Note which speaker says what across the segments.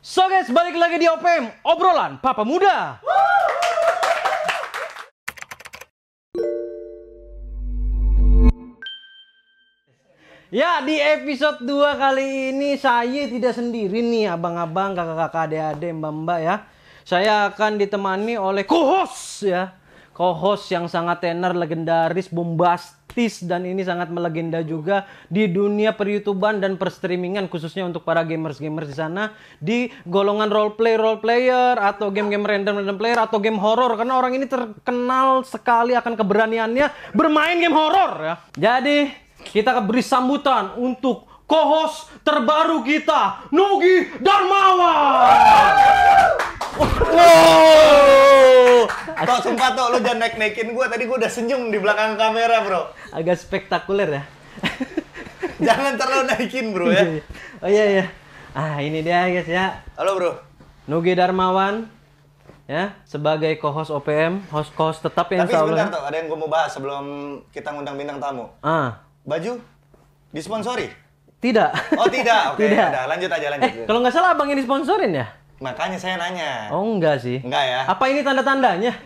Speaker 1: So guys, balik lagi di OPM, obrolan Papa Muda. Ya, di episode 2 kali ini saya tidak sendiri nih abang-abang, kakak-kakak, adik-adik, mbak-mbak ya. Saya akan ditemani oleh co-host ya. Co-host yang sangat tenar, legendaris, bombast praktis dan ini sangat melegenda juga di dunia peryoutuban dan perstreamingan khususnya untuk para gamers-gamers di sana di golongan role play role player atau game-game random random player atau game horror karena orang ini terkenal sekali akan keberaniannya bermain game horror ya. Jadi kita beri sambutan untuk kohos terbaru kita Nugi Darmawan.
Speaker 2: Wow. Tok sumpah tok lu jangan naik-naikin gua. Tadi gua udah senyum di belakang kamera, Bro.
Speaker 1: Agak spektakuler ya.
Speaker 2: jangan terlalu naikin, Bro ya. Iya, iya.
Speaker 1: oh iya iya. Ah, ini dia guys ya. Halo, Bro. Nugi Darmawan ya sebagai co-host OPM, host co-host tetap ya Tapi sebentar ya. tuh, ada
Speaker 2: yang gue mau bahas sebelum kita ngundang bintang tamu. Ah. Baju disponsori?
Speaker 1: Tidak. Oh, tidak. Oke, okay, tidak. lanjut aja lanjut. Eh, kalau nggak salah abang ini sponsorin ya?
Speaker 2: Makanya saya nanya.
Speaker 1: Oh enggak sih. Enggak ya. Apa ini tanda-tandanya?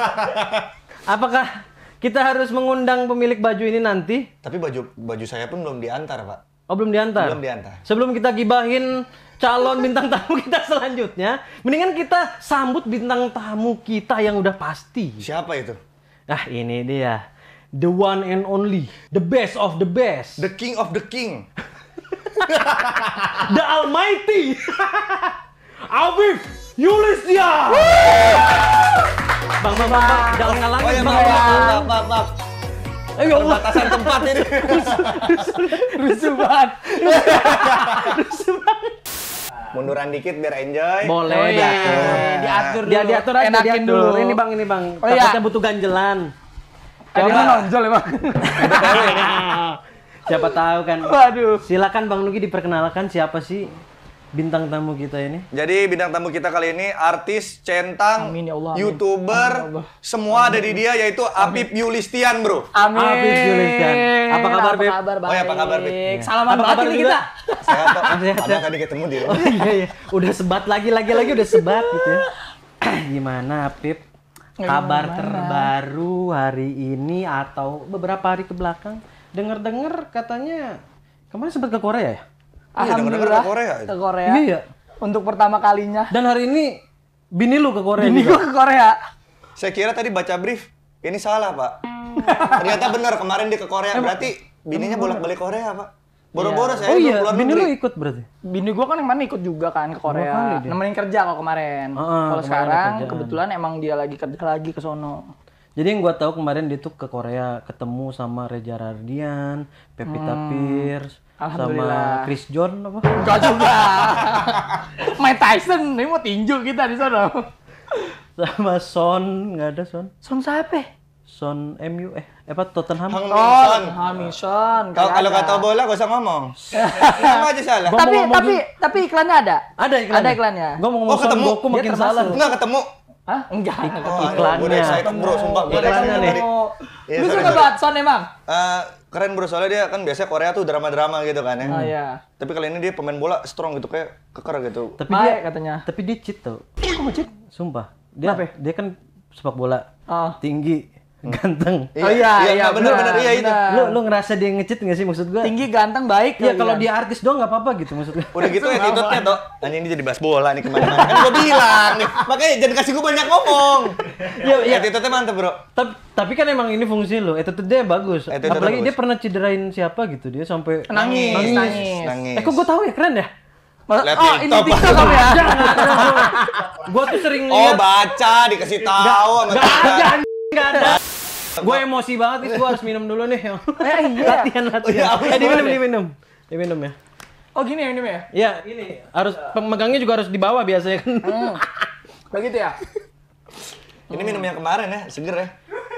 Speaker 1: Apakah kita harus mengundang pemilik baju ini nanti? Tapi baju baju saya pun belum diantar, Pak. Oh, belum diantar. Belum diantar. Sebelum kita gibahin calon bintang tamu kita selanjutnya, mendingan kita sambut bintang tamu kita yang udah pasti. Siapa itu? Nah, ini dia. The one and only, the best of the
Speaker 2: best, the king of the king. the almighty. Alvif Yulistia. Bang, bang, bang,
Speaker 1: bang, jangan ngalangin. Oh, ya, bang, bang, bang, bang. bang, bang. Eh, ya Allah. Batasan tempat ini.
Speaker 2: Rusuh banget. Rusuh banget. Munduran dikit biar enjoy. Boleh. Oh, ya. Diatur dulu. Dia diatur aja, Enakin diatur. dulu. Ini bang, ini bang.
Speaker 1: Oh, iya. Takutnya butuh ganjelan. Coba nonjol emang. Siapa tahu kan. Waduh. Silakan Bang Nugi diperkenalkan siapa sih bintang tamu
Speaker 2: kita ini. Jadi bintang tamu kita kali ini artis, centang, amin, ya Allah, youtuber, amin, ya Allah. semua amin. ada di dia yaitu Apip Yulistian bro. Amin. Apip Yulistian. Apa kabar Apip? Apa kabar oh, iya, baik. Oh ya
Speaker 3: apa kabar Beb? Ya. Salaman apa kabar kita. Sehat kok. Abang
Speaker 2: tadi ketemu di rumah. Iya iya.
Speaker 1: Udah sebat lagi lagi lagi udah sebat gitu ya. Gimana Apip? Kabar terbaru hari ini atau beberapa hari ke belakang? Dengar-dengar
Speaker 3: katanya
Speaker 1: kemarin sempat ke Korea ya? Iya, Alhamdulillah ke Korea. Ke
Speaker 3: Korea. Iya, iya. Untuk pertama kalinya. Dan hari ini bini lu ke Korea. Bini gua ke Korea.
Speaker 2: Saya kira tadi baca brief ini salah pak. Ternyata benar kemarin dia ke Korea berarti bininya bolak-balik Korea pak. Iya. Boros-boros ya. oh, iya. keluar Bini lu
Speaker 3: ikut berarti? Bini gua kan kemarin ikut juga kan ke Korea. Nemenin kerja kok kemarin. Uh, kalau sekarang kebetulan emang dia lagi kerja lagi ke sono.
Speaker 1: Jadi yang gue tahu kemarin dia tuh ke Korea ketemu sama Reza Rardian, Pepita hmm. Pierce, sama Chris John apa?
Speaker 4: Enggak juga.
Speaker 3: Mike Tyson,
Speaker 1: ini mau tinju kita di sana. sama Son, nggak ada Son.
Speaker 3: Son siapa?
Speaker 1: Son MU eh apa Tottenham? Hang oh,
Speaker 3: Son. Kalau kalau kata
Speaker 2: bola gak usah ngomong. Sama
Speaker 3: aja salah. Tapi tapi tapi iklannya ada. Ada iklannya. Ada iklannya. Gua mau oh, ngomong oh, ketemu. Gua makin salah. Enggak ketemu. Hah? Enggak, enggak oh, iklannya. Iya. Gue udah excited bro, iya. sumpah. Gue udah excited tadi. Ya, Lu suka Batson emang?
Speaker 2: Uh, keren bro, soalnya dia kan biasanya Korea tuh drama-drama gitu kan ya. Oh iya. Tapi kali ini dia pemain bola strong gitu, kayak keker gitu.
Speaker 1: Tapi dia katanya. Tapi dia cheat tau. Kamu cheat? Sumpah. Dia, Kenapa? Dia kan sepak bola oh. tinggi ganteng. Iya, oh iya, iya, benar-benar iya, iya itu. Lu lu ngerasa dia ngecit nggak sih maksud gua? Tinggi, ganteng, baik. Iya, kalau ya. dia artis doang gak apa-apa gitu maksud gua.
Speaker 2: Udah gitu attitude-nya tuh. Dan ini jadi bahas bola nih kemana-mana. Kan gua bilang nih. Makanya jangan kasih gua banyak ngomong. Iya, iya. attitude mantep,
Speaker 1: Bro. Tapi kan emang ini fungsi lo. Attitude dia bagus. Apalagi dia pernah cederain siapa gitu. Dia sampai nangis, nangis. Nangis. Eh kok gua tahu ya keren ya? oh, ini TikTok kamu ya? Jangan. Gua tuh sering oh, lihat. Oh, baca dikasih tahu sama Enggak ada. Gue emosi banget nih, gue harus minum dulu nih. Eh, iya. Latihan oh, iya, latihan. Oh, eh, diminum, diminum. Diminum ya.
Speaker 3: Oh gini ya ini ya? Iya, ini.
Speaker 1: Harus pemegangnya juga harus dibawa bawah biasanya kan.
Speaker 2: Hmm. Begitu ya? Ini minum yang kemarin ya, seger ya.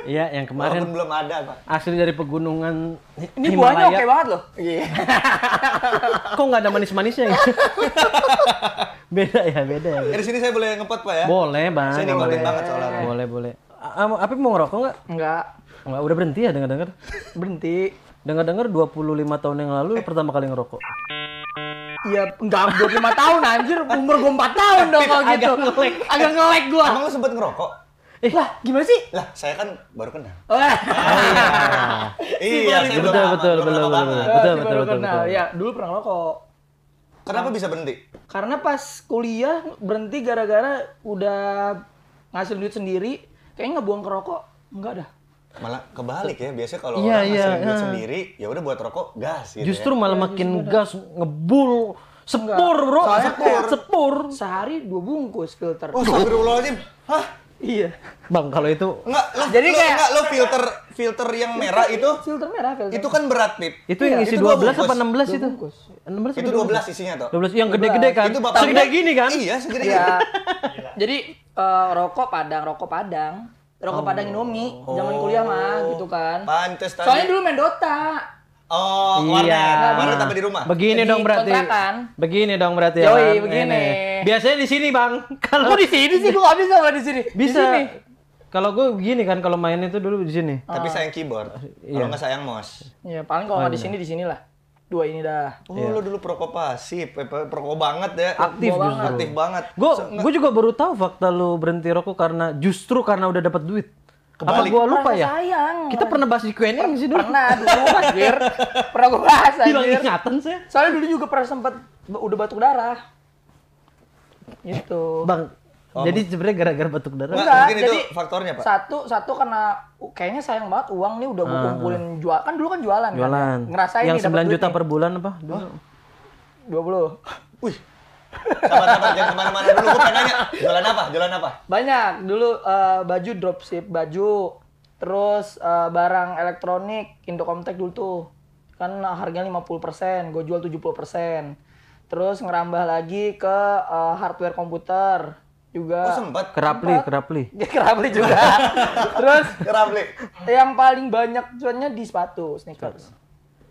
Speaker 1: Iya, yang kemarin. Walaupun
Speaker 2: belum ada, Pak.
Speaker 1: Asli dari pegunungan Ini buahnya oke okay
Speaker 2: banget loh. Iya.
Speaker 1: Kok nggak ada manis-manisnya ya? beda ya, beda ya. Dari sini saya
Speaker 2: boleh ngepot, Pak ya? Boleh,
Speaker 1: Bang. Saya nikmatin banget soalnya. Boleh, boleh. Apa mau ngerokok nggak? Nggak. Nggak, udah berhenti ya dengar-dengar? Berhenti. Dengar-dengar 25 tahun yang lalu pertama kali ngerokok.
Speaker 3: Iya, enggak 25 tahun anjir,
Speaker 2: umur gue 4 tahun dong kalau gitu. Agak ngelek. Agak ngelek gua. Emang lu sempet ngerokok? Eh, lah, gimana sih? Lah, saya kan baru kenal. Oh, iya. Ah, iya, si iya, betul, betul, betul, betul, betul,
Speaker 3: betul, betul, betul, betul, Ya,
Speaker 2: dulu pernah ngerokok.
Speaker 3: Kenapa bisa berhenti? Karena pas kuliah berhenti gara-gara udah ngasih duit sendiri, kayaknya ngebuang ke rokok enggak dah
Speaker 2: malah kebalik ya biasanya kalau yeah, orang yeah, duit yeah. sendiri ya udah buat rokok gas gitu ya. justru ya. malah iya, makin ya, gas
Speaker 3: ngebul sepur bro sepur. sepur sehari dua bungkus filter oh astagfirullahaladzim hah
Speaker 1: Iya. Bang, kalau itu
Speaker 2: enggak lah. Jadi lo, kayak enggak lo filter filter yang merah itu? Filter merah filter. Itu kan berat, Pip. Itu iya, yang isi dua belas apa belas itu? Enam belas itu dua belas isinya toh. belas yang gede-gede kan? Itu segede
Speaker 1: gini kan? Iya, segede iya. gini.
Speaker 3: Jadi uh, rokok Padang, rokok Padang. Rokok oh. Padang Indomie, oh. zaman kuliah mah gitu kan. Pantes tadi. Soalnya dulu main Dota.
Speaker 1: Oh, warnet. Iya. baru tambah di rumah? Begini dong berarti. Kontrakan. Begini dong berarti ya. Yoi, begini. Ini. Biasanya di sini, Bang. Kalau di sini sih gua bisa sama di sini. Bisa. Di sini. Kalau gue begini kan kalau main itu dulu di sini. Tapi ah. sayang keyboard. Kalau iya. nggak
Speaker 2: sayang mouse. Iya, paling kalau nggak di sini di sinilah dua ini dah. Oh, yeah. lu dulu perokok pasif, eh, perokok banget ya. Aktif Gua banget. Aktif banget.
Speaker 1: Gue gue juga baru tahu fakta lu berhenti rokok karena justru karena udah dapat duit. Kebalik. Apa gua lupa ya? Sayang.
Speaker 3: Kita pernah bahas di Q&A sih dulu? Pernah dulu, anjir. pernah gua bahas, anjir. Hilang ingatan sih. Soalnya dulu juga pernah sempat udah batuk darah.
Speaker 1: Gitu. Bang, Oh, jadi sebenarnya gara-gara batuk darah. Enggak, mungkin jadi itu
Speaker 2: faktornya,
Speaker 3: Pak. Satu satu karena kayaknya sayang banget uang nih udah gue ah. kumpulin hmm. jual. Kan dulu kan jualan. Kan ya? Jualan. Kan? Ngerasain Yang nih, 9 juta nih.
Speaker 1: per bulan apa? Dulu.
Speaker 3: Oh. 20. Wih.
Speaker 2: Sabar-sabar jangan kemana-mana dulu. Gue pengen nanya, jualan apa? Jualan apa?
Speaker 3: Banyak. Dulu uh, baju dropship, baju terus uh, barang elektronik, Indocomtech dulu tuh. Kan harganya 50%, gue jual 70%. Terus ngerambah lagi ke uh, hardware komputer juga. Oh, sempat. Kerapli, sempat. kerapli. Ya, kerapli juga. Terus kerapli. Yang paling banyak cuannya di sepatu, sneakers.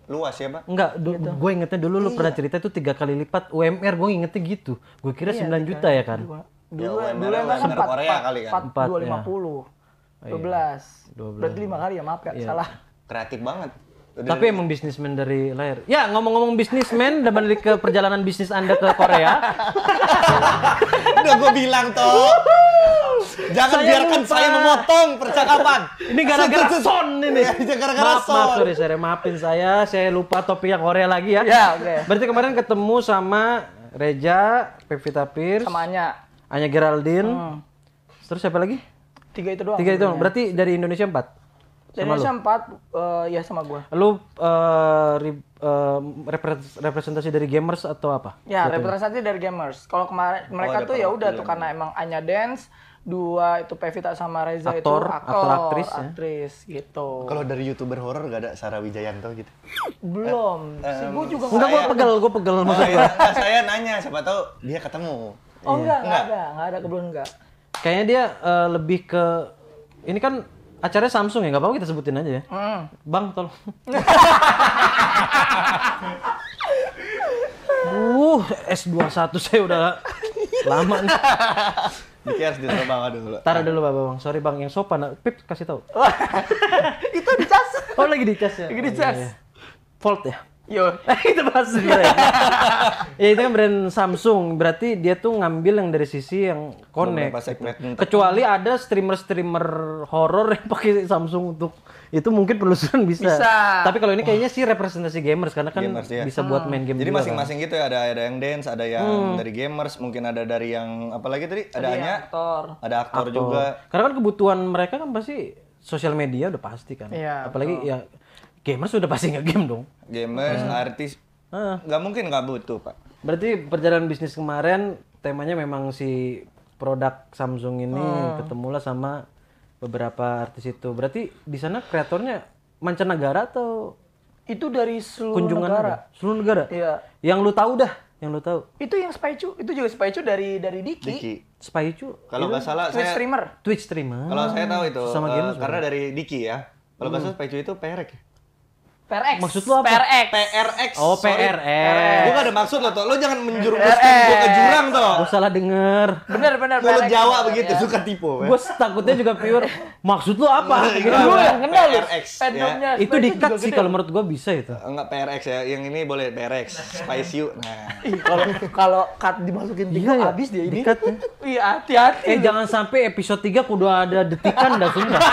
Speaker 3: Luas
Speaker 2: ya, Pak?
Speaker 1: Enggak, gitu. gue ingetnya dulu lu iya. pernah cerita itu tiga kali lipat UMR, gue ingetnya gitu. Gue kira iya, 9 juta ya kan? Dua.
Speaker 2: Dulu, ya, dulu emang sempat Korea dua kali kan? lima 4, ya. lima puluh
Speaker 1: iya. dua belas
Speaker 3: Berarti lima kali ya, maaf ya, iya. salah.
Speaker 2: Kreatif banget.
Speaker 1: Udah. Tapi emang bisnismen dari lahir. Ya ngomong-ngomong bisnismen, dan balik ke perjalanan bisnis Anda ke Korea.
Speaker 2: Udah gue bilang toh. Jangan saya biarkan lupa. saya memotong percakapan. Ini gara-gara son ini. Ya, gara-gara
Speaker 1: maaf, son. Maaf, sorry, sorry. Maafin saya. Saya lupa topi yang Korea lagi ya. Ya, oke. Okay. Berarti kemarin ketemu sama Reja, Pevita Pierce. Sama Anya. Anya Geraldine. Hmm. Terus siapa lagi?
Speaker 3: Tiga itu doang. Tiga itu doang. Berarti
Speaker 1: dari Indonesia empat? dari Indonesia lu?
Speaker 3: empat uh, eh, ya sama gue
Speaker 1: lu uh, re, uh, representasi dari gamers atau apa ya Jatuhnya? representasi
Speaker 3: dari gamers kalau kemarin oh, mereka tuh ya udah iya, tuh iya. karena emang hanya dance dua itu Pevita sama Reza aktor, itu aktor, aktor aktris, ya?
Speaker 2: aktris gitu. Kalau dari youtuber horor gak ada Sarah Wijayanto gitu? Belum. Eh, si gue juga enggak. gue pegel, gue pegel oh, maksud iya. saya nanya siapa tahu dia ketemu. Oh iya. enggak, enggak, enggak ada, enggak ada kebetulan enggak.
Speaker 1: Kayaknya dia uh, lebih ke ini kan acaranya Samsung ya nggak apa-apa kita sebutin aja ya mm. bang tolong uh S21 saya udah lama nih Jadi harus disuruh bang dulu. Taruh dulu bang, bang. Sorry bang, yang sopan. Pip kasih tahu. itu di cas. Oh lagi di cas ya. Lagi di cas. Oh, iya, iya. Volt ya. Yo, itu pasti brand. ya itu kan brand Samsung, berarti dia tuh ngambil yang dari sisi yang connect. Gitu. Kecuali ada streamer-streamer horror yang pakai Samsung untuk itu mungkin penelusuran bisa. bisa.
Speaker 2: Tapi kalau ini kayaknya sih representasi gamers karena kan gamers, ya. bisa hmm. buat main game. Jadi kan. masing-masing gitu ya ada ada yang dance, ada yang hmm. dari gamers, mungkin ada dari yang apalagi tadi ada, ada hanya aktor. Ada aktor, aktor juga. Karena kan kebutuhan mereka kan
Speaker 1: pasti sosial media udah pasti kan. Ya, Apalagi betul. ya Gamers sudah pasti ngegame dong.
Speaker 2: Gamers, hmm. artis. Hmm. Gak mungkin nggak butuh, Pak.
Speaker 1: Berarti perjalanan bisnis kemarin temanya memang si produk Samsung ini hmm. ketemulah sama beberapa artis itu. Berarti di sana kreatornya mancanegara atau
Speaker 3: itu dari seluruh
Speaker 1: Kunjungan negara? Ada? Seluruh negara? Iya. Yang lu tahu dah, yang lu tahu.
Speaker 3: Itu yang Spycu, itu juga Spycu
Speaker 2: dari dari Diki. Diki. Spycu. Kalau nggak salah Twitch saya streamer. Twitch streamer. Kalau saya tahu itu sama uh, karena dari Diki ya. Kalau nggak hmm. salah Spycu itu perek ya. PRX. Maksud lu apa? PRX. PRX. Oh, PRX. Gue Gua gak ada maksud lo tuh. Lo jangan menjerumuskan gua ke jurang tuh.
Speaker 1: Gua salah denger.
Speaker 2: Bener bener. Lo jawab begitu ya. suka
Speaker 1: tipu. Ya. Gua takutnya juga pure. Maksud lu
Speaker 3: apa? Iya,
Speaker 2: gua yang kenal PRX. Ya. ya. Itu dikat sih kalau menurut gue bisa itu. Enggak PRX ya. Yang ini boleh PRX. Spice you. Nah.
Speaker 3: Iya, kalau kalau cut dimasukin tiga iya, iya. habis dia ini. Dikat. Ya. Iya, hati-hati. Eh jangan
Speaker 2: sampai episode tiga kudu ada
Speaker 3: detikan dah sumpah.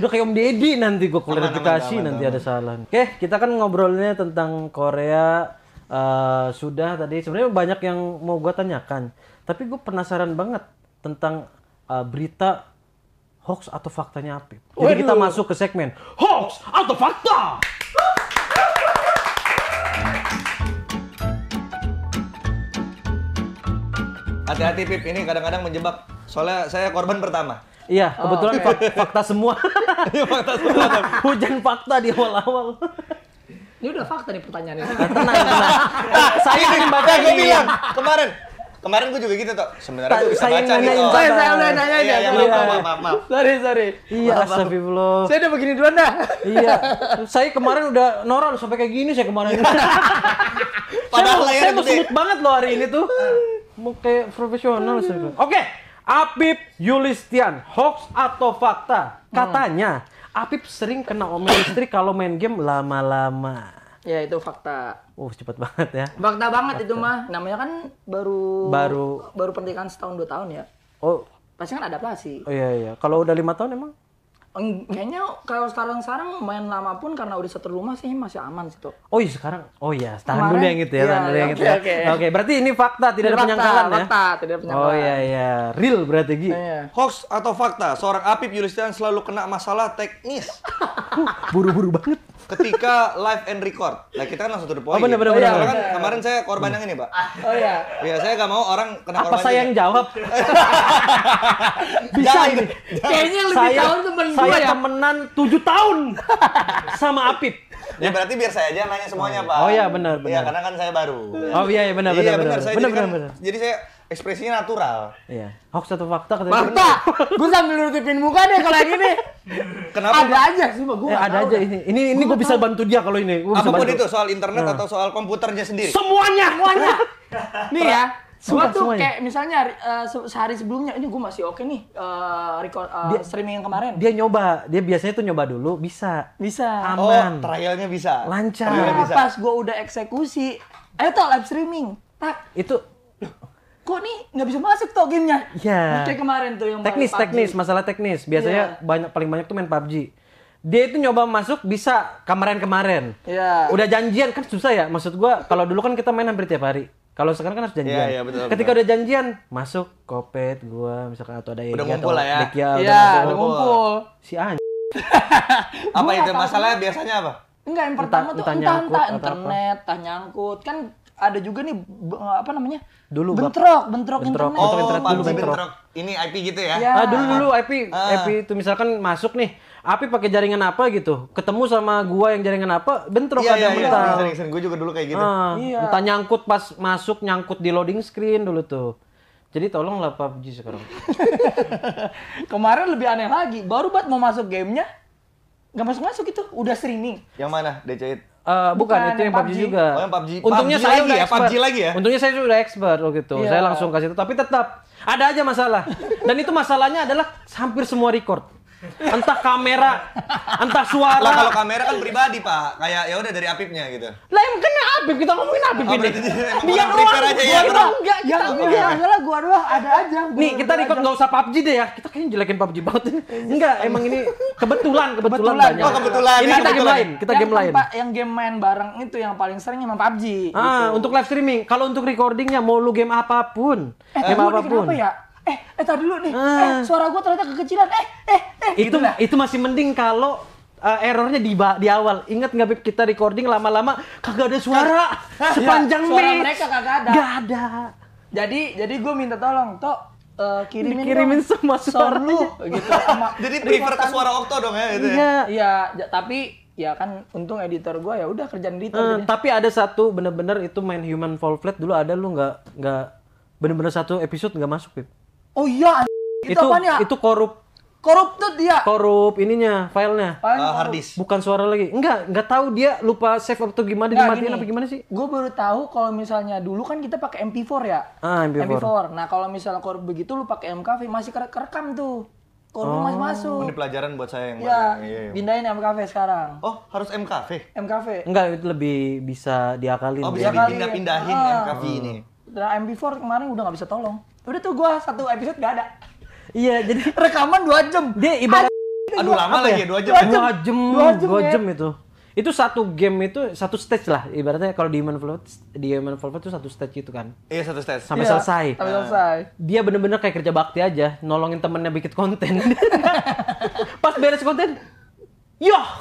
Speaker 1: Udah kayak Om Deddy nanti gua klarifikasi. Pasti aman, nanti aman. ada salah. Oke, kita kan ngobrolnya tentang Korea uh, sudah tadi. Sebenarnya banyak yang mau gue tanyakan, tapi gue penasaran banget tentang uh, berita hoax atau faktanya apa. Jadi Waduh. kita masuk ke segmen
Speaker 4: hoax atau fakta.
Speaker 2: Hati-hati Pip, ini kadang-kadang menjebak. Soalnya saya korban pertama.
Speaker 1: Iya, oh. kebetulan okay.
Speaker 2: Iya. fakta semua. Iya, fakta semua.
Speaker 1: Hujan fakta di awal-awal.
Speaker 3: Ini udah fakta nih pertanyaannya. Nah, tenang, tenang. Eh, saya ingin baca gue bilang
Speaker 2: kemarin. Kemarin gue juga gitu, Tok. Sebenarnya gue bisa baca nih, Saya, saya udah nanya aja. Iya, iya, iya, maaf, maaf, maaf, maaf.
Speaker 1: Sorry, sorry. Iya, belum. Saya udah begini duluan dah. iya. Saya kemarin udah noral sampai kayak gini saya kemarin. Padahal saya, saya mau banget loh hari ini tuh. Mau kayak profesional sih. Oke. Apip Yulistian, hoax
Speaker 3: atau fakta? Hmm.
Speaker 1: Katanya hmm. Apip sering kena omel istri kalau main game lama-lama.
Speaker 3: Ya itu fakta.
Speaker 1: Uh cepet banget ya.
Speaker 3: Fakta banget fakta. itu mah. Namanya kan baru baru baru pernikahan setahun dua tahun ya. Oh. Pasti kan adaptasi. Oh
Speaker 1: iya iya. Kalau udah lima tahun emang?
Speaker 3: kayaknya kalau sekarang sekarang main lama pun karena udah satu rumah sih masih aman sih tuh.
Speaker 1: Oh iya sekarang. Oh iya, tahan Kemarin, ya, ya, iya, dulu yang gitu ya, iya, tahan dulu yang okay, gitu. Oke. Okay. Oke, okay, berarti ini fakta tidak ini ada penyangkalan fakta, ya.
Speaker 2: Fakta, tidak ada penyangkalan. Oh iya
Speaker 1: iya, real berarti Gi. Iya.
Speaker 2: Hoax atau fakta, seorang Apip Yulistian selalu kena masalah teknis. Buru-buru banget ketika live and record. Nah, kita kan langsung to the point. Oh, bener, bener, oh, bener, iya, bener. Kan kemarin saya korban yang ini, Pak. Ah, oh iya. Iya, saya gak mau orang kena korban. Apa saya yang jawab? Bisa jangan, ini.
Speaker 1: Jangan. Kayaknya lebih saya, tahun temen saya gue ya.
Speaker 2: temenan 7 tahun sama Apip. Ya berarti biar saya aja nanya semuanya, oh, Pak. Iya. Oh iya, benar, iya, benar. Ya karena kan saya baru. Oh iya, iya benar, benar, benar, benar, benar, benar, kan ekspresinya natural.
Speaker 1: Iya. Hoax atau fakta kata Fakta.
Speaker 2: gue sambil nutupin
Speaker 1: muka deh kalau yang ini. Kenapa? Ada aja sih, gue. Eh, ada aja ini. Ini ini gue bisa bantu dia kalau
Speaker 2: ini. Gua Apapun bantu. itu soal internet nah. atau soal komputernya sendiri. Semuanya, semuanya. Nih ya, Semua tuh semuanya. kayak
Speaker 3: misalnya uh, sehari sebelumnya ini gue masih oke okay nih uh, record, uh, dia, streaming yang kemarin. Dia nyoba, dia biasanya tuh nyoba dulu bisa. Bisa. Aman. Oh, trialnya bisa. Lancar. Trialnya bisa. Pas gue udah eksekusi, Ayo tuh live streaming. Tak. Itu kok nih nggak bisa masuk tuh gamenya iya yeah. kemarin tuh yang teknis teknis
Speaker 1: masalah teknis biasanya yeah. banyak paling banyak tuh main PUBG dia itu nyoba masuk bisa kemarin-kemarin.
Speaker 3: Iya. Yeah. Udah
Speaker 1: janjian kan susah ya. Maksud gua kalau dulu kan kita main hampir tiap hari. Kalau sekarang kan harus iya, janjian. Iya, yeah, betul, Ketika betul. udah janjian, masuk kopet gua misalkan atau ada yang atau lah ya. Dekia, ya, udah, udah ngumpul. Si an. apa itu masalahnya biasanya apa?
Speaker 3: Enggak, yang pertama entah, tuh entah, entah, entah internet, entah nyangkut. Kan ada juga nih apa namanya? Dulu bentrok, bentrok, bentrok internet. Oh, bentrok, internet dulu bentrok. bentrok.
Speaker 2: Ini IP gitu ya. ya. Ah, ah dulu dulu
Speaker 3: IP uh. Ah.
Speaker 1: IP itu misalkan masuk nih Api pakai jaringan apa gitu, ketemu sama gua yang jaringan apa, bentrok ya, ada iya, mental. Iya, sering, sering.
Speaker 2: Gua juga dulu kayak gitu. Uh, iya. Entah
Speaker 1: nyangkut pas masuk, nyangkut di loading screen dulu tuh. Jadi tolonglah PUBG sekarang.
Speaker 3: Kemarin lebih aneh lagi, baru buat mau masuk gamenya, nggak masuk masuk itu, udah streaming.
Speaker 2: Yang mana, Dejait? Uh, bukan, bukan itu yang, PUBG, PUBG juga. Oh, yang PUBG. Untungnya PUBG saya lagi udah ya, expert. PUBG lagi ya. Untungnya saya sudah expert loh
Speaker 1: gitu. Yeah. Saya iya. langsung kasih itu tapi tetap ada aja masalah. Dan itu masalahnya adalah hampir semua record entah kamera,
Speaker 2: entah suara. Lah kalau kamera kan pribadi pak, kayak ya udah dari Apipnya gitu. Lah
Speaker 1: yang kena Apip kita ngomongin Apip oh, ini. Dia prepare aja ya. Kita enggak, ya enggak, enggak gua doang ada aja. Nih kita record nggak usah PUBG deh ya, kita kayaknya jelekin PUBG banget ini. Enggak, emang ini kebetulan, kebetulan, banyak. Oh kebetulan. Ini iya, kita game lain, kita game lain.
Speaker 3: Yang game main bareng itu yang paling sering emang PUBG. Ah, gitu. untuk live streaming. Kalau untuk recordingnya mau lu game
Speaker 1: apapun, eh, game apapun. Kenapa ya?
Speaker 3: eh eh dulu nih ah. eh, suara gue ternyata kekecilan eh eh
Speaker 1: eh itu gitu itu masih mending kalau uh, errornya di di awal ingat nggak Beb, kita
Speaker 3: recording lama-lama kagak ada suara eh, sepanjang ya, suara mereka kagak ada gak ada jadi jadi gue minta tolong tok Uh, kirimin dikirimin semua
Speaker 2: suara lu gitu sama jadi prefer ke suara Okto dong ya gitu ya?
Speaker 3: iya iya tapi ya kan untung editor gua ya udah kerjaan editor uh,
Speaker 1: tapi ada satu bener-bener itu main human fall flat dulu ada lu nggak nggak bener-bener satu episode nggak masuk gitu
Speaker 3: Oh iya, itu, itu apanya? Itu korup. tuh dia.
Speaker 1: Korup ininya, filenya. Eh, uh, harddisk. Bukan suara lagi. Enggak, enggak tahu dia lupa save atau gimana nah, dimatiin apa
Speaker 3: gimana sih? Gue baru tahu kalau misalnya dulu kan kita pakai MP4 ya.
Speaker 2: Ah, MP4. MP4.
Speaker 3: Nah, kalau misalnya korup begitu lu pakai MKV masih kerekam tuh. Korup oh. masih masuk. Ini
Speaker 2: pelajaran buat saya yang ya, iya, iya.
Speaker 3: MKV sekarang. Oh, harus MKV. MKV.
Speaker 1: Enggak, itu lebih bisa diakalin. Oh, bisa ya. pindahin ah. MKV ini.
Speaker 3: Nah, MP4 kemarin udah nggak bisa tolong udah tuh gua satu episode gak ada iya jadi rekaman dua jam
Speaker 1: dia ibarat aduh lama lagi ya? ya dua jam dua jam dua jam, dua ya. jam, jam ya. itu itu satu game itu satu stage lah ibaratnya kalau di Human Fall di Human Fall itu satu stage itu kan
Speaker 2: iya satu stage sampai
Speaker 1: iya, selesai sampai selesai dia bener-bener kayak kerja bakti aja nolongin temennya bikin konten
Speaker 2: pas beres konten Yo,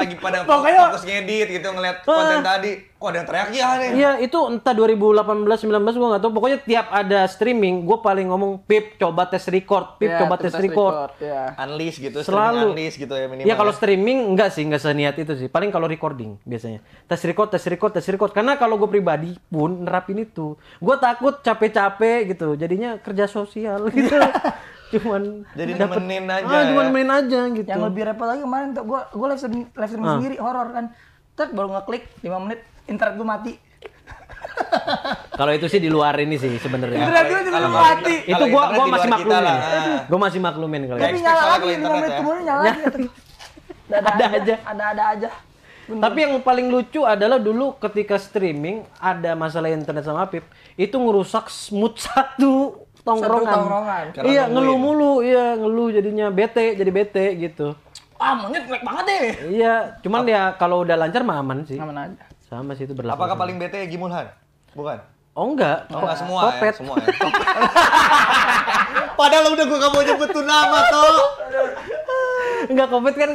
Speaker 2: lagi pada fokus ngedit gitu ngeliat ah. konten tadi Kok ada yang teriak ya nih? Iya,
Speaker 1: itu entah 2018 19 gua nggak tahu. Pokoknya tiap ada streaming, gua paling ngomong Pip coba tes record, Pip ya, coba tes record.
Speaker 2: record yeah. Iya. gitu, selalu unlist gitu ya minimal. Iya, ya kalau
Speaker 1: streaming enggak sih, enggak seniat itu sih. Paling kalau recording biasanya. Tes record, tes record, tes record. Karena kalau gue pribadi pun nerapin itu, gua takut capek-capek gitu. Jadinya kerja sosial gitu. cuman jadi dapet, nemenin ah, aja ah, cuman ya.
Speaker 3: main aja gitu yang lebih repot lagi kemarin tuh gue gue live stream, live stream ah. sendiri horor kan Tak baru ngeklik 5 menit internet gue mati.
Speaker 1: kalau itu sih di luar ini sih sebenarnya. Internet gue kalo, mati. Itu gua gua masih maklumin. Gua masih maklumin kalau. Tapi gitu. ya. nyala lagi 5 menit kemudian nyala
Speaker 3: lagi. Ada aja. Ada-ada aja.
Speaker 1: Bener. Tapi yang paling lucu adalah dulu ketika streaming ada masalah internet sama Pip, itu ngerusak mood satu tongkrongan. Satu tongkrongan. iya, ngeluh mulu, iya ngeluh jadinya bete, jadi bete gitu. Ah,
Speaker 2: monyet banget deh.
Speaker 1: Iya, cuman ya kalau udah lancar mah aman sih. Aman aja. Sama sih itu berlaku. Apakah paling
Speaker 2: bete Gimulhan? Bukan.
Speaker 1: Oh enggak, oh, enggak semua ya, semua
Speaker 2: ya. Padahal udah gue gak mau nyebut tuh nama
Speaker 1: tuh. Enggak kopet kan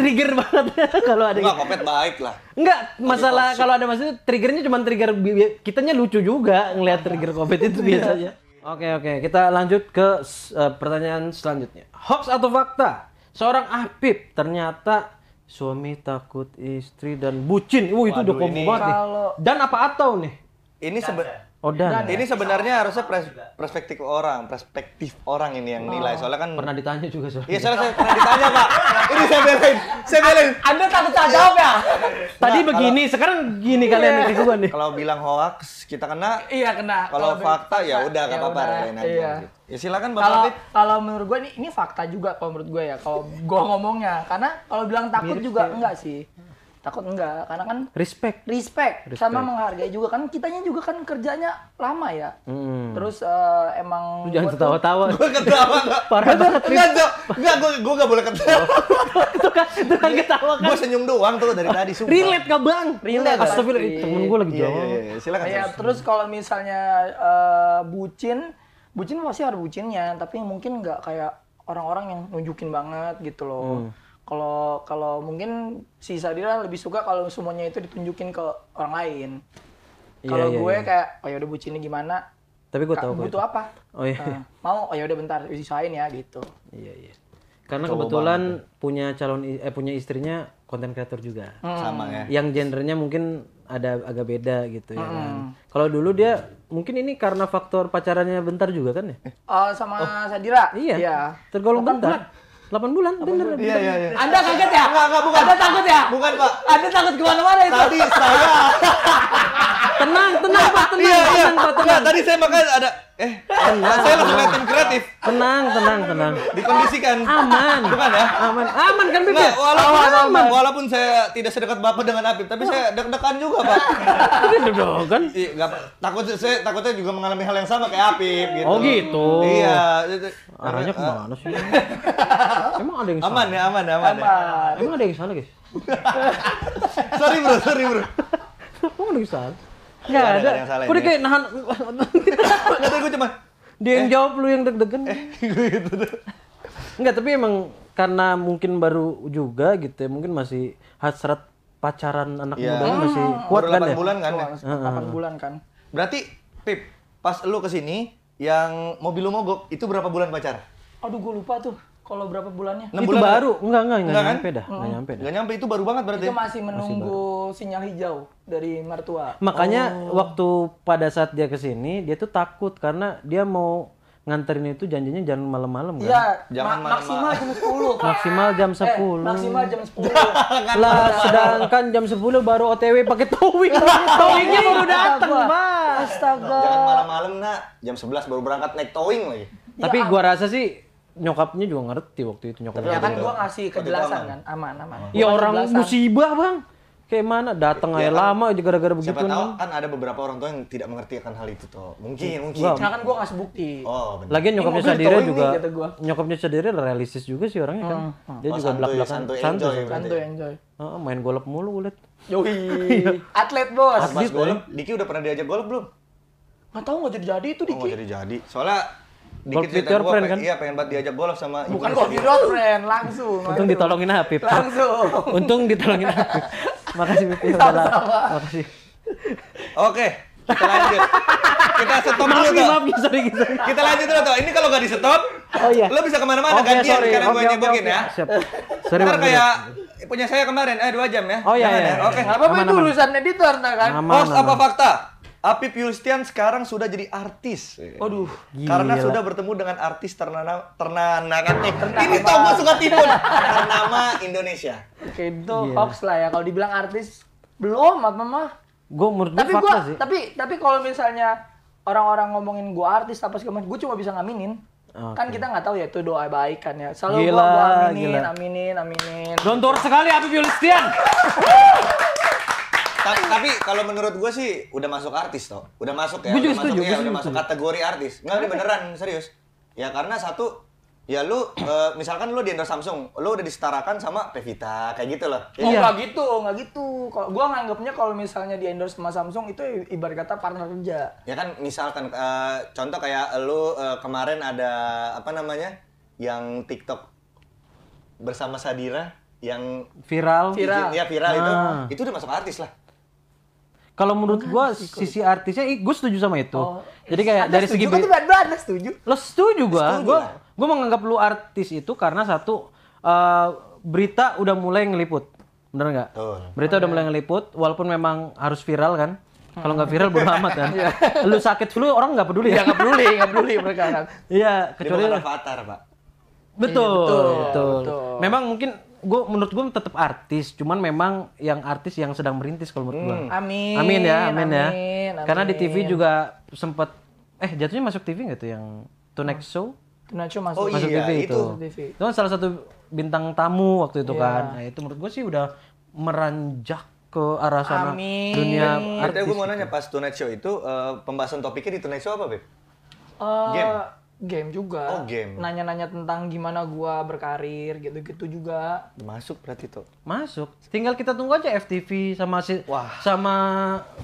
Speaker 1: trigger banget kalau ada Enggak
Speaker 2: kopet baik lah.
Speaker 1: Enggak, masalah kalau ada masalah triggernya cuma trigger kitanya lucu juga ngelihat trigger kopet itu iya. biasanya. Oke oke, kita lanjut ke eh, pertanyaan selanjutnya. Hoax atau fakta? Seorang Habib ternyata suami takut istri dan bucin. Wah, itu udah kombo banget nih. Dan apa atau nih?
Speaker 2: Ini sebenarnya Oh, dan. Ya? Ya. Ini sebenarnya harusnya pres perspektif orang, perspektif orang ini yang nilai. Oh. Soalnya kan pernah ditanya juga soalnya. Iya, soalnya saya pernah ditanya, Pak. Ini saya belain. Saya belain. Anda
Speaker 3: takut tak jawab ya?
Speaker 2: Tadi begini, sekarang gini kalian mikir iya. gua nih. Kalau bilang hoax, kita kena.
Speaker 3: Iya, kena. Kalau fakta ya udah enggak ya apa-apa, Iya. Gitu.
Speaker 2: Ya silakan Bang kalau,
Speaker 3: Kalau menurut gue ini, ini fakta juga kalau menurut gue ya. Kalau gue ngomongnya. Karena kalau bilang takut Mirip juga ya. enggak sih. Takut enggak. Karena kan. Respect. Respect. respect. Sama menghargai juga. Kan kitanya juga kan kerjanya lama ya.
Speaker 2: Hmm. Terus
Speaker 3: uh, emang. Lu jangan
Speaker 2: ketawa-tawa. Gue ketawa enggak. Parah banget. Enggak, enggak, gue, gue enggak boleh ketawa. itu kan, itu kan ketawa kan. Gue senyum doang tuh dari tadi. Sumpah. Relate
Speaker 3: gak bang? Relate. Astagfirullah.
Speaker 2: Temen gue lagi iya, iya, jawab. Iya, iya, iya. Silakan. Ya,
Speaker 3: terus kalau misalnya uh, bucin bucin pasti ada bucinnya tapi mungkin nggak kayak orang-orang yang nunjukin banget gitu loh hmm. kalau hmm. kalau mungkin si Sadira lebih suka kalau semuanya itu ditunjukin ke orang lain iya, kalau yeah, gue yeah, kayak oh ya udah bucinnya gimana
Speaker 1: tapi gue tahu butuh apa
Speaker 3: oh iya nah, mau oh ya udah bentar usahain ya gitu iya iya
Speaker 1: karena Coba kebetulan banget. punya calon eh punya istrinya konten creator juga hmm. sama ya yang gendernya mungkin ada agak beda gitu ya kan. Kalau dulu dia mungkin ini karena faktor pacarannya bentar juga kan ya?
Speaker 3: Uh, sama oh. Sadira. Iya. iya. Tergolong bentar.
Speaker 1: Bulan. 8 bulan, 8 bener, Iya, iya, iya. Anda kaget
Speaker 3: ya? Enggak, enggak, bukan. Anda takut ya? Bukan, Pak. Anda takut kemana-mana itu? Tadi saya... tenang tenang pak tenang iya, iya. tenang pak tenang tadi saya makanya
Speaker 2: ada eh tenang saya langsung ngeliatin kreatif tenang tenang tenang dikondisikan aman bukan ya aman aman kan bebek nah, walaupun aman, aman. walaupun saya tidak sedekat bapak dengan Apip tapi saya deg-degan juga pak iya, deg-degan iya takut saya takutnya juga mengalami hal yang sama kayak Apip gitu oh gitu iya arahnya kemana sih emang ada yang salah aman ya aman ya, aman, aman. Ya. emang ada yang salah guys
Speaker 1: sorry bro sorry bro emang ada salah Enggak ada. yang salah gue ya. kayak nahan. Enggak tahu gue cuma dia yang eh. jawab lu yang deg-degan. Eh, gitu Enggak, tapi emang karena mungkin baru juga gitu ya, mungkin masih hasrat pacaran anak yeah. muda masih ah. kuat kan 8 ya? bulan kan? 8 ya? bulan
Speaker 2: kan. Berarti, Pip, pas lu kesini, yang mobil lu mogok, itu berapa bulan pacar? Aduh, gue lupa tuh
Speaker 3: kalau berapa bulannya? 6 itu
Speaker 2: baru.
Speaker 1: Enggak, enggak, enggak, enggak nyampe kan? dah.
Speaker 2: Enggak nyampe hmm. dah. Enggak nyampe itu baru banget berarti. Itu masih menunggu
Speaker 3: masih sinyal hijau dari mertua. Makanya oh.
Speaker 1: waktu pada saat dia ke sini, dia tuh takut karena dia mau nganterin itu janjinya jangan malam-malam kan? Iya, jangan ma malam
Speaker 4: maksimal jam 10. maksimal jam
Speaker 1: 10. Eh, maksimal jam
Speaker 3: 10.
Speaker 1: lah sedangkan jam 10 baru OTW pakai towing. Iya, Towingnya
Speaker 2: iya. baru datang, Mas. Astaga. Jangan malam-malam, Nak. Jam 11 baru berangkat naik towing lagi. Tapi iya,
Speaker 1: gua ah. rasa sih nyokapnya juga ngerti waktu itu nyokapnya. Tapi kan gue
Speaker 3: ngasih kejelasan kan, aman aman. Iya
Speaker 1: orang musibah bang, kayak mana datang ya, aja ya, lama aja kan gara-gara begitu. Siapa tahu
Speaker 2: kan ada beberapa orang tua yang tidak mengerti akan hal itu toh. Mungkin iya. mungkin. Nah,
Speaker 3: kan gue ngasih bukti. Oh benar. Lagian nyokapnya sendiri juga, ini,
Speaker 1: nyokapnya sendiri realistis juga sih orangnya kan. Hmm. hmm. Dia oh, juga belak belakan santuy enjoy. Santuy enjoy. main golf mulu ulet.
Speaker 2: Yoi. Iya.
Speaker 3: Atlet bos. Atlet golf. Eh.
Speaker 2: Diki udah pernah diajak golf belum? Gak tau gak jadi-jadi itu oh, Diki. Oh, gak jadi-jadi. Soalnya Golf with your friend kan? Iya, pengen banget diajak golf sama Bukan golf with your
Speaker 3: friend, langsung. Untung aduh.
Speaker 2: ditolongin Habib. Langsung. Untung ditolongin Habib. Makasih Pipil.
Speaker 3: Makasih.
Speaker 2: Oke, kita lanjut. Kita stop dulu tuh. Maaf, sorry, sorry. Kita lanjut dulu tuh. Ini kalau nggak di stop, oh, iya. lo bisa kemana-mana okay, gantian sorry. karena okay, gue nyebokin okay. okay. ya. Siap. Sorry, Ntar kayak punya saya kemarin, eh dua jam ya. Oh iya, iya, ya. iya. Oke. apa itu urusan editor, kan? Host apa fakta? Api Piustian sekarang sudah jadi artis. Iya. Waduh, Gila. karena sudah bertemu dengan artis ternama ternama kan eh,
Speaker 3: ini tau gue suka tipu ternama
Speaker 2: Indonesia. Oke, itu hoax lah ya. Kalau dibilang artis
Speaker 3: belum apa mah?
Speaker 1: Gue menurut tapi gue sih.
Speaker 3: Tapi tapi kalau misalnya orang-orang ngomongin gue artis apa segala macam, gue cuma bisa ngaminin. Okay. Kan kita nggak tahu ya itu doa baik kan ya. Selalu gila, gua, gua aminin, gila. aminin,
Speaker 2: aminin. Dontor sekali Api Piustian tapi, tapi kalau menurut gue sih udah masuk artis toh. Udah masuk ya. Gue udah masuk, ya, udah masuk kategori artis. nggak ini beneran serius. Ya karena satu Ya lu uh, misalkan lu di endorse Samsung, lu udah disetarakan sama Pevita kayak gitu loh. Ya, oh, iya. iya.
Speaker 3: gitu, nggak gitu. Kalau gue nganggapnya kalau misalnya di endorse sama Samsung itu ibarat kata partner kerja.
Speaker 2: Ya kan misalkan uh, contoh kayak lu uh, kemarin ada apa namanya? yang TikTok bersama Sadira yang
Speaker 1: viral. Iya, viral. Ya viral nah. itu. Ah. Itu
Speaker 2: udah masuk artis lah.
Speaker 1: Kalau menurut gue sisi artisnya, gue setuju sama itu. Oh.
Speaker 2: Jadi kayak dari segi segi kan tuh anda setuju.
Speaker 1: Lo setuju gue. Gue ya? gue menganggap lu artis itu karena satu uh, berita udah mulai ngeliput, bener nggak? Berita oh, udah mulai ngeliput, walaupun memang harus viral kan. Hmm. Kalau nggak viral bodo amat kan. Iya. lu sakit flu orang nggak peduli. Ya nggak peduli, nggak peduli mereka. Iya, kecuali
Speaker 2: avatar, Pak.
Speaker 1: Betul, iya, betul, betul. betul. Memang mungkin gue menurut gue tetap artis cuman memang yang artis yang sedang merintis kalau menurut gue hmm. amin amin ya amin, amin ya amin. karena di TV juga sempet eh jatuhnya masuk TV nggak tuh yang Tonight Show
Speaker 3: Tonight Show masuk, oh, masuk iya, TV itu. itu
Speaker 1: itu kan salah satu bintang tamu waktu itu yeah. kan nah itu menurut gue sih udah meranjak ke arah sana amin.
Speaker 2: dunia artis. Artinya gue mau gitu. nanya pas Tonight Show itu uh, pembahasan topiknya di Tonight Show apa, Beb?
Speaker 3: Uh, Game game juga. Oh, game. Nanya-nanya tentang gimana gua berkarir gitu-gitu juga.
Speaker 1: Masuk berarti tuh. Masuk. Tinggal kita tunggu aja FTV sama si Wah. sama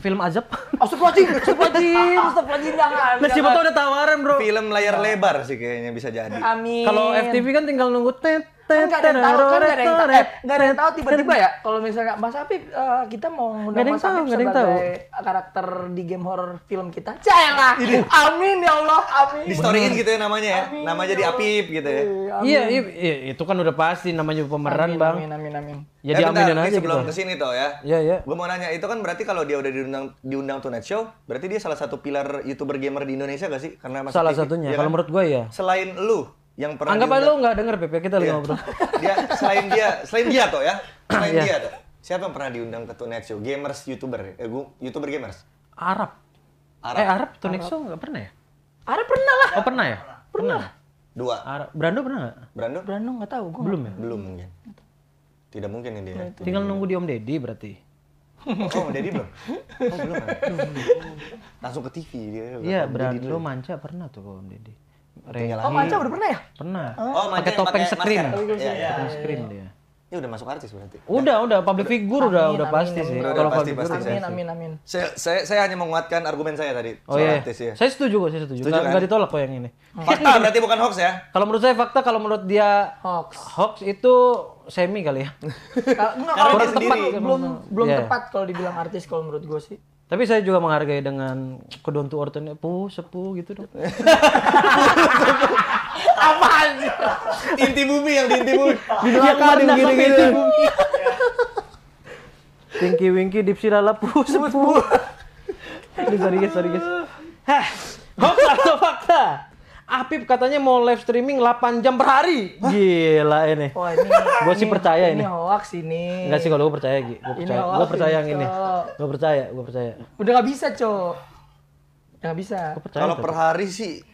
Speaker 1: film Azab.
Speaker 3: Astagfirullahaladzim, astagfirullahaladzim, astagfirullahaladzim, jangan. Nah, siapa tahu ada
Speaker 2: tawaran, Bro. Film layar lebar sih kayaknya bisa jadi.
Speaker 3: Amin. Kalau FTV kan tinggal nunggu tet kan nggak ada yang tahu kan nggak ada yang tahu eh, nggak ada yang tahu tiba-tiba ya kalau misalnya Mas Afif kita mau ngundang Mas Afif sebagai tahu. karakter di game horror film kita Jayalah amin ya Allah amin di storyin gitu ya namanya ya amin, ya nama jadi Afif gitu ya iya iya,
Speaker 2: iya,
Speaker 1: iya itu kan udah pasti namanya pemeran bang amin amin amin ya, ya diaminin aja sebelum gitu.
Speaker 2: kesini toh ya iya iya gue mau nanya itu kan berarti kalau dia udah diundang diundang tuh net show berarti dia salah satu pilar youtuber gamer di Indonesia gak sih karena Mas salah satunya iya kalau kan? menurut gue ya selain lu yang pernah Anggap aja lu nggak denger PP ya, kita lagi iya. ngobrol. Dia selain dia, selain dia toh ya. Ah, selain iya. dia toh. Siapa yang pernah diundang ke Tonight Show? Gamers YouTuber, eh, YouTuber gamers. Arab. Arab. Eh Arab Tonight
Speaker 1: Show nggak pernah ya?
Speaker 2: Arab pernah lah. Oh pernah ya? Pernah. Dua. Arab. Brando pernah nggak? Brando? Brando
Speaker 3: nggak tahu. gue Belum ya?
Speaker 2: Belum mungkin. Tidak mungkin ini dia. Tinggal nunggu di Om Deddy berarti. Oh, Om Deddy belum? Oh, belum. Langsung ke TV dia. Iya, Brando
Speaker 1: ya. manca pernah tuh Om Deddy. Iya. Oh, Maca udah pernah ya? Pernah. Oh, pakai topeng screen. Iya, iya. Topeng screen
Speaker 2: dia. Ini udah masuk artis berarti.
Speaker 1: Udah, udah public figure amin, udah udah pasti amin, sih. Udah, udah pasti, pasti. Amin,
Speaker 2: amin, amin. Saya, saya, saya hanya menguatkan argumen saya tadi oh, iya. artis ya. Saya
Speaker 1: setuju kok, saya setuju. setuju kan? ditolak kok yang ini. Fakta berarti bukan hoax ya? Kalau menurut saya fakta, kalau menurut dia hoax. Hoax itu semi kali ya.
Speaker 2: Kalau kalau belum
Speaker 3: belum iya. tepat kalau dibilang artis kalau menurut gue sih.
Speaker 1: Tapi saya juga menghargai dengan kedontu ortonya pu sepu gitu dong.
Speaker 3: Apa Inti bumi
Speaker 1: yang di inti bumi. Di neraka di begini gitu. Tingki winki dipsi lala pu sepu. Ini sorry guys, sorry guys. Hah, hoax atau fakta? Apip katanya mau live streaming 8 jam per hari. Hah? Gila ini. Wah, ini gue sih percaya ini. Ini
Speaker 3: hoax ini. Enggak sih
Speaker 1: kalau gue percaya gitu. Gue percaya. Gue percaya
Speaker 3: yang ini.
Speaker 2: Gue percaya, gue percaya.
Speaker 3: Udah gak bisa, Cok. gak bisa. Kalau per
Speaker 2: hari sih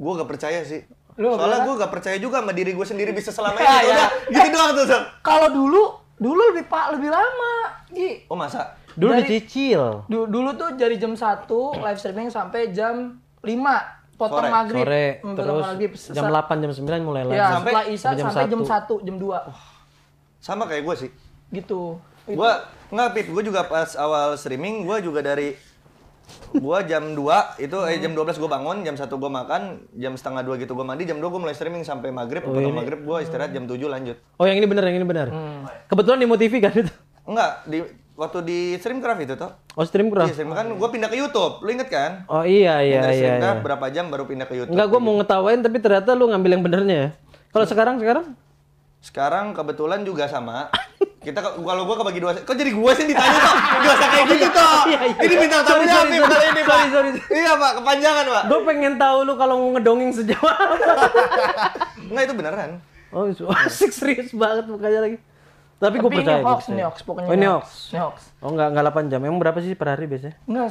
Speaker 2: gue gak percaya sih. Lu Soalnya gue gak percaya juga sama diri gue sendiri bisa selama iya, ini. Ya, Udah, ya. gitu eh, doang tuh, Sob. Kalau dulu, dulu lebih pak lebih lama, Gi.
Speaker 3: Oh, masa? Dulu
Speaker 1: dicicil.
Speaker 3: dulu tuh dari jam 1 live streaming sampai jam 5 potong Sore. maghrib. Sore, hmm, terus maghrib. jam 8,
Speaker 2: jam 9 mulai lagi. Ya, sampai, setelah sampai jam, sampai 1. jam 1, jam 2. Oh, sama kayak gue sih. Gitu. Itu. Gue, nggak pip gue juga pas awal streaming, gue juga dari gue jam 2 itu hmm. eh jam 12 gue bangun, jam 1 gue makan, jam setengah 2 gitu gue mandi, jam 2 gue mulai streaming sampai maghrib, oh, potong maghrib gue istirahat hmm. jam 7 lanjut.
Speaker 1: Oh yang ini bener, yang ini bener. Hmm. Kebetulan di motivi kan itu?
Speaker 2: Enggak, di waktu di Streamcraft itu toh?
Speaker 1: Oh Streamcraft. Iya Streamcraft
Speaker 2: kan gue pindah ke YouTube, lu inget kan?
Speaker 1: Oh iya iya dari iya. Streamcraft iya.
Speaker 2: berapa jam baru pindah ke YouTube? Enggak,
Speaker 1: gue gitu. mau ngetawain tapi ternyata lu ngambil yang benernya. Ya. Kalau sekarang sekarang?
Speaker 2: Sekarang kebetulan juga sama. Kita kalau gue kebagi dua, kok jadi gue sih ditanya toh? Gak usah kayak gitu toh. Iya, iya, iya. Ini bintang tamunya apa kali ini pak? Sorry, sorry. Iya pak, kepanjangan pak. Gue pengen tahu lu kalau mau ngedonging sejauh. Enggak itu beneran. Oh,
Speaker 3: asik serius banget mukanya lagi.
Speaker 1: Tapi, gue percaya. hoax, gitu. ini hoax pokoknya. Oh, ini hoax. Ini hoax. Oh enggak, enggak 8 jam. Emang berapa sih per hari biasanya?
Speaker 3: Enggak,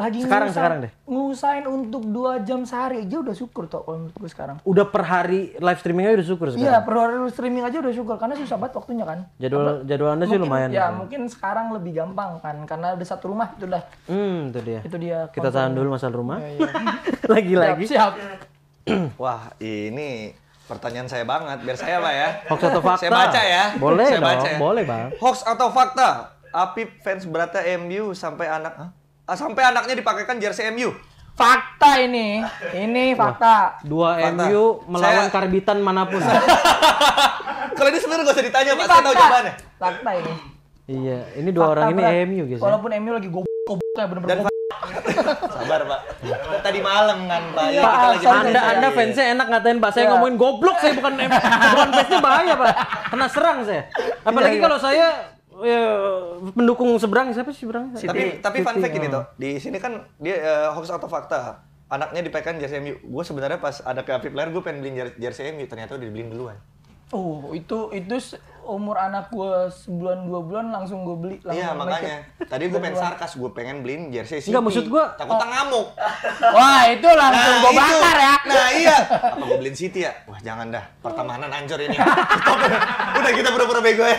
Speaker 3: lagi sekarang ngusain, sekarang deh. Ngusain untuk 2 jam sehari aja udah syukur tuh kalau menurut gue sekarang.
Speaker 1: Udah per hari live streaming aja udah syukur iya, sekarang. Iya, per
Speaker 3: hari live streaming aja udah syukur karena susah banget waktunya kan. Jadwal Apa, jadwal
Speaker 1: Anda sih lumayan. Ya, kan. mungkin
Speaker 3: sekarang lebih gampang kan karena ada satu rumah itu udah.
Speaker 2: Hmm, itu dia. Itu
Speaker 3: dia. Kita tahan dulu masalah rumah. Iya, iya.
Speaker 2: Lagi-lagi. Ya, ya. siap. siap. Wah, ini pertanyaan saya banget biar saya lah ya hoax atau fakta saya baca ya boleh saya dong, baca ya. boleh bang hoax atau fakta Api fans beratnya MU sampai anak ah, sampai anaknya dipakaikan jersey MU fakta ini ini
Speaker 3: fakta
Speaker 1: Wah, dua fakta. MU melawan saya... karbitan manapun
Speaker 3: kalau ini sebenarnya gak usah ditanya ini pak fakta. saya tahu jawabannya fakta ini
Speaker 1: iya ini dua fakta orang ini MU guys walaupun
Speaker 3: MU lagi gobok gobok bener bener-bener
Speaker 2: Sabar Pak. Tadi malam kan Pak. Iya, ya, kita lagi anda Anda fansnya
Speaker 3: enak ngatain Pak. Saya ya. ngomongin goblok saya bukan bukan fansnya
Speaker 1: bahaya Pak. Kena serang saya. Apalagi iya, iya. kalau saya
Speaker 2: pendukung ya, seberang siapa sih seberang? Tapi tapi fun fact ini tuh, oh. Di sini kan dia eh, hoax atau fakta anaknya dipekan jersey MU. Gue sebenarnya pas ada PAP player gue pengen beliin jersey MU ternyata udah dibeliin duluan.
Speaker 3: Oh, itu itu umur anak gue sebulan dua bulan langsung gue beli langsung iya makanya tadi gue pengen sarkas
Speaker 2: gue pengen beliin jersey sih Enggak, maksud gue Takut oh.
Speaker 3: ngamuk wah itu langsung nah, gue bakar ya nah iya
Speaker 2: apa gue beliin City ya wah jangan dah pertemanan hancur ini udah kita pura-pura bego ya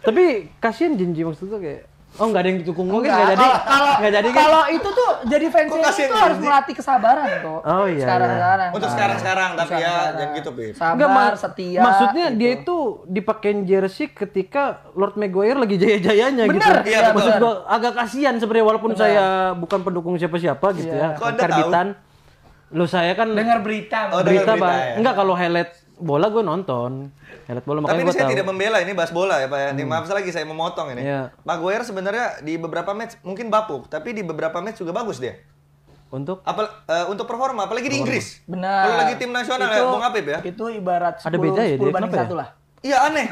Speaker 1: tapi kasihan Jinji maksud
Speaker 3: gue kayak
Speaker 2: Oh nggak ada yang dukung mungkin nggak ya, jadi. Kalau nggak jadi kan? kalau
Speaker 3: itu tuh jadi fans itu tuh harus melatih kesabaran kok. Oh iya. Sekarang iya. sekarang. Untuk sekarang sekarang tapi ya jangan gitu bi Sabar, Enggak, setia. Maksudnya
Speaker 1: gitu. dia itu dipakein jersey ketika Lord Maguire lagi jaya-jayanya gitu. bener, gitu. Iya, betul. Maksud gua agak kasihan sebenarnya walaupun bener. saya bukan pendukung siapa-siapa gitu ya. iya. ya. Karbitan. Lo saya kan dengar
Speaker 2: berita, oh, berita, berita, bang ya.
Speaker 1: nggak kalau highlight bola gue nonton highlight bola tapi ini saya tahu. tidak
Speaker 2: membela ini bahas bola ya pak ya ini hmm. maaf lagi saya memotong ini Ya. Maguire sebenarnya di beberapa match mungkin bapuk tapi di beberapa match juga bagus dia untuk apa uh, eh, untuk performa apalagi performa. di Inggris benar kalau lagi tim nasional ya, itu, ya Bung Apip ya itu ibarat 10, ada beda ya 10 banding 1 ya? lah iya aneh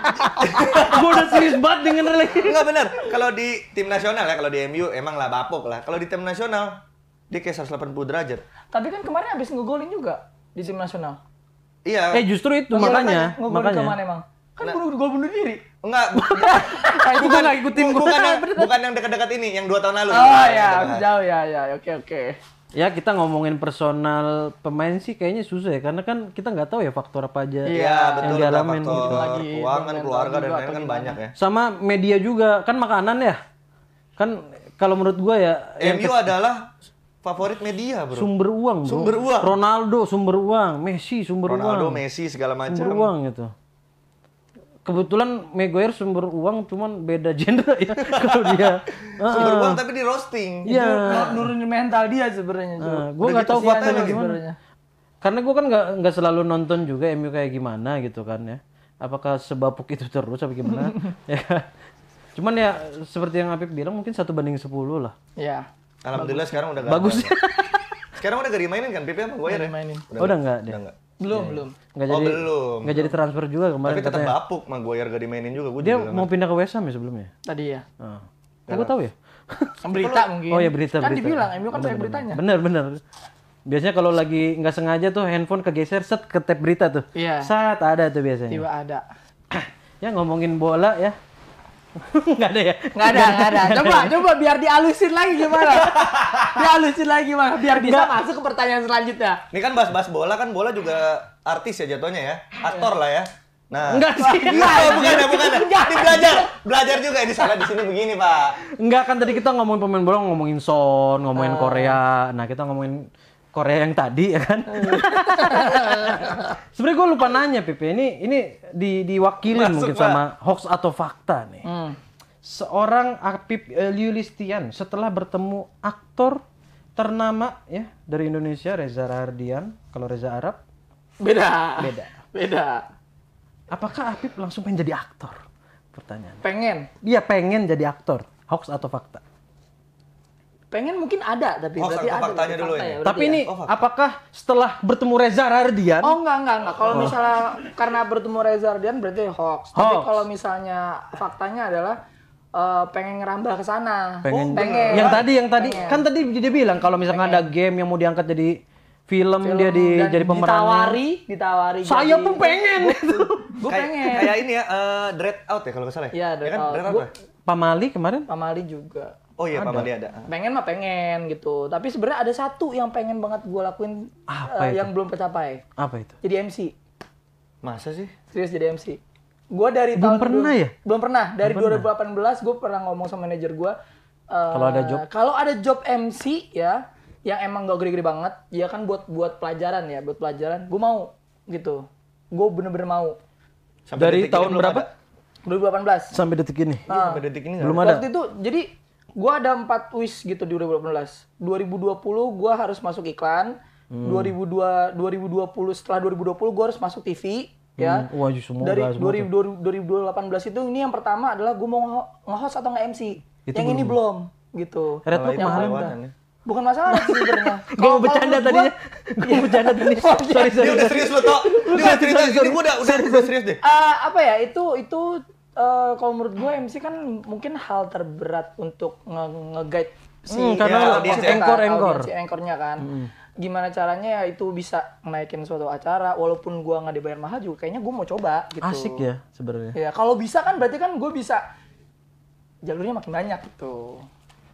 Speaker 2: gue udah serius banget dengan ini. Enggak benar kalau di tim nasional ya kalau di MU emang lah bapuk lah kalau di tim nasional dia kayak 180 derajat
Speaker 3: tapi kan kemarin habis ngegolin juga di tim nasional
Speaker 2: Iya. Eh justru itu iya, makanya. Ngobrol makanya. kemana emang? Kan nah, gua gue bunuh diri. Enggak. nah, itu kan gak ikutin gue. Bukan, yang, bukan yang dekat-dekat ini, yang dua tahun lalu. Oh iya, ya, jauh ya, ya, oke oke.
Speaker 1: Ya kita ngomongin personal pemain sih kayaknya susah ya karena kan kita nggak tahu ya faktor apa aja iya, yang betul, dialamin faktor gitu. Lagi, keuangan,
Speaker 2: keluarga dan lain lain kan banyak ya.
Speaker 1: Sama media juga kan makanan ya. Kan kalau menurut gua ya MU
Speaker 2: adalah favorit media bro sumber uang bro. sumber uang
Speaker 1: Ronaldo sumber uang Messi sumber Ronaldo, uang Ronaldo Messi
Speaker 2: segala macam sumber uang
Speaker 1: gitu kebetulan Maguire sumber uang cuman beda gender ya kalau dia sumber ah. uang tapi
Speaker 3: di roasting ya yeah. nurunin mental dia sebenarnya uh, ah, gue nggak gitu tahu faktanya gimana gitu.
Speaker 1: karena gue kan nggak nggak selalu nonton juga MU kayak gimana gitu kan ya apakah sebabuk itu terus apa gimana ya kan? cuman ya seperti yang Apip bilang mungkin satu banding sepuluh lah
Speaker 2: ya Alhamdulillah sekarang udah gak Bagus. sekarang udah gak dimainin kan Pipi sama gue ya? Dimainin. Udah, oh, udah enggak Udah enggak. Belum, iya, iya. belum.
Speaker 1: Enggak oh, jadi. Oh, belum. Enggak jadi transfer juga kemarin Tapi tetap bapuk
Speaker 2: mah gue gak dimainin juga gue Dia juga mau
Speaker 1: pindah ke West Ham ya sebelumnya? Tadi ya. Heeh. Oh. Aku tahu ya. Kan berita mungkin. Oh ya berita, kan berita. Kan dibilang, MU kan banyak beritanya. Bener, bener. Biasanya kalau lagi nggak sengaja tuh handphone kegeser set ke tab berita tuh. Iya. Saat ada tuh biasanya. Tiba ada. ya ngomongin bola ya. nggak
Speaker 3: ada ya? nggak ada, nggak ada. Coba, ya? coba biar dialusin lagi gimana? dialusin lagi gimana? Biar bisa Nggak. masuk ke pertanyaan selanjutnya.
Speaker 2: Ini kan bahas-bahas bola kan bola juga artis ya jatuhnya ya. Iya. Aktor lah ya. Nah, nggak sih. Enggak, iya, bukan, ya, bukan. Enggak. Ya? Ini belajar, belajar juga ini salah di sini begini, Pak.
Speaker 1: nggak kan tadi kita ngomongin pemain bola, ngomongin Son, ngomongin uh. Korea. Nah, kita ngomongin Korea yang tadi ya kan. Sebenarnya gue lupa nanya Pipi ini ini di diwakilin Maksud mungkin lah. sama hoax atau fakta nih. Hmm. Seorang Apip eh, Liulistian setelah bertemu aktor ternama ya dari Indonesia Reza Rahardian kalau Reza Arab
Speaker 3: beda beda beda.
Speaker 1: Apakah Apip langsung pengen jadi aktor?
Speaker 3: Pertanyaan. Pengen.
Speaker 1: Dia pengen jadi aktor. Hoax atau fakta?
Speaker 3: Pengen mungkin ada tapi oh, berarti ada. faktanya dulu ya. Ya, tapi ini oh, apakah setelah
Speaker 1: bertemu Reza Rardian? Oh
Speaker 3: enggak enggak enggak. Kalau oh. misalnya karena bertemu Reza Rardian berarti hoax. hoax. Tapi kalau misalnya faktanya adalah uh, pengen ngerambah ke sana. Pengen. Oh, pengen. Yang tadi
Speaker 1: yang tadi pengen. kan tadi dia bilang kalau misalnya ada game yang mau diangkat jadi film, film dia di, jadi pemeran. Ditawari,
Speaker 3: ditawari.
Speaker 2: Saya jadi, pun pengen itu. Gue pengen. Kayak ini ya, uh, Dread Out ya kalau nggak salah. ya, iya, Dread ya kan? Out. Dread Out. Gua,
Speaker 3: Pamali
Speaker 1: kemarin? Pamali
Speaker 3: juga. Oh iya, ada. Pak Mali ada. Ah. Pengen mah pengen gitu. Tapi sebenarnya ada satu yang pengen banget gue lakuin Apa uh, yang belum tercapai. Apa itu? Jadi MC. Masa sih? Serius jadi MC. Gue dari belum tahun pernah ya? Belum pernah. Dari belum 2018 gue pernah ngomong sama manajer gue. Uh, kalau ada job? Kalau ada job MC ya, yang emang gak gede-gede banget, ya kan buat buat pelajaran ya, buat pelajaran. Gue mau gitu. Gue bener-bener mau.
Speaker 1: Sampai dari tahun berapa? Ada. 2018. Sampai detik ini.
Speaker 3: Nah, sampai detik ini belum ada. Waktu itu jadi gue ada empat wish gitu di 2018. 2020 gue harus masuk iklan. Hmm. 2002, 2020 setelah 2020 gue harus masuk TV hmm. ya.
Speaker 1: Wah, semoga, Dari
Speaker 3: semoga 2000, 2018 itu ini yang pertama adalah gue mau nge-host atau nge-MC. Yang belum. ini belum gitu. Redbook mahal Bukan masalah sebenarnya.
Speaker 2: gue mau bercanda tadi. Gue mau bercanda tadi. Sorry, sorry. Dia udah serius lo, Tok. Dia udah serius. Ini udah udah serius deh.
Speaker 3: Eh, apa ya? Itu itu uh, kalau menurut gue MC kan mungkin hal terberat untuk nge-guide nge si hmm, karena ya, si anchor kan, anchor si anchornya kan hmm. gimana caranya ya itu bisa naikin suatu acara walaupun gua nggak dibayar mahal juga kayaknya gua mau coba gitu asik ya sebenarnya ya kalau bisa kan berarti kan gua bisa jalurnya makin banyak gitu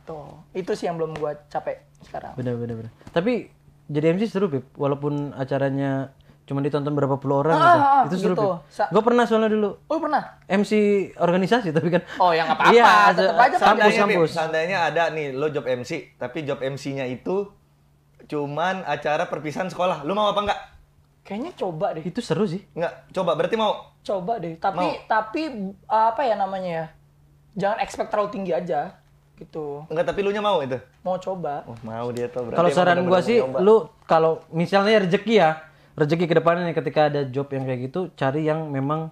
Speaker 3: tuh itu sih yang belum gua capek sekarang bener
Speaker 1: bener bener tapi jadi MC seru Pip walaupun acaranya cuma ditonton berapa puluh orang ah, gitu. Ah, ah, itu seru. Gitu. Sa- gue pernah soalnya dulu. Oh pernah? MC organisasi tapi kan. Oh yang
Speaker 2: apa-apa. Iya, tetap aja kampus, kampus. Seandainya ada nih lo job MC, tapi job MC-nya itu cuman acara perpisahan sekolah. Lo mau apa enggak?
Speaker 3: Kayaknya coba
Speaker 2: deh. Itu seru sih. Enggak, coba. Berarti mau? Coba deh. Tapi mau.
Speaker 3: tapi apa ya namanya ya? Jangan expect terlalu tinggi aja
Speaker 2: gitu. Enggak, tapi lu nya mau itu? Mau coba. Oh, mau dia tuh berarti.
Speaker 3: Kalau saran gua sih
Speaker 1: lu kalau misalnya rezeki ya, rezeki ke depannya ketika ada job yang kayak gitu cari yang memang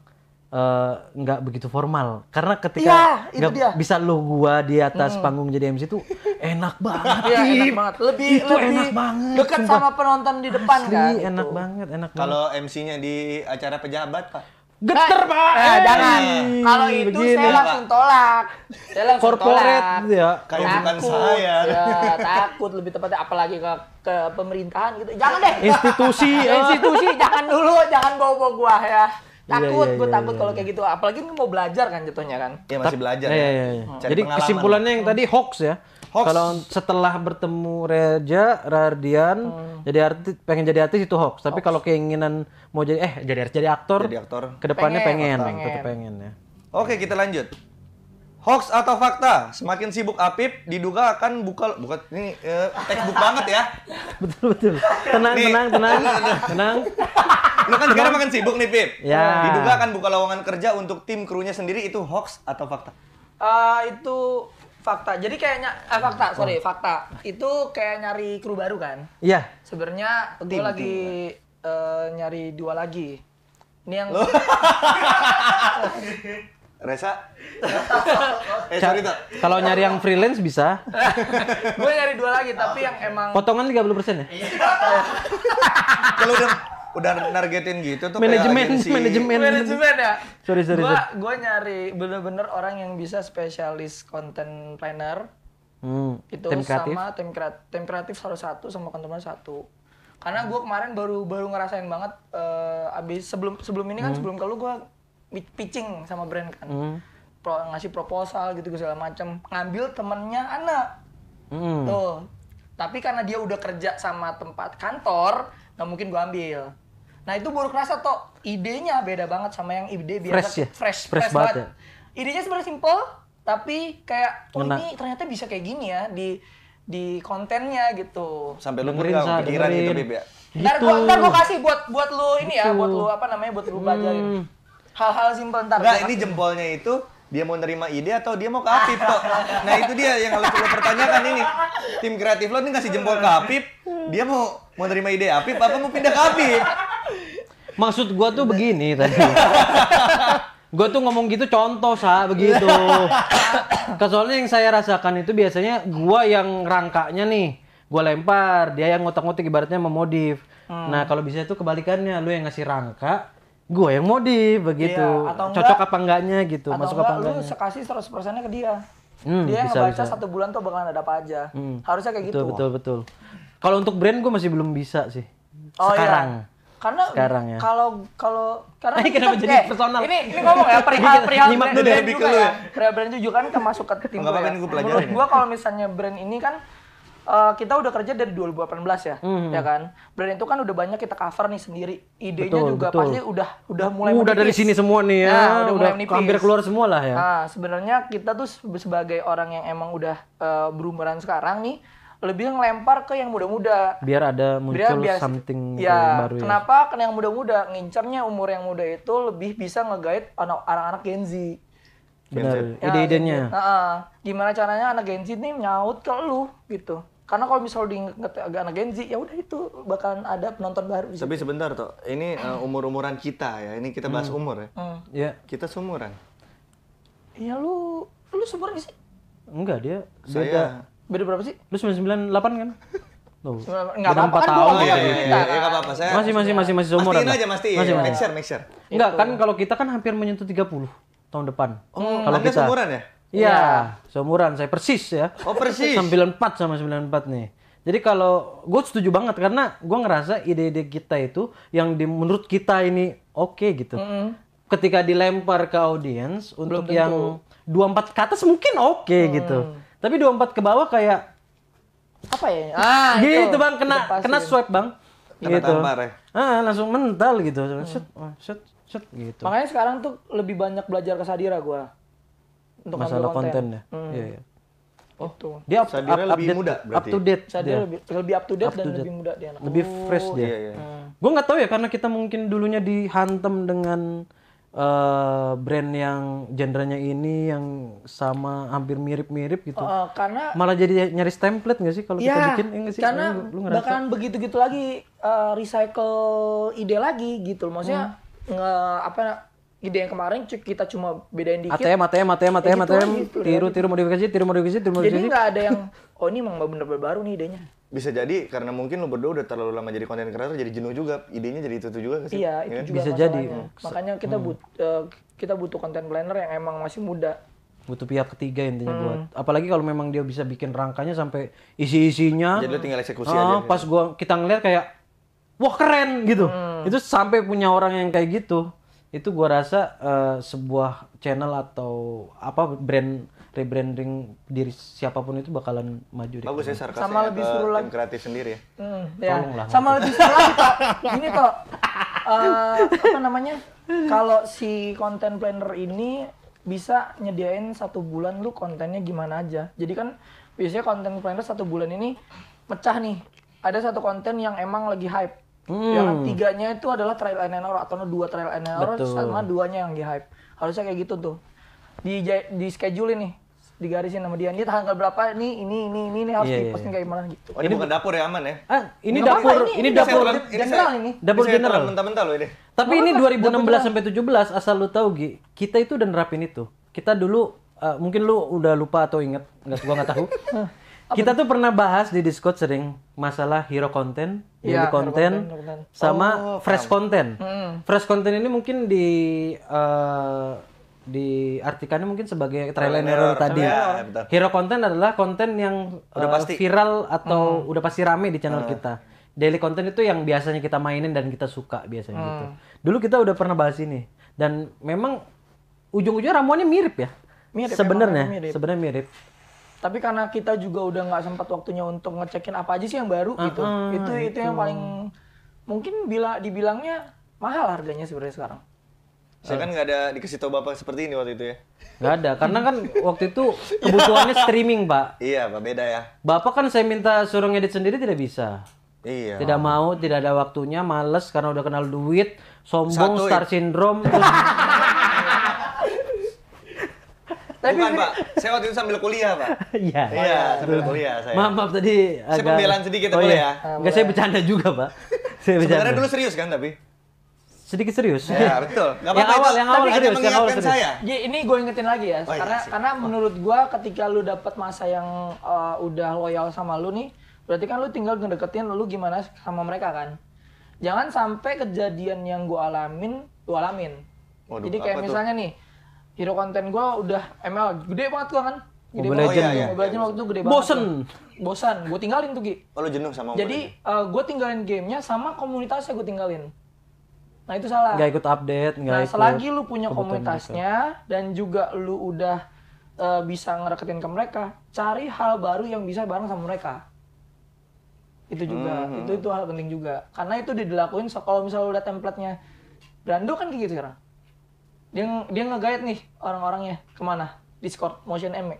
Speaker 1: eh, nggak uh, begitu formal karena ketika ya, gak bisa lo gua di atas hmm. panggung jadi MC itu
Speaker 3: enak iya, banget ya, enak banget lebih
Speaker 2: itu lebih enak banget dekat sama
Speaker 3: penonton di depan Asli, kan enak
Speaker 2: itu. banget enak kalau MC-nya di acara pejabat pak Geter nah, pak. Eh, jangan. Kalau itu Begini. saya langsung tolak.
Speaker 3: Saya langsung Corporate, tolak. Gitu ya.
Speaker 2: Kayak takut, bukan saya. Ya,
Speaker 3: takut lebih tepatnya apalagi ke, ke pemerintahan gitu. Jangan deh.
Speaker 2: Institusi.
Speaker 3: Institusi oh. jangan dulu, jangan bawa-bawa gua ya. Iya, takut iya, iya, gue iya, takut iya, kalau iya. kayak gitu apalagi ini mau belajar kan jatuhnya kan
Speaker 2: ya masih belajar iya, ya iya, iya. Hmm. jadi kesimpulannya
Speaker 1: yang hmm. tadi hoax ya hoax. kalau setelah bertemu Reja Radian, hmm. jadi artis pengen jadi artis itu hoax tapi kalau keinginan mau jadi eh jadi artis jadi aktor jadi aktor kedepannya pengen pengen, pengen. pengen. pengen ya
Speaker 2: oke kita lanjut Hoax atau fakta? Semakin sibuk Apip, diduga akan buka bukan ini eh, textbook banget ya. Betul betul. Tenang nih. tenang tenang tenang. Lu kan sekarang makan sibuk nih Pip. Ya. Diduga akan buka lowongan kerja untuk tim krunya sendiri itu hoax atau fakta?
Speaker 3: Uh, itu fakta. Jadi kayaknya eh, fakta, oh. sorry, oh. fakta. Itu kayak nyari kru baru kan? Iya. Sebenarnya gue lagi tim. uh, nyari dua lagi. Ini yang Reza, eh, sorry,
Speaker 1: Kalau nyari yang freelance bisa.
Speaker 3: gue nyari dua lagi, tapi yang emang...
Speaker 1: Potongan tiga puluh persen ya? Iya. Kalau udah udah
Speaker 2: nargetin gitu tuh manajemen manajemen
Speaker 3: manajemen ya sorry sorry Gue gua nyari bener-bener orang yang bisa spesialis content planner hmm, itu tim kreatif. sama tim kreatif tim kreatif harus satu sama content satu karena gue kemarin baru baru ngerasain banget uh, abis sebelum sebelum ini kan hmm. sebelum kalau gue pitching sama brand kan hmm. Pro, ngasih proposal gitu, gitu segala macam ngambil temennya anak hmm. tuh tapi karena dia udah kerja sama tempat kantor nggak mungkin gua ambil nah itu baru kerasa toh idenya beda banget sama yang ide biasa fresh ya? fresh, fresh, fresh banget, banget. Ya? idenya sebenarnya simple tapi kayak oh ini ternyata bisa kayak gini ya di di kontennya gitu
Speaker 2: sampai lu ngeri nggak pikiran gitu bib ya gitu. ntar gua gitu. ntar gua kasih
Speaker 3: buat buat lu ini gitu. ya buat gitu. lu apa namanya buat lu pelajarin hmm hal-hal simpel ntar. Enggak, ini
Speaker 2: jempolnya itu dia mau nerima ide atau dia mau ke Apip toh. Nah itu dia yang harus lo pertanyakan ini. Tim kreatif lo ini ngasih jempol ke Apip, dia mau mau nerima ide Apip apa mau pindah ke Apip? Maksud gua tuh
Speaker 1: begini tadi. Gue tuh ngomong gitu contoh sa begitu. Soalnya yang saya rasakan itu biasanya gua yang rangkanya nih, gua lempar, dia yang ngotak ngotak ibaratnya memodif. Hmm. Nah kalau bisa itu kebalikannya, lu yang ngasih rangka, gue yang modi begitu iya, atau enggak, cocok apa enggaknya gitu atau masuk enggak, apa enggaknya lu
Speaker 3: sekasih seratus persennya ke dia hmm, dia yang bisa, bisa. satu bulan tuh bakalan ada apa aja hmm. harusnya kayak betul, gitu betul
Speaker 1: betul kalau untuk brand gue masih belum bisa sih
Speaker 3: oh, iya. sekarang iya. karena sekarang ya kalau kalau karena Ay, kenapa jadi eh, personal ini ini ngomong ya perihal perihal brand, dulu ya, brand juga ya. ya. perihal brand juga kan termasuk ke tim gue ya. menurut ya. gue kalau misalnya brand ini kan uh, kita udah kerja dari 2018 ya, hmm. ya kan. Brand itu kan udah banyak kita cover nih sendiri. Idenya betul, juga betul. pasti udah udah mulai uh, Udah dari sini semua nih ya. Nah, ya, udah, udah mulai hampir keluar semua lah ya. Nah, sebenarnya kita tuh sebagai orang yang emang udah uh, eh, berumuran sekarang nih lebih ngelempar ke yang muda-muda.
Speaker 1: Biar ada muncul biar, biar, something gitu ya, baru. Ya. Kenapa?
Speaker 3: Ya. Karena yang muda-muda ngincernya umur yang muda itu lebih bisa ngegait anak-anak Gen Z.
Speaker 4: Benar,
Speaker 1: ya, ide-idenya.
Speaker 3: Nah, gimana caranya anak Gen Z nih nyaut ke lu gitu karena kalau misalnya diinget agak anak Gen Z ya udah itu bakalan ada penonton baru tapi gitu.
Speaker 2: sebentar toh ini uh, umur umuran kita ya ini kita bahas hmm. umur ya hmm. yeah. kita seumuran
Speaker 3: iya lu lu seumuran sih
Speaker 2: enggak dia beda Saya...
Speaker 1: beda berapa sih lu sembilan sembilan delapan kan enggak apa-apa kan tahun. Iya, iya, iya, iya, apa-apa. Saya masih masih masih masih seumuran. masih aja, masih Masih, masih. mixer masih masih masih Enggak, kan kalau kita kan hampir menyentuh 30 tahun depan. Oh, kalau kita seumuran ya? Iya. iya, seumuran saya persis ya. Oh, persis. 94 sama 94 nih. Jadi kalau gue setuju banget karena gue ngerasa ide-ide kita itu yang di, menurut kita ini oke okay, gitu. Mm -hmm. Ketika dilempar ke audiens untuk tentu. yang 24 ke atas mungkin oke okay, mm. gitu. Tapi 24 ke bawah kayak
Speaker 3: apa ya? Ah, gitu
Speaker 1: itu, Bang, kena kena swipe, Bang. Kena gitu. tampar ya. Ah, langsung mental gitu. Hmm. Shut, shut, shut gitu. Makanya
Speaker 3: sekarang tuh lebih banyak belajar ke Sadira gua untuk masalah konten. konten ya. Hmm. Iya, iya. Oh, tuh.
Speaker 1: dia up, up, lebih update, muda berarti. Ya? Up to date. lebih, lebih up to date up dan to date. lebih muda dia. Lebih oh, fresh dia. Iya, iya. Hmm. Gue nggak tahu ya karena kita mungkin dulunya dihantam dengan uh, brand yang gendernya ini yang sama hampir mirip-mirip gitu. Uh, karena malah jadi nyaris template nggak sih kalau iya, ya, kita bikin? Iya sih? Karena lu, lu
Speaker 3: begitu-gitu lagi uh, recycle ide lagi gitu. Maksudnya hmm. nge apa ide yang kemarin kita cuma bedain dikit. ATM,
Speaker 1: ATM, ATM, ATM, ATM, ATM, gitu, tiru, tiru modifikasi, tiru modifikasi, tiru modifikasi. Jadi nggak ada
Speaker 3: yang,
Speaker 2: oh ini emang bener-bener baru nih idenya. Bisa jadi karena mungkin lo berdua udah terlalu lama jadi konten creator jadi jenuh juga, idenya jadi itu, -itu juga sih. Iya, iya itu ya? juga Bisa jadi. Makanya kita hmm. but,
Speaker 3: uh, kita butuh konten planner yang emang masih muda.
Speaker 1: Butuh pihak ketiga intinya hmm. buat. Apalagi kalau memang dia bisa bikin rangkanya sampai isi-isinya. Jadi lo tinggal eksekusi uh, aja. Pas gua kita ngeliat kayak, wah keren gitu. Hmm. Itu sampai punya orang yang kayak gitu itu gua rasa uh, sebuah channel atau apa brand rebranding diri siapapun itu bakalan maju di Bagus ya sarkas sama
Speaker 2: lebih seru lagi kreatif sendiri ya.
Speaker 3: Hmm, ya. Tolonglah, sama lebih seru lagi ini Gini kok uh, eh, apa namanya? Kalau si content planner ini bisa nyediain satu bulan lu kontennya gimana aja. Jadi kan biasanya content planner satu bulan ini pecah nih. Ada satu konten yang emang lagi hype Hmm. Yang tiganya itu adalah trial and error atau dua trial and error Betul. sama duanya yang di hype. Harusnya kayak gitu tuh. Di di schedule ini, digarisin sama dia. Ini tanggal berapa? Ini ini ini ini, ini harus yeah, iya, diposting yeah. kayak gimana gitu. Oh, ini, ini bukan
Speaker 2: dapur ya aman ya?
Speaker 3: Ah, ini Nggak dapur apa, ini, ini dapur general ini.
Speaker 2: Dapur general. Mentah-mentah loh ini. Tapi ini 2016
Speaker 1: sampai 17 asal lu tahu Gi, kita itu udah nerapin itu. Kita dulu uh, mungkin lu udah lupa atau inget, nggak gua nggak tahu. kita tuh pernah bahas di Discord sering masalah hero content, ya, content, hero content, sama oh, fresh konten. content. Hmm. Fresh content ini mungkin di uh, diartikannya mungkin sebagai trial and error, tadi. Ya, hero content adalah konten yang udah uh, viral atau hmm. udah pasti rame di channel hmm. kita. Daily content itu yang biasanya kita mainin dan kita suka biasanya hmm. gitu. Dulu kita udah pernah bahas ini dan memang ujung-ujungnya ramuannya mirip ya. Mirip. Sebenarnya, sebenarnya Sebenernya mirip
Speaker 3: tapi karena kita juga udah nggak sempat waktunya untuk ngecekin apa aja sih yang baru uh, gitu itu ah, ah, itu, itu yang gitu. paling mungkin bila dibilangnya mahal harganya sebenarnya sekarang
Speaker 2: saya kan nggak ada dikasih tahu bapak seperti ini waktu itu ya. Nggak ada, karena kan
Speaker 3: waktu
Speaker 1: itu
Speaker 2: kebutuhannya streaming pak. Iya pak, beda ya.
Speaker 1: Bapak kan saya minta suruh ngedit sendiri tidak bisa. Iya. Tidak mau, tidak ada waktunya, males karena udah kenal duit, sombong, Satu, star ya. syndrome, terus tapi Bukan Pak, saya
Speaker 2: waktu itu sambil kuliah
Speaker 1: Pak. Iya.
Speaker 2: Oh, iya, sambil kuliah saya. Maaf,
Speaker 1: maaf tadi agak... Saya pembelaan sedikit ya, oh, boleh iya. ya? Enggak, saya bercanda juga Pak. Saya bercanda. Sebenarnya dulu serius kan tapi? sedikit serius. Iya,
Speaker 2: betul. apa-apa.
Speaker 3: yang awal, yang awal ada serius, yang awal serius. saya. Ya, ini gue ingetin lagi ya, oh, iya, karena karena menurut gue ketika lu dapat masa yang eh, udah loyal sama lu nih, berarti kan lu tinggal ngedeketin lu gimana sama mereka kan. Jangan sampai kejadian yang gue alamin, lu alamin.
Speaker 2: Waduh, Jadi kayak misalnya
Speaker 3: tuh? nih, hero konten gue udah ML gede banget tuh kan gede banget. Legend, oh, iya, iya. waktu itu gede banget. Bosen. Bosan. Gue tinggalin tuh, Gi. Oh, lu jenuh sama Jadi, uh, eh, gue tinggalin gamenya sama komunitasnya gue tinggalin. Nah, itu salah.
Speaker 1: Gak ikut update, gak nah, ikut. selagi lu punya komunitasnya
Speaker 3: juga. dan juga lu udah uh, bisa ngereketin ke mereka, cari hal baru yang bisa bareng sama mereka. Itu juga. Mm -hmm. Itu itu hal penting juga. Karena itu dilakuin so, kalau misalnya lu udah template-nya Brando kan kayak gitu sekarang dia dia ngegait nih orang-orangnya kemana Discord Motion M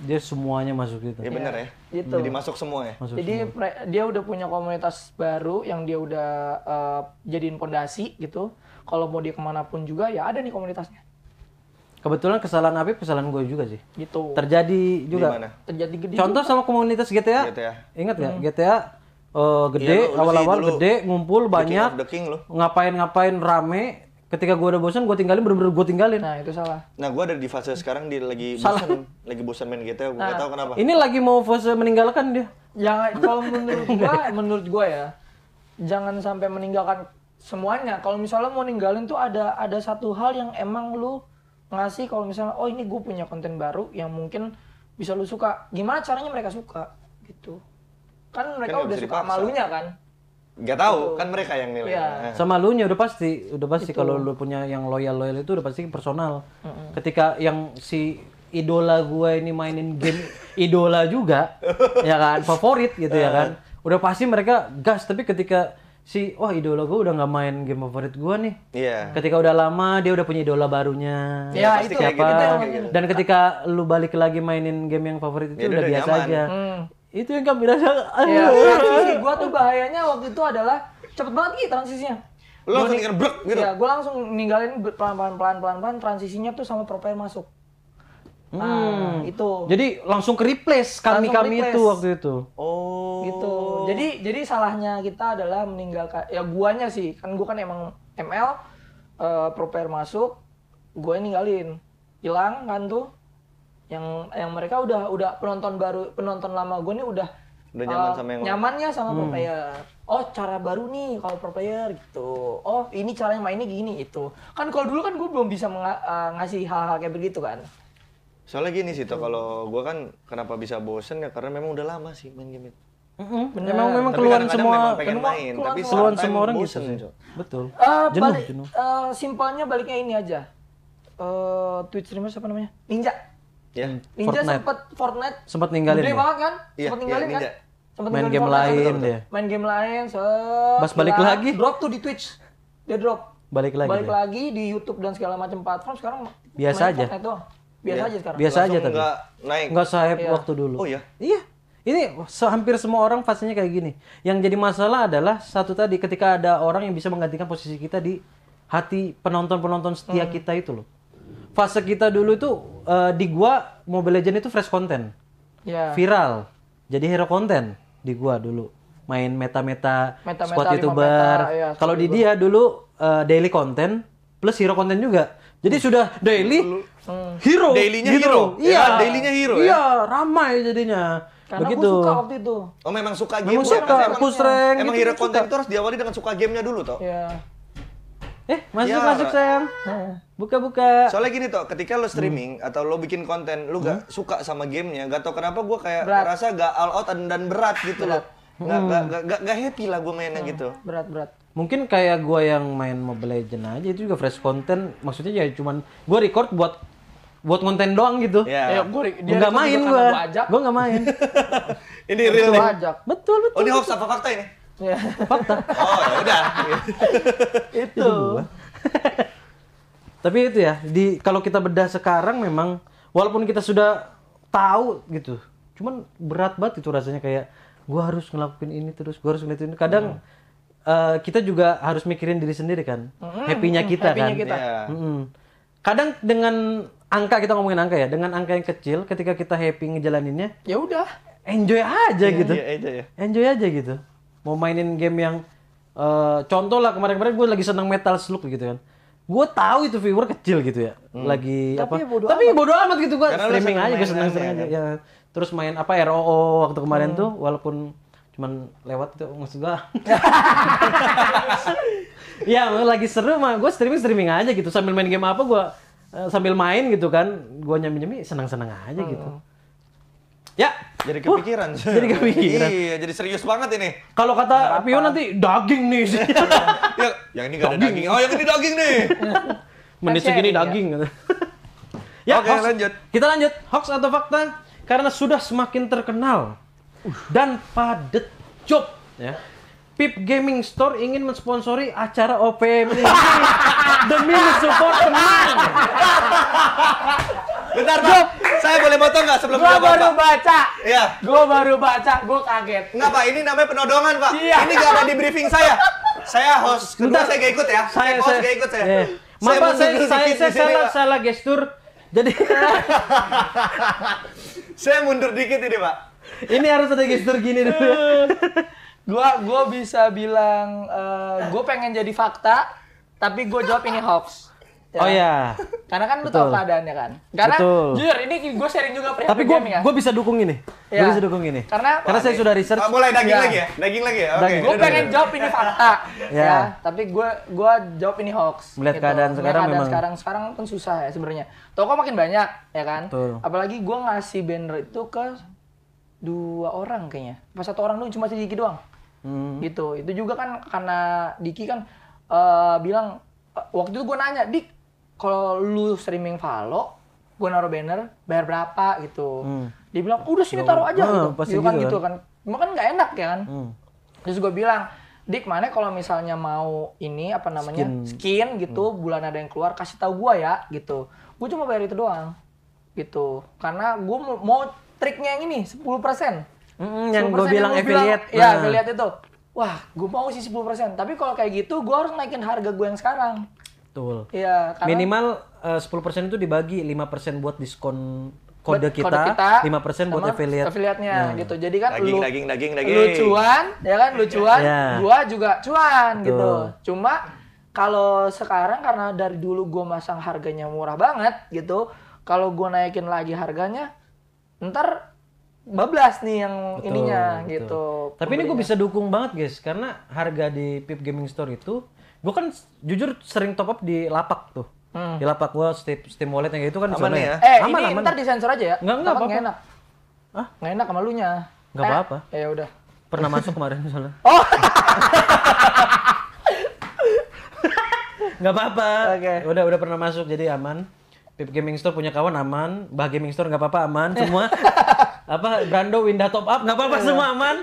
Speaker 1: dia semuanya masuk gitu. Iya ya, bener ya. Gitu. Jadi masuk semua ya. Masuk Jadi
Speaker 3: semua. dia udah punya komunitas baru yang dia udah uh, jadiin pondasi gitu. Kalau mau dia kemana pun juga ya ada nih komunitasnya.
Speaker 1: Kebetulan kesalahan Abi kesalahan gue juga sih. Gitu. Terjadi juga. Dimana?
Speaker 3: Terjadi gede. Contoh
Speaker 1: juga. sama komunitas GTA. GTA. Ingat nggak hmm. GTA? Uh, eh, gede iya, awal-awal iya, gede ngumpul banyak. ngapain ngapain rame ketika gue udah bosan gue tinggalin bener-bener gue tinggalin nah itu salah
Speaker 2: nah gue ada di fase sekarang di lagi bosan lagi bosan main GTA gue nah, gak tahu kenapa ini
Speaker 3: lagi mau fase meninggalkan dia yang kalau menurut gue menurut gue ya jangan sampai meninggalkan semuanya kalau misalnya mau ninggalin tuh ada ada satu hal yang emang lu ngasih kalau misalnya oh ini gue punya konten baru yang mungkin bisa lu suka gimana caranya mereka suka gitu kan mereka kan udah suka malunya kan
Speaker 2: nggak tahu, kan mereka yang nilai. Yeah. Iya.
Speaker 1: Sama lu nya udah pasti, udah pasti kalau lu punya yang loyal-loyal itu udah pasti personal. Mm -hmm. Ketika yang si idola gue ini mainin game idola juga, ya kan, favorit gitu ya kan. Eh. Udah pasti mereka gas, tapi ketika si wah idola gue udah nggak main game favorit gue nih. Iya. Yeah. Ketika udah lama dia udah punya idola barunya. Iya, ya itu siapa? gitu, gitu, Dan ketika lu balik lagi mainin game yang favorit itu ya, udah, udah biasa aja. Hmm itu yang kami rasakan ya,
Speaker 3: iya, transisi gue tuh bahayanya waktu itu adalah cepet banget gitu transisinya
Speaker 2: lo langsung ninggalin brek gitu ya
Speaker 3: gue langsung ninggalin pelan pelan pelan pelan pelan transisinya tuh sama proper masuk
Speaker 1: nah, hmm. itu jadi langsung ke replace kami kami kami itu waktu itu
Speaker 3: oh gitu jadi jadi salahnya kita adalah meninggalkan ya guanya sih kan gua kan emang ml uh, eh, masuk gua ninggalin hilang kan tuh yang yang mereka udah udah penonton baru penonton lama gue nih udah
Speaker 2: udah nyaman uh, sama yang nyamannya sama hmm. pro player
Speaker 3: oh cara baru nih kalau pro player gitu oh ini cara yang mainnya gini itu kan kalau dulu kan gue belum bisa uh, ngasih hal-hal kayak begitu kan
Speaker 2: soalnya gini sih tuh gitu. kalau gue kan kenapa bisa bosen ya karena memang udah lama sih main game itu
Speaker 1: Mm-hmm, bener. Memang memang keluaran semua memang pengen main, keluar, tapi keluar semua orang gitu Betul. Uh, jenuh, balik, jenuh.
Speaker 3: Uh, simpelnya baliknya ini aja. Uh, Twitch streamer siapa namanya? Ninja.
Speaker 1: Ya. Ninja Fortnite. sempet
Speaker 3: Fortnite. Sempet
Speaker 1: ninggalin. Gede banget kan? Iya, sempet iya, ninggalin iya, kan?
Speaker 3: Sempet main game Fortnite, lain dia. Main game lain. So, balik lagi.
Speaker 1: Drop tuh di Twitch. Dia drop. Balik lagi. Balik dia.
Speaker 3: lagi di YouTube dan segala macam platform sekarang biasa aja. Fortnite doang. Biasa ya. aja sekarang.
Speaker 1: Biasa Langsung aja tapi. Enggak
Speaker 2: naik. Enggak sahib iya. waktu dulu. Oh iya.
Speaker 3: Iya.
Speaker 1: Ini hampir semua orang fasenya kayak gini. Yang jadi masalah adalah satu tadi ketika ada orang yang bisa menggantikan posisi kita di hati penonton-penonton setia hmm. kita itu loh fase kita dulu tuh uh, di gua Mobile Legend itu fresh content. Yeah. Viral. Jadi hero content di gua dulu. Main meta-meta, squad meta YouTuber. Ya, Kalau di dia dulu uh, daily content plus hero content juga. Jadi hmm. sudah daily
Speaker 4: hmm. hero. Dailynya hero. Gitu.
Speaker 1: hero. Iya, ya, daily-nya hero ya. Iya, ramai jadinya. Karena Begitu. aku suka waktu
Speaker 2: itu. Oh memang suka game. Memang suka, aku sering. emang, push Emang gitu, hero gitu. content terus itu harus diawali dengan suka gamenya dulu toh. Iya. Eh, masuk ya, masuk sayang. Eh, buka-buka. Soalnya gini toh, ketika lo streaming hmm. atau lo bikin konten, lo gak hmm. suka sama gamenya, gak tau kenapa gue kayak berat. rasa gak all out dan berat gitu berat. loh. Gak, hmm. gak, gak, gak, gak happy lah gue mainnya hmm. gitu. Berat, berat.
Speaker 1: Mungkin kayak gue yang main Mobile Legends aja itu juga fresh content. Maksudnya ya cuman gue record buat buat konten doang gitu.
Speaker 2: Yeah. Ya, ya gue dia gak main gue. Gue gak main. ini real nih. Betul, betul. Oh, ini hoax apa fakta ini? Ya. Fakta. Oh, ya udah.
Speaker 3: itu.
Speaker 1: Tapi itu ya, di kalau kita bedah sekarang memang walaupun kita sudah tahu gitu, cuman berat banget itu rasanya kayak gua harus ngelakuin ini terus, gua harus ngelakuin ini. Kadang hmm. uh, kita juga harus mikirin diri sendiri kan. Hmm, happy kita happy kan. Kita. Yeah. Hmm. Kadang dengan angka kita ngomongin angka ya, dengan angka yang kecil ketika kita happy ngejalaninnya, ya udah, enjoy aja yeah, gitu. Yeah, enjoy, yeah. enjoy aja gitu mau mainin game yang uh, contoh lah kemarin-kemarin gue lagi seneng Metal Slug gitu kan gue tahu itu viewer kecil gitu ya hmm. lagi tapi apa ya bodo tapi amat. bodo amat gitu gue streaming aja gue seneng seneng aja ya terus main apa ROO waktu kemarin hmm. tuh walaupun cuman lewat itu maksud gue ya lagi seru mah gue streaming streaming aja gitu sambil main game apa gue eh, sambil main gitu kan gue nyambi nyambi senang senang aja gitu. hmm.
Speaker 2: gitu ya jadi kepikiran. Uh, jadi kepikiran. Iya, jadi serius banget ini. Kalau kata Kenapa? Pio nanti daging nih.
Speaker 1: ya, yang ini gak ada daging. Oh, yang ini daging nih.
Speaker 2: Menit segini iya.
Speaker 1: daging. Ya, Oke, hoax. lanjut. Kita lanjut. Hoax atau fakta? Karena sudah semakin terkenal dan padet job ya. Pip Gaming Store ingin mensponsori acara OPM ini
Speaker 3: demi mensupport teman.
Speaker 2: Bentar, Pak. Saya boleh motong nggak sebelum gua baru baca. Iya. Gua baru baca, gua kaget. Enggak, Pak. Ini namanya penodongan, Pak. Iya. Ini nggak ada di briefing saya. Saya host. Kedua Bentar. saya gak ikut ya. Saya, host gak ikut saya. Iya. Maaf, Pak, saya, saya, saya, saya, saya, salah,
Speaker 1: salah gestur. Jadi
Speaker 3: Saya mundur dikit ini, Pak. ini harus ada gestur gini dulu. gua gua bisa bilang uh, gua pengen jadi fakta, tapi gua jawab ini hoax. Oh, ya. Oh iya. Karena kan lu tahu keadaannya kan. Karena Betul. jujur ini gue sharing juga perihal Tapi gue ya. gue
Speaker 1: bisa dukung ini. Ya. Gue bisa dukung ini. Karena karena saya sudah research. Oh, ah, mulai daging ya. lagi ya.
Speaker 2: Daging lagi ya. Oke. Okay. Gue pengen jawab
Speaker 3: ini fakta. ya. ya. Tapi gue gue jawab ini hoax. Melihat gitu. keadaan sekarang Melihat keadaan memang. sekarang sekarang pun susah ya sebenarnya. Toko makin banyak ya kan. Betul. Apalagi gue ngasih banner itu ke dua orang kayaknya. Pas satu orang lu cuma sedikit doang. Hmm. Gitu. Itu juga kan karena Diki kan uh, bilang uh, waktu itu gue nanya, "Dik, kalau lu streaming Valo gue naruh banner bayar berapa gitu hmm. dia bilang udah sini taruh aja nah, gitu. gitu kan gitu kan emang kan nggak enak ya kan hmm. terus gue bilang Dik mana kalau misalnya mau ini apa namanya skin, skin gitu hmm. bulan ada yang keluar kasih tahu gue ya gitu gue cuma bayar itu doang gitu karena gue mau triknya yang ini 10% persen Hmm, yang gue bilang yang affiliate bilang, ya affiliate itu wah gue mau sih 10% tapi kalau kayak gitu gue harus naikin harga gue yang sekarang
Speaker 1: Betul. Iya, karena... minimal eh, uh, 10% itu dibagi 5% buat diskon
Speaker 2: kode kita, lima persen buat affiliate. Affiliate-nya hmm. gitu.
Speaker 3: Jadi kan daging, lu daging,
Speaker 2: daging, daging. lu cuan,
Speaker 3: ya kan lu iya. cuan, yeah. gua juga cuan Betul. gitu. Cuma kalau sekarang karena dari dulu gua masang harganya murah banget gitu, kalau gua naikin lagi harganya ntar bablas nih yang betul, ininya betul. gitu. Tapi
Speaker 1: pembelinya. ini gue bisa dukung banget guys karena harga di Pip Gaming Store itu gue kan jujur sering top up di lapak tuh hmm. di lapak gue steam, steam wallet yang itu kan aman ya? eh aman, ini aman. ntar
Speaker 3: disensor aja ya nggak nggak apa enak ah nggak enak sama lu nya nggak eh, apa-apa ya udah
Speaker 1: pernah masuk kemarin soalnya oh nggak apa-apa okay. udah udah pernah masuk jadi aman Pip Gaming Store punya kawan aman, Bah Gaming Store nggak apa-apa aman, semua apa Brando Winda top up nggak apa-apa iya. semua aman,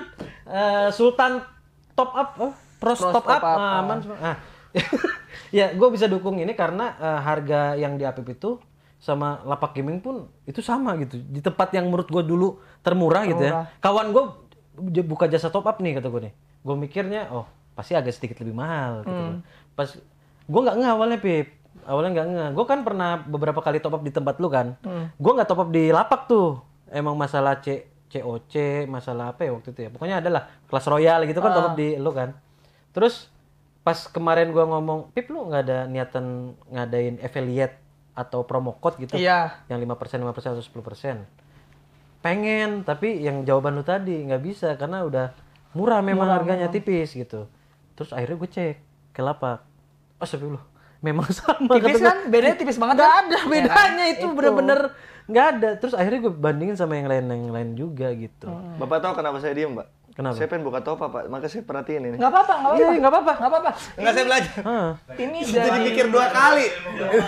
Speaker 1: uh, Sultan top up, oh, pro stop top, up, up. aman. Ah. ah. ya, gue bisa dukung ini karena uh, harga yang di APP itu sama lapak gaming pun itu sama gitu di tempat yang menurut gue dulu termurah, termurah. gitu ya kawan gue buka jasa top up nih kata gue nih gue mikirnya oh pasti agak sedikit lebih mahal gitu hmm. pas gue nggak nggak awalnya pip awalnya nggak nggak gue kan pernah beberapa kali top up di tempat lu kan hmm. gue nggak top up di lapak tuh emang masalah c coc masalah apa ya waktu itu ya pokoknya adalah kelas royal gitu kan uh. top up di lu kan terus pas kemarin gua ngomong pip lu nggak ada niatan ngadain affiliate atau promo code gitu iya. yang 5% 5% atau 10% pengen tapi yang jawaban lu tadi nggak bisa karena udah murah memang murah, harganya memang. tipis gitu terus akhirnya gue cek kelapa. oh sepi lu memang sama tipis kan bedanya tipis banget gak kan? ada bedanya ya, itu bener-bener nggak ada terus akhirnya gue bandingin sama yang lain yang lain juga gitu hmm. bapak tahu kenapa saya diem mbak Kenapa? Saya
Speaker 2: pengen buka topa, Pak. Maka saya perhatiin ini. Enggak
Speaker 3: apa-apa, enggak apa-apa. Enggak iya, apa-apa. Enggak apa-apa. Enggak saya
Speaker 2: belajar. Huh.
Speaker 3: Ini saya jadi mikir dua kali.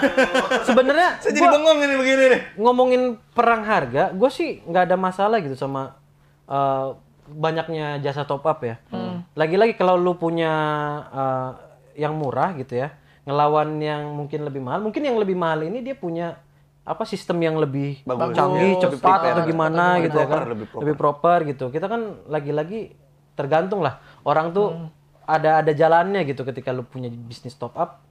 Speaker 2: Sebenarnya saya jadi bengong ini begini nih. Ngomongin
Speaker 1: perang harga, gue sih nggak ada masalah gitu sama uh, banyaknya jasa top up ya. lagi hmm. Hmm. Lagi-lagi kalau lu punya uh, yang murah gitu ya, ngelawan yang mungkin lebih mahal, mungkin yang lebih mahal ini dia punya apa sistem yang lebih Bagus. canggih, iya, cepat lebih atau gimana gitu ya kan. Lebih proper. lebih proper gitu. Kita kan lagi-lagi tergantung lah. Orang tuh hmm. ada ada jalannya gitu ketika lu punya bisnis top up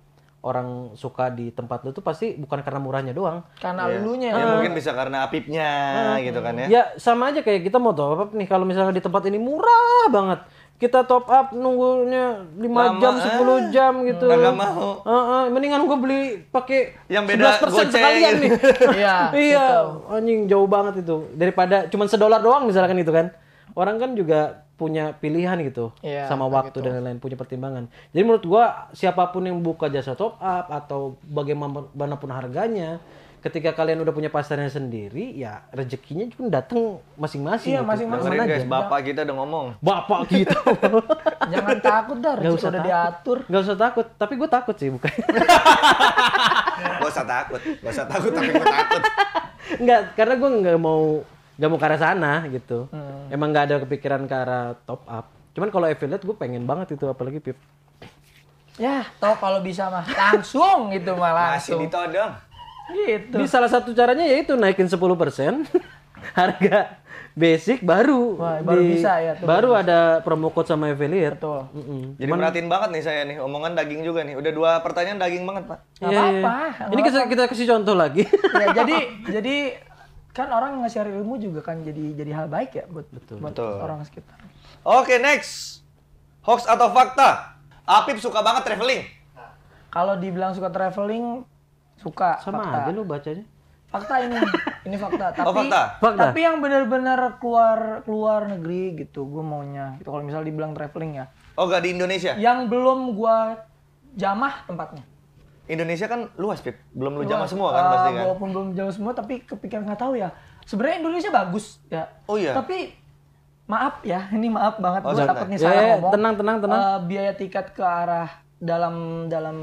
Speaker 1: orang suka di tempat lu tuh pasti bukan karena murahnya doang. Karena yeah. alunya. Ya uh, mungkin bisa
Speaker 2: karena apipnya uh,
Speaker 1: gitu kan ya. Ya sama aja kayak kita mau top up nih kalau misalnya di tempat ini murah banget. Kita top up nunggunya 5 Lama, jam, 10 eh, jam gitu. Enggak mau. Uh, uh, mendingan gua beli pakai yang beda 11% goceng. sekalian nih. iya. iya, gitu. anjing jauh banget itu daripada cuman sedolar doang misalkan itu kan orang kan juga punya pilihan gitu yeah, sama waktu gitu. dan lain-lain punya pertimbangan. Jadi menurut gua siapapun yang buka jasa top up atau bagaimanapun harganya, ketika kalian udah punya pasarnya sendiri, ya rezekinya juga datang masing-masing. Iya, gitu. masing-masing. Dengerin guys, bapak kita udah ngomong. Bapak kita.
Speaker 3: Jangan takut dar, Gak usah udah takut. diatur.
Speaker 1: Gak usah takut, tapi gue takut sih bukan.
Speaker 2: gak usah takut, gak usah takut tapi gue takut.
Speaker 1: Enggak, karena gue nggak mau nggak mau ke arah sana gitu. Hmm. Emang gak ada kepikiran ke arah top up. Cuman kalau affiliate gue pengen banget itu apalagi pip.
Speaker 3: Ya, toh kalau bisa mah langsung gitu malah. Masih ditodong. Gitu. Di salah
Speaker 1: satu caranya yaitu naikin 10% harga basic baru. Wah, baru di, bisa ya tuh. Baru ada promo code sama affiliate. Betul. Mm -hmm. Jadi Cuman,
Speaker 2: banget nih saya nih omongan daging juga nih. Udah dua pertanyaan daging banget, Pak. Iya, iya, iya. apa-apa. Ini apa kita kasih
Speaker 3: contoh lagi. ya,
Speaker 2: jadi jadi
Speaker 3: kan orang nge-share ilmu juga kan jadi jadi hal baik ya buat betul, buat betul. orang sekitar. Oke, okay,
Speaker 2: next. Hoax atau fakta? Apip suka banget traveling.
Speaker 3: Kalau dibilang suka traveling, suka Sama fakta. aja lu bacanya.
Speaker 2: Fakta ini, ini fakta. Oh, tapi, oh, fakta. fakta. tapi
Speaker 3: yang benar-benar keluar keluar negeri gitu, gue maunya. Gitu kalau misal dibilang traveling ya. Oh, gak di Indonesia? Yang belum gue jamah tempatnya.
Speaker 2: Indonesia kan luas, Pip. Belum lu jamah semua kan uh, pasti eh, kan. Walaupun
Speaker 3: belum jamah semua tapi kepikiran nggak tahu ya. Sebenarnya Indonesia bagus ya. Oh iya. Tapi maaf ya, ini maaf banget oh, gue takut nih ya, salah yeah, ya. ngomong. Tenang, tenang, tenang. Uh, biaya tiket ke arah dalam dalam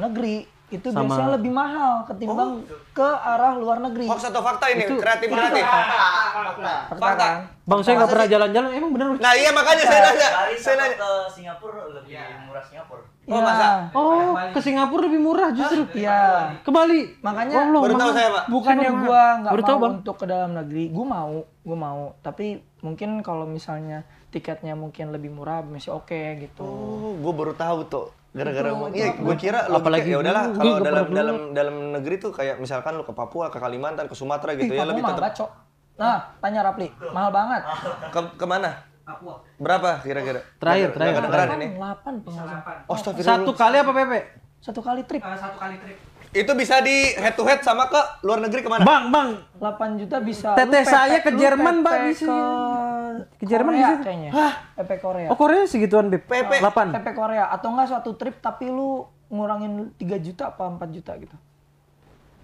Speaker 3: negeri itu Sama. biasanya lebih mahal ketimbang oh. ke arah luar negeri. Hoax atau fakta ini? Itu, kreatif kreatif. Fakta. Fakta.
Speaker 1: fakta. Bang saya nggak pernah jalan-jalan, emang bener? Nah iya makanya saya nanya. Saya
Speaker 3: nanya. Ke Singapura lebih iya. murah Singapura. Oh, iya. masa? Oh, ke
Speaker 1: Singapura lebih murah justru.
Speaker 3: Iya. Ke Bali. Makanya oh, baru tahu saya, Pak. yang gua nggak mau tahu, untuk ke dalam negeri, gua mau, gua mau. Tapi mungkin kalau misalnya tiketnya mungkin lebih murah masih oke okay, gitu. Oh,
Speaker 2: gua baru tahu tuh gara-gara gua. iya gua kira lo apalagi ya udahlah kalau dalam dalam dalam negeri tuh kayak misalkan lu ke Papua ke Kalimantan ke Sumatera gitu ya lebih tetap
Speaker 3: nah tanya Rapli mahal banget
Speaker 2: ke mana? Berapa kira-kira? Terakhir, terakhir. Kedengeran ini.
Speaker 3: 8 pengusaha. Oh, Satu kali apa, Pepe? Satu kali trip. Uh,
Speaker 2: satu kali trip. Itu bisa di head to head sama ke luar negeri kemana? Bang, bang. 8 juta
Speaker 3: bisa. Teteh saya ke Jerman, Bang. Bisa. Ke Jerman bisa. kayaknya. Hah? PP Korea.
Speaker 1: Oh, Korea segituan, Beb. PP. 8. PP
Speaker 3: Korea. Atau enggak suatu trip tapi lu ngurangin 3 juta apa 4 juta gitu.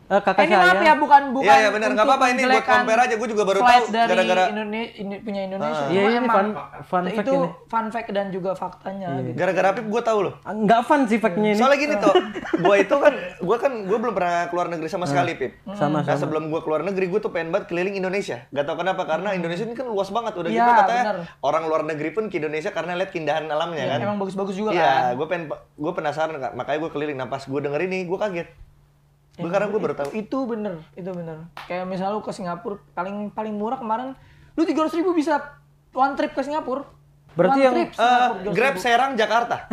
Speaker 1: Uh, kakak eh, ini saya. maaf ya bukan iya, bukan
Speaker 2: Iya, ya, benar. Enggak apa-apa ini
Speaker 3: buat compare aja. Gue juga baru tahu gara-gara Indonesia punya Indonesia. Ah. Iya, uh, ini fun, fun fact itu ini. fun fact dan juga faktanya iya. gitu.
Speaker 2: Gara-gara Apip gue tahu loh. Enggak fun sih fact-nya ini. Soalnya gini tuh, gue itu kan gue kan gue belum pernah keluar negeri sama ah. sekali, Pip. Sama, nah, sebelum gue keluar negeri, gue tuh pengen banget keliling Indonesia. Gak tau kenapa karena hmm. Indonesia ini kan luas banget udah ya, gitu katanya. Bener. Orang luar negeri pun ke Indonesia karena lihat keindahan alamnya ya, kan. Emang bagus-bagus juga kan. Iya, gue pengen gue penasaran Makanya gue keliling. Nah, pas gue denger ini, gue kaget Ya, Sekarang kan? gue baru tahu. Itu
Speaker 3: bener, itu bener. Kayak misalnya lu ke Singapura paling paling murah kemarin, lu tiga ratus ribu bisa one trip ke Singapura.
Speaker 2: Berarti yang uh, Grab Serang Jakarta.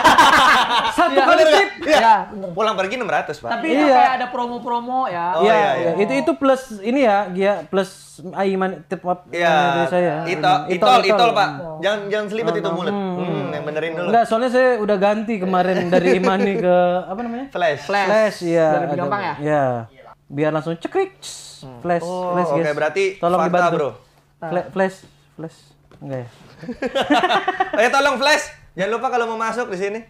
Speaker 2: Satu iya, kali trip. Iya. iya. Pulang pergi 600, Pak. Tapi iya. kayak
Speaker 3: ada promo-promo ya. Oh, iya,
Speaker 2: iya, iya. Itu itu plus ini ya,
Speaker 1: Gia plus Aiman tip up iya, saya. Itol, itol, itol, Pak.
Speaker 2: Oh. Jangan jangan selipet itu hmm. mulut. Hmm. hmm, yang benerin dulu. Enggak,
Speaker 1: soalnya saya udah ganti kemarin dari Imani ke
Speaker 2: apa namanya? Flash. Flash, Flash ya. Lebih gampang ya?
Speaker 1: Iya. Biar langsung cekrik. Flash, hmm. flash, guys. Oh, oke, berarti Tolong Bro.
Speaker 2: Ah. Flash, flash. Enggak ya? Ayo tolong flash. Jangan lupa kalau mau masuk di sini.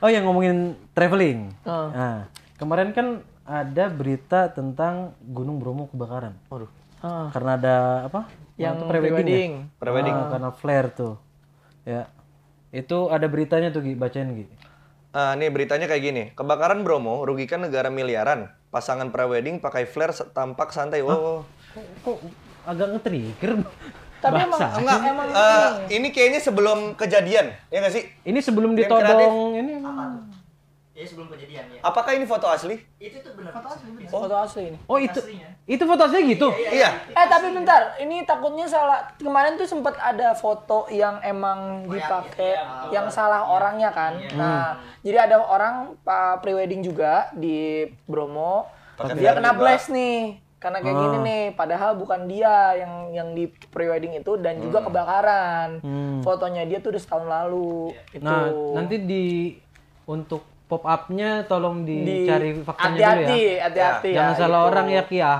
Speaker 2: Oh yang ngomongin traveling. oh.
Speaker 1: Nah, kemarin kan ada berita tentang Gunung Bromo kebakaran. Waduh. Oh. Karena ada apa? Yang prewedding wedding Ya? Pre ah, Karena flare tuh. Ya. Itu
Speaker 2: ada beritanya
Speaker 1: tuh Gi, bacain Gi.
Speaker 2: Uh, nih beritanya kayak gini. Kebakaran Bromo rugikan negara miliaran. Pasangan prewedding pakai flare tampak santai. Wow. oh. Kok, kok agak nge tapi emang, enggak, emang uh, ini kayaknya sebelum kejadian, ya nggak sih? Ini sebelum ditodong kreatif. ini. Emang. Ya sebelum kejadian ya. Apakah ini foto asli? Itu tuh benar. Foto asli. Oh. Foto asli ini. Oh itu. Itu foto asli gitu. Iya iya, iya.
Speaker 3: iya, iya. Eh tapi bentar, ini takutnya salah. Kemarin tuh sempat ada foto yang emang oh, dipakai oh, yang salah iya. orangnya kan. Iya. Nah, hmm. jadi ada orang pak prewedding juga di Bromo. Pake dia kena blast nih karena kayak oh. gini ah. nih padahal bukan dia yang yang di prewedding itu dan hmm. juga kebakaran hmm. fotonya dia tuh udah setahun lalu nah, itu nanti
Speaker 1: di untuk pop upnya tolong dicari di, faktanya hati -hati, dulu ya hati-hati ya. jangan ya, salah itu. orang ya kia ya.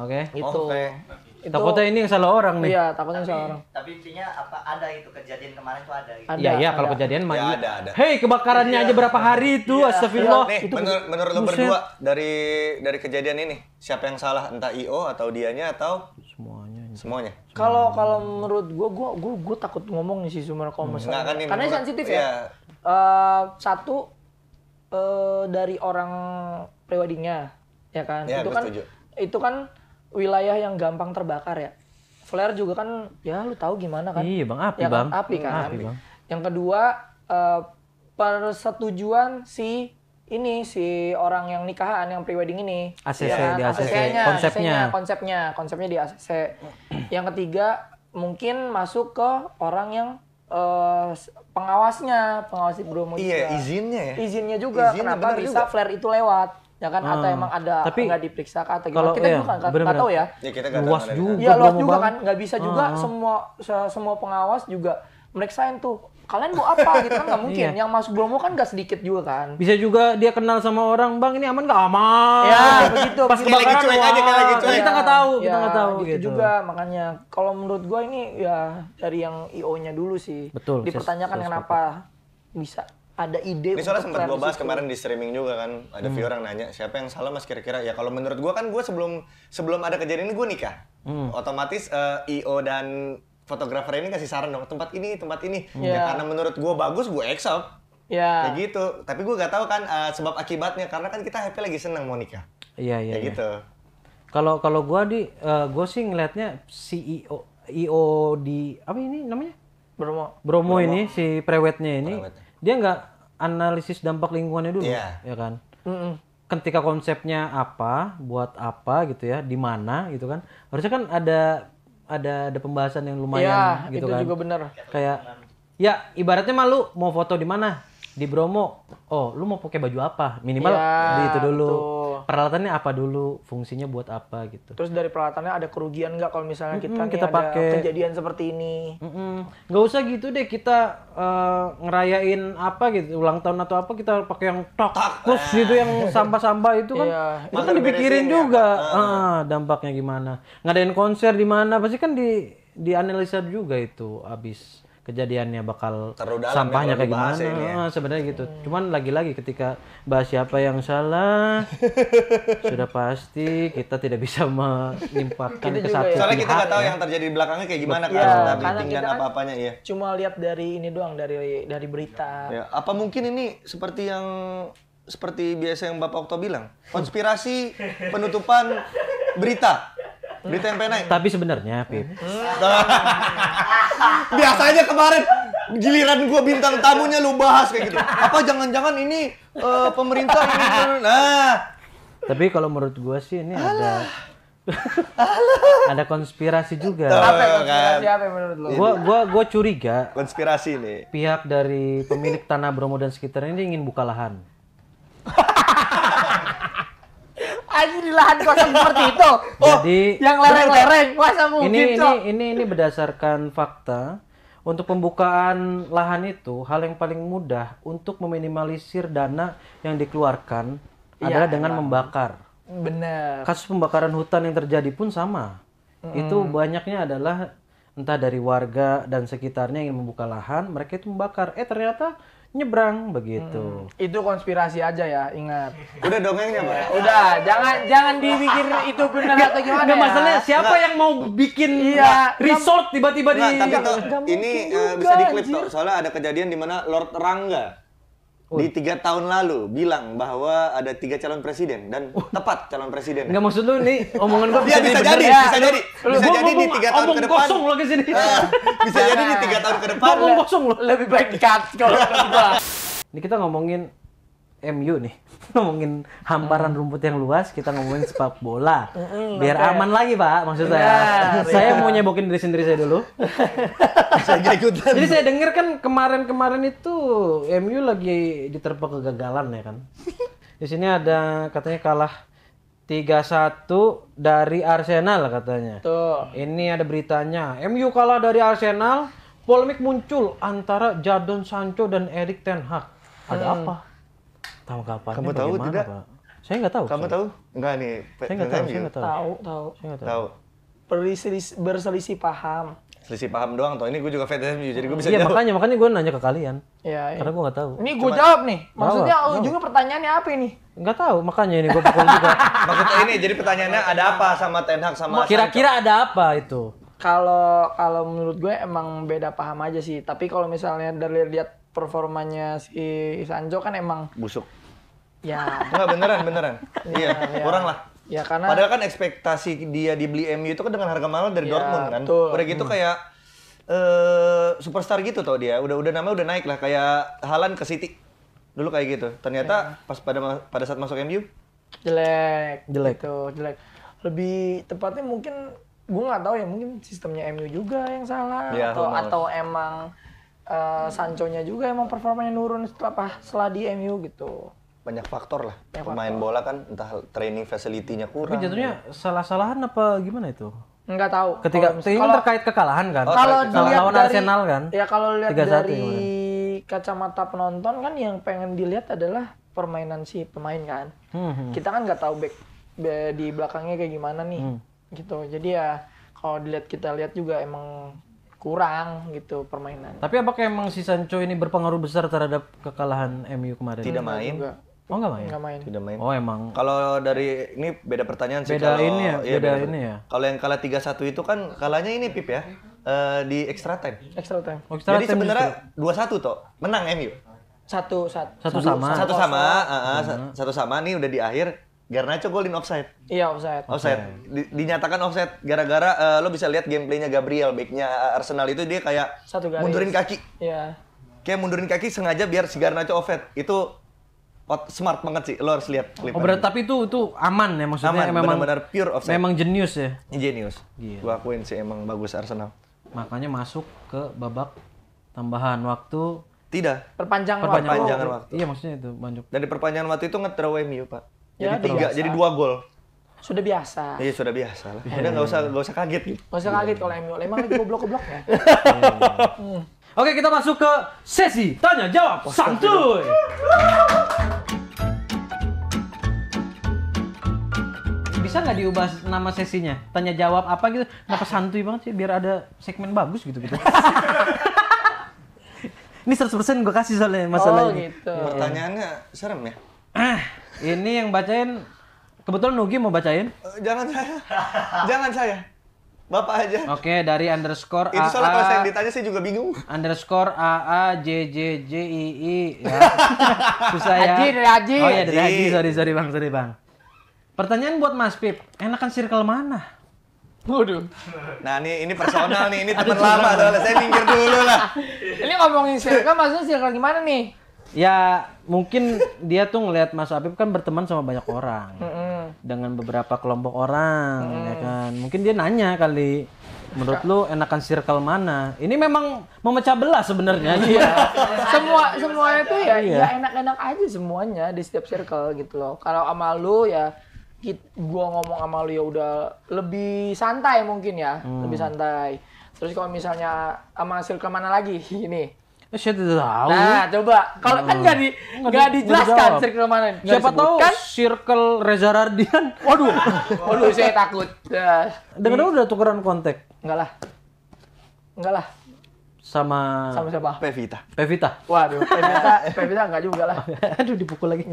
Speaker 1: oke okay? itu okay itu, takutnya ini yang salah orang nih iya takutnya
Speaker 3: tapi, salah
Speaker 2: orang tapi intinya apa ada itu kejadian kemarin tuh ada gitu. iya ya, kalau kejadian mah ya, iya. ada
Speaker 1: ada hei kebakarannya ya, aja berapa hari itu ya, astagfirullah nih,
Speaker 2: itu menur menurut lo berdua dari dari kejadian ini siapa yang salah entah io atau dianya atau semuanya semuanya
Speaker 3: kalau kalau menurut gua gua gua, gua takut ngomong sih sumber kalau hmm. Nah, kan, karena menurut, sensitif ya, ya. Uh, satu uh, dari orang pribadinya, ya kan ya, itu kan setuju. itu kan wilayah yang gampang terbakar ya. Flare juga kan ya lu tahu gimana kan? Iya, Bang, api, ya, kan? Bang. Api kan. Api, bang. Yang kedua uh, persetujuan si ini si orang yang nikahan yang prewedding ini. ACC ya, kan? di ACC, ACC konsepnya. ACC konsepnya, konsepnya di ACC. yang ketiga mungkin masuk ke orang yang uh, pengawasnya, pengawas di Bromo iya, juga. izinnya ya. Izinnya juga izinnya, kenapa bisa juga. flare itu lewat? ya kan hmm. atau ah. emang ada tapi nggak diperiksa atau gimana kalau, kita iya, juga nggak kan, tahu ya, ya kita gak luas juga ya luas juga kan nggak bisa juga hmm. semua se semua pengawas juga meriksain tuh kalian mau apa gitu kan nggak mungkin iya. yang masuk Bromo kan nggak sedikit juga kan
Speaker 1: bisa juga dia kenal sama orang bang ini aman nggak aman ya begitu pas kebakaran lagi cuek aja, kan lagi cuek. kita nggak tahu ya, kita
Speaker 3: nggak tahu gitu, gitu juga makanya kalau menurut gue ini ya dari yang io nya dulu sih betul dipertanyakan kenapa bisa ada ide ini soalnya sempat gue bahas kemarin
Speaker 2: di streaming juga kan ada hmm. viewer yang nanya siapa yang salah mas kira-kira ya kalau menurut gue kan gue sebelum sebelum ada kejadian ini gue nikah hmm. otomatis uh, eh, io dan fotografer ini kasih saran dong tempat ini tempat ini hmm. ya, ya. karena menurut gue bagus gue accept Ya. Kayak gitu. Tapi gue gak tahu kan uh, sebab akibatnya karena kan kita happy lagi senang mau nikah.
Speaker 1: Iya iya. Kayak iya. gitu. Kalau kalau gue di uh, eh, gue sih ngelihatnya CEO IO di apa ini namanya? Bromo. Bromo, Bromo. ini si prewetnya ini Prewet. dia nggak analisis dampak lingkungannya dulu, yeah. ya kan? Mm-mm. Ketika konsepnya apa, buat apa gitu ya, di mana gitu kan? Harusnya kan ada ada ada pembahasan yang lumayan yeah, gitu itu kan. itu juga benar. Kayak ya ibaratnya malu. mau foto di mana? Di Bromo. Oh, lu mau pakai baju apa? Minimal yeah, di itu dulu. Betul Peralatannya apa dulu, fungsinya buat apa gitu.
Speaker 3: Terus dari peralatannya ada kerugian nggak kalau misalnya kita mm -hmm, kita pakai kejadian seperti ini? Mm -hmm. Nggak usah gitu deh
Speaker 1: kita uh, ngerayain apa gitu, ulang tahun atau apa kita pakai yang tok kus gitu yang sampah-sampah itu kan, iya. itu kan dipikirin ya. juga ya. ah, dampaknya gimana. Ngadain konser di mana pasti kan di dianalisa juga itu abis kejadiannya bakal dalam, sampahnya ya, kayak gimana ya. Oh, sebenarnya gitu hmm. cuman lagi-lagi ketika bahas siapa yang salah sudah pasti kita tidak bisa menimpakan
Speaker 2: ke ya. soalnya kita nggak tahu ya. yang terjadi di belakangnya kayak gimana ya, kan iya, tapi karena kan apa-apanya ya cuma lihat dari ini doang dari dari berita ya. apa mungkin ini seperti yang seperti biasa yang Bapak Okto bilang konspirasi penutupan berita Beli tempe naik. Tapi sebenarnya, Pip. Biasanya kemarin giliran gue bintang tamunya lu bahas kayak gitu. Apa jangan-jangan ini uh, pemerintah ini nah.
Speaker 1: Tapi kalau menurut gue sih ini Alah. ada ada konspirasi juga. Tuh, apa kan? konspirasi kan? apa menurut lo? Gua gua curiga. Konspirasi nih. Pihak dari pemilik tanah Bromo dan sekitarnya ini ingin buka lahan.
Speaker 3: Aji di lahan kosong seperti itu.
Speaker 1: Oh, Jadi yang lereng-lereng
Speaker 3: masa mungkin ini, ini,
Speaker 1: ini ini berdasarkan fakta. Untuk pembukaan lahan itu hal yang paling mudah untuk meminimalisir dana yang dikeluarkan
Speaker 3: iya, adalah dengan emang. membakar. Benar. Kasus
Speaker 1: pembakaran hutan yang terjadi pun sama. Mm. Itu banyaknya adalah entah dari warga dan sekitarnya yang membuka lahan, mereka itu membakar. Eh ternyata nyebrang begitu. Hmm, itu konspirasi aja ya, ingat.
Speaker 2: Udah dongengnya, Pak. Udah, jangan jangan dibikin itu benar atau gimana. Enggak ya. masalahnya siapa Nggak. yang mau bikin iya, resort tiba-tiba di Nggak, tapi toh, ini uh, bisa diklip toh. Soalnya ada kejadian di mana Lord Rangga di tiga tahun lalu bilang bahwa ada tiga calon presiden dan tepat calon presiden. Enggak maksud lu nih omongan gua bisa, ya, bisa jadi, ya. bisa jadi. Lu, bisa jadi di tiga tahun ke depan. kosong lo ke sini. Ah, bisa jadi di tiga tahun ke depan. Ngomong kosong lo. Lebih baik di cut kalau gua.
Speaker 1: Ini kita ngomongin MU nih ngomongin hamparan hmm. rumput yang luas kita ngomongin sepak bola
Speaker 3: hmm, hmm, biar okay. aman
Speaker 1: lagi pak maksud saya yeah, iya. saya yeah. mau nyebokin diri sendiri saya dulu jadi saya dengar kan kemarin-kemarin itu MU lagi diterpa kegagalan ya kan di sini ada katanya kalah 3-1 dari Arsenal katanya tuh ini ada beritanya MU kalah dari Arsenal polemik muncul antara Jadon Sancho dan Erik Ten Hag ada hmm. apa
Speaker 2: tahu kapan? Kamu tahu tidak? Pak? Saya nggak tahu. Kamu saya. tahu? Enggak nih. Saya nggak tahu, saya gitu. nggak tahu.
Speaker 3: Tahu, tahu. Saya nggak tahu. Berselisih, berselisih paham.
Speaker 2: Selisih paham doang toh. Ini gue juga MU, jadi gue bisa Iya, jawab. makanya
Speaker 1: makanya gue nanya ke kalian. Iya, iya. Karena gue nggak tahu. Ini gue jawab nih. Maksudnya tahu. Oh, ujungnya
Speaker 3: pertanyaannya apa ini? Nggak tahu,
Speaker 1: makanya ini gue pukul juga.
Speaker 3: Maksudnya ini jadi
Speaker 2: pertanyaannya ada apa sama Ten Hag sama Kira-kira
Speaker 1: ada apa itu?
Speaker 3: Kalau kalau menurut gue emang beda paham aja sih. Tapi kalau misalnya dari lihat performanya si Sanjo kan emang busuk. Ya.
Speaker 2: Enggak beneran beneran. iya, ya. kurang lah.
Speaker 3: Ya karena Padahal
Speaker 2: kan ekspektasi dia dibeli MU itu kan dengan harga mahal dari ya, Dortmund kan. Betul. Udah gitu hmm. kayak eh superstar gitu tau dia. Udah udah namanya udah naik lah kayak Halan ke City. Dulu kayak gitu. Ternyata ya. pas pada pada saat masuk MU
Speaker 3: jelek, jelek tuh, gitu, jelek. Lebih tepatnya mungkin gue nggak tahu ya mungkin sistemnya MU juga yang salah ya, atau atau emang uh, Sancho-nya juga emang performanya nurun setelah apa, setelah di MU gitu.
Speaker 2: Banyak faktor lah. Banyak Pemain faktor. bola kan entah training facility-nya kurang. Tapi jatuhnya
Speaker 1: ya. salah-salahan apa gimana itu?
Speaker 3: Enggak tahu. Ketika kalau, ini terkait
Speaker 2: kekalahan kan. Oh, kalau dilihat lawan dari, Arsenal kan.
Speaker 3: Ya kalau lihat dari gimana? kacamata penonton kan yang pengen dilihat adalah permainan si pemain kan.
Speaker 4: Hmm,
Speaker 1: hmm. Kita
Speaker 3: kan nggak tahu back di belakangnya kayak gimana nih. Hmm. Gitu. Jadi ya kalau dilihat kita lihat juga emang kurang gitu permainan.
Speaker 1: Tapi apakah emang si Sancho ini berpengaruh besar terhadap kekalahan MU kemarin? Tidak main. Enggak. Oh enggak main?
Speaker 2: Enggak main. Tidak main. Oh emang. Kalau dari ini beda pertanyaan sih. Beda kalo, ini ya. ya beda, beda ini ya. Kalau yang kalah 3-1 itu kan kalahnya ini Pip ya. Uh, di extra time. Extra time. Oh, extra Jadi sebenarnya dua satu toh menang MU.
Speaker 3: Satu, satu satu satu sama satu sama
Speaker 2: uh, uh, satu sama nih udah di akhir Garnacho golin offside.
Speaker 3: Iya offside. Offside.
Speaker 2: Di, dinyatakan offside gara-gara uh, lo bisa lihat gameplaynya Gabriel, backnya eh, Arsenal itu dia kayak
Speaker 3: Satu garis. mundurin kaki. Iya.
Speaker 2: Kayak mundurin kaki sengaja biar si Garnacho offside. Itu smart banget sih, lo harus lihat. Oh,
Speaker 1: tapi itu itu aman ya maksudnya aman, memang benar benar pure offside. Memang
Speaker 2: jenius ya. Jenius. Gila. Gua akuin sih emang bagus Arsenal.
Speaker 1: Makanya masuk ke babak
Speaker 2: tambahan waktu tidak
Speaker 3: perpanjangan, perpanjangan waktu. waktu.
Speaker 2: Iya maksudnya itu banyak. Dan di perpanjangan waktu itu ngetraway MU, Pak. Ya, jadi tiga, jadi dua gol.
Speaker 3: Sudah biasa. Iya,
Speaker 2: sudah biasa lah. Iya, Udah iya, nggak usah iya. nggak usah kaget gitu. Nggak
Speaker 3: usah kaget kalau MU. Emang lagi goblok-goblok ya. hmm. Oke, kita masuk
Speaker 1: ke sesi tanya jawab oh, santuy. Bisa nggak diubah nama sesinya? Tanya jawab apa gitu? Kenapa santuy banget sih? Biar ada segmen bagus gitu gitu. ini 100% gue kasih soalnya masalahnya. oh, ini. gitu.
Speaker 2: Pertanyaannya serem ya?
Speaker 1: Ah. Ini yang bacain kebetulan Nugi mau bacain.
Speaker 2: Eh, jangan saya. jangan saya.
Speaker 1: Bapak aja. Oke, dari underscore Itu soalnya kalau saya
Speaker 2: ditanya saya juga bingung.
Speaker 1: Underscore AA J J J I I ya. Susah ya. Haji, dari Haji. Oh iya, dari Haji. Sorry, sorry Bang, sorry Bang. Pertanyaan buat Mas Pip, enakan circle mana? Waduh.
Speaker 2: Nah ini ini personal nih, ini teman lama soalnya saya minggir dulu lah. ini
Speaker 3: ngomongin circle maksudnya circle gimana nih?
Speaker 1: ya mungkin dia tuh ngelihat Mas Apip kan berteman sama banyak orang dengan beberapa kelompok orang ya kan mungkin dia nanya kali menurut lu enakan circle mana ini memang memecah belah sebenarnya iya, iya. semua
Speaker 3: semuanya itu ya iya. ya enak-enak aja semuanya di setiap circle gitu loh kalau sama lu ya gua ngomong sama lu ya udah lebih santai mungkin ya hmm. lebih santai terus kalau misalnya sama circle mana lagi ini
Speaker 1: Eh, saya tidak tahu. Nah,
Speaker 3: coba kalau kan hmm. nggak di nggak dijelaskan circle mana. Siapa tahu kan
Speaker 1: circle Reza Radian.
Speaker 3: Waduh, waduh saya takut. Ya. Dengan dulu
Speaker 1: udah tukeran kontak. Enggak lah. Enggak lah. Sama sama siapa? Pevita. Pevita. Waduh,
Speaker 3: Pevita, Pevita enggak juga lah.
Speaker 1: Aduh dipukul lagi.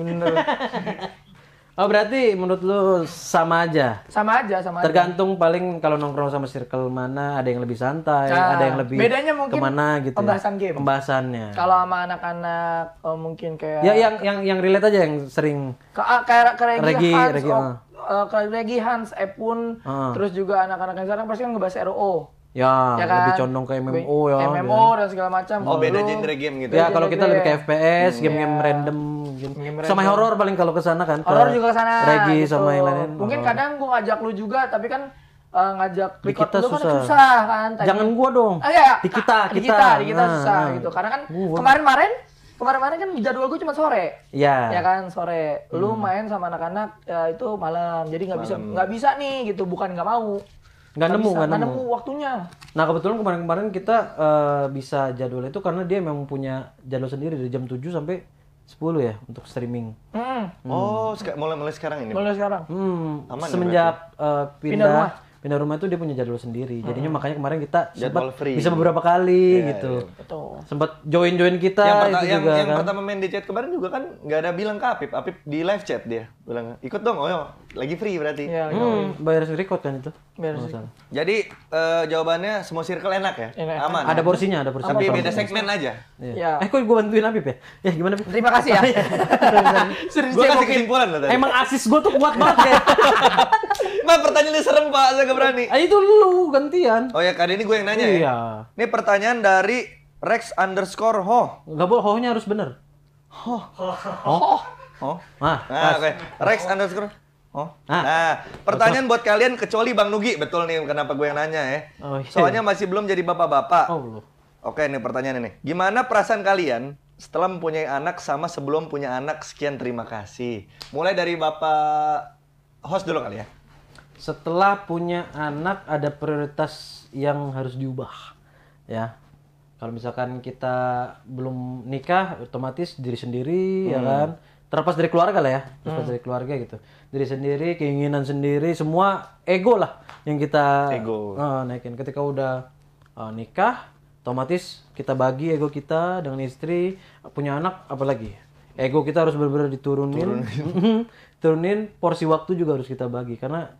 Speaker 1: Oh berarti menurut lu sama aja?
Speaker 3: Sama aja, sama aja
Speaker 1: Tergantung paling kalau nongkrong sama circle mana, ada yang lebih santai, nah, ada yang lebih bedanya mungkin kemana gitu ya? pembahasan ya. game. Pembahasannya.
Speaker 3: Kalau sama anak-anak oh, mungkin kayak Ya yang
Speaker 1: yang yang relate aja yang sering
Speaker 3: ah, kayak kayak ke Regi, Hans, Regi, oh, uh, Regi Hans, Epun, uh. terus juga anak-anak yang sekarang pasti kan ngebahas RO. Ya, ya kan? lebih condong ke MMO ya. MMO ya. dan segala macam. Oh, beda genre
Speaker 2: game gitu. Ya, ya. kalau kita
Speaker 1: lebih ke FPS, iya. game-game random mungkin. sama horor paling kalau ke sana kan. Horor juga ke sana. Regi gitu. sama yang lain. Mungkin horror. kadang
Speaker 3: gua ngajak lu juga tapi kan uh, ngajak di kita kan susah. kan susah kan. Tadi. Jangan
Speaker 1: gua dong. Ah, ya, di kita, kita. Di kita, di nah, kita susah nah. gitu.
Speaker 3: Karena kan kemarin-kemarin kemarin-kemarin kan jadwal gua cuma sore. Iya. Ya kan sore. Hmm. Lu main sama anak-anak ya, itu malam. Jadi nggak bisa nggak bisa nih gitu, bukan nggak mau.
Speaker 1: Nggak nemu, nggak nemu. nemu waktunya. Nah kebetulan kemarin-kemarin kita uh, bisa jadwal itu karena dia memang punya jadwal sendiri dari jam 7 sampai 10 ya untuk streaming.
Speaker 3: Mm.
Speaker 2: Hmm. Oh, mulai mulai sekarang ini. Mulai sekarang. Hmm, ya semenjak
Speaker 1: ya, uh, pindah, pindah rumah pindah rumah itu dia punya jadwal sendiri. Jadinya makanya kemarin kita sempat free. bisa beberapa kali yeah, iya, gitu. Yeah, iya. Sempat join-join kita yang perta- itu yang, juga yang kan. pertama
Speaker 2: main di chat kemarin juga kan nggak ada bilang ke Apip. di live chat dia bilang ikut dong, oh lagi free berarti. Iya, yeah, hmm,
Speaker 1: bayar record kan itu.
Speaker 2: Jadi uh, jawabannya semua circle enak ya? Enak. Aman. Ada porsinya, ada porsinya. Tapi beda segmen aja.
Speaker 1: Iya. Yeah. Eh kok gue bantuin Apip ya? Ya gimana? Apip? Terima kasih ya.
Speaker 2: Iya. Serius gue kasih kesimpulan loh tadi. Emang asis gue tuh kuat banget ya. Mbak pertanyaannya serem pak, kagak berani. Ah, itu lu gantian. Oh ya, kali ini gue yang nanya ya. iya. ya. Ini pertanyaan dari Rex underscore ho. Gak boleh, ho-nya harus bener. Ho. Ho. Ho. ho. Nah, nah oke. Okay. Rex underscore Ho. Nah, nah pertanyaan buat kalian kecuali Bang Nugi, betul nih kenapa gue yang nanya ya. Oh, iya. Soalnya masih belum jadi bapak-bapak. Oh, belum. Oke, ini pertanyaan ini. Gimana perasaan kalian setelah mempunyai anak sama sebelum punya anak? Sekian terima kasih. Mulai dari Bapak host dulu kali ya
Speaker 1: setelah punya anak ada prioritas yang harus diubah ya kalau misalkan kita belum nikah otomatis diri sendiri ya hmm. ya kan terlepas dari keluarga lah ya terlepas hmm. dari keluarga gitu diri sendiri keinginan sendiri semua ego lah yang kita ego uh, naikin ketika udah uh, nikah otomatis kita bagi ego kita dengan istri punya anak apalagi ego kita harus benar-benar diturunin turunin. turunin porsi waktu juga harus kita bagi karena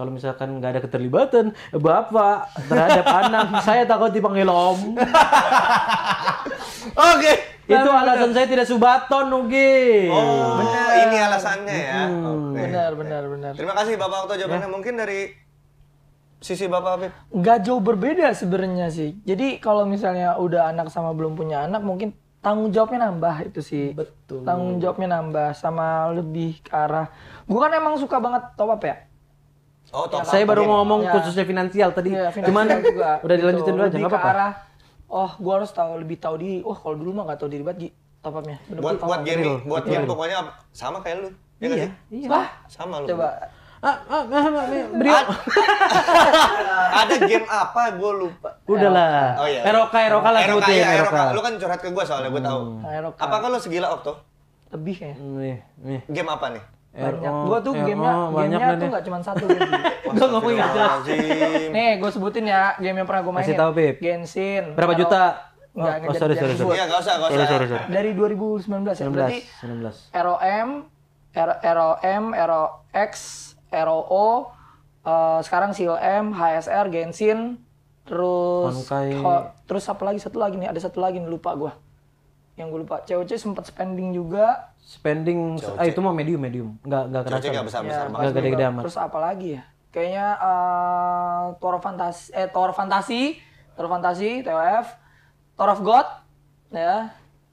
Speaker 1: kalau misalkan nggak ada keterlibatan bapak terhadap anak saya takut dipanggil om oke okay. itu benar, alasan benar. saya tidak subaton Nugi oh benar. ini alasannya ya
Speaker 2: hmm, okay. benar benar benar terima kasih bapak waktu jawabannya ya. mungkin dari sisi Bapak Habib?
Speaker 3: Nggak jauh berbeda sebenarnya sih. Jadi kalau misalnya udah anak sama belum punya anak mungkin tanggung jawabnya nambah itu sih. Betul. Tanggung jawabnya nambah sama lebih ke arah. Gue kan emang suka banget top up ya.
Speaker 2: Oh, top saya baru mau ngomong ya. khususnya
Speaker 3: finansial tadi. Ya, Cuman juga, udah gitu. dilanjutin dulu aja enggak apa-apa. Arah, oh, gua harus tahu lebih tahu di oh, kalau dulu mah enggak tahu diri banget top upnya. Bener buat buat game, buat game pokoknya sama kayak lu. Ya iya,
Speaker 2: iya. Wah, sama lu. Coba Ah, ah, ah, ah, ah, ah ada game apa gue lupa udahlah oh, iya. eroka eroka lah eroka, ya, eroka. lu kan curhat ke gue soalnya gue tahu hmm. apa lo segila okto lebih ya game apa nih banyak. gua tuh gamenya, gamenya tuh nggak cuma satu. Gitu. gua nggak mau ingat.
Speaker 3: Nih, gua sebutin ya game yang pernah gua mainin. Kasih tahu, Pip. Genshin. Berapa juta? Enggak, oh, oh, sorry, sorry, sorry. Iya, enggak usah, enggak usah. Sorry, sorry, Dari 2019 ya, berarti 19. ROM, ROM, ROX, ROO, sekarang COM, HSR, Genshin, terus Honkai. terus apa lagi? Satu lagi nih, ada satu lagi nih lupa gue yang gue lupa COC sempat spending juga
Speaker 1: spending COC. ah itu mah medium medium nggak nggak kerasa COC nggak besar besar ya, gede gede amat terus
Speaker 3: apa lagi ya kayaknya uh, eh, Toro Fantasi eh fantasy Fantasi of Fantasi TOF tor of God ya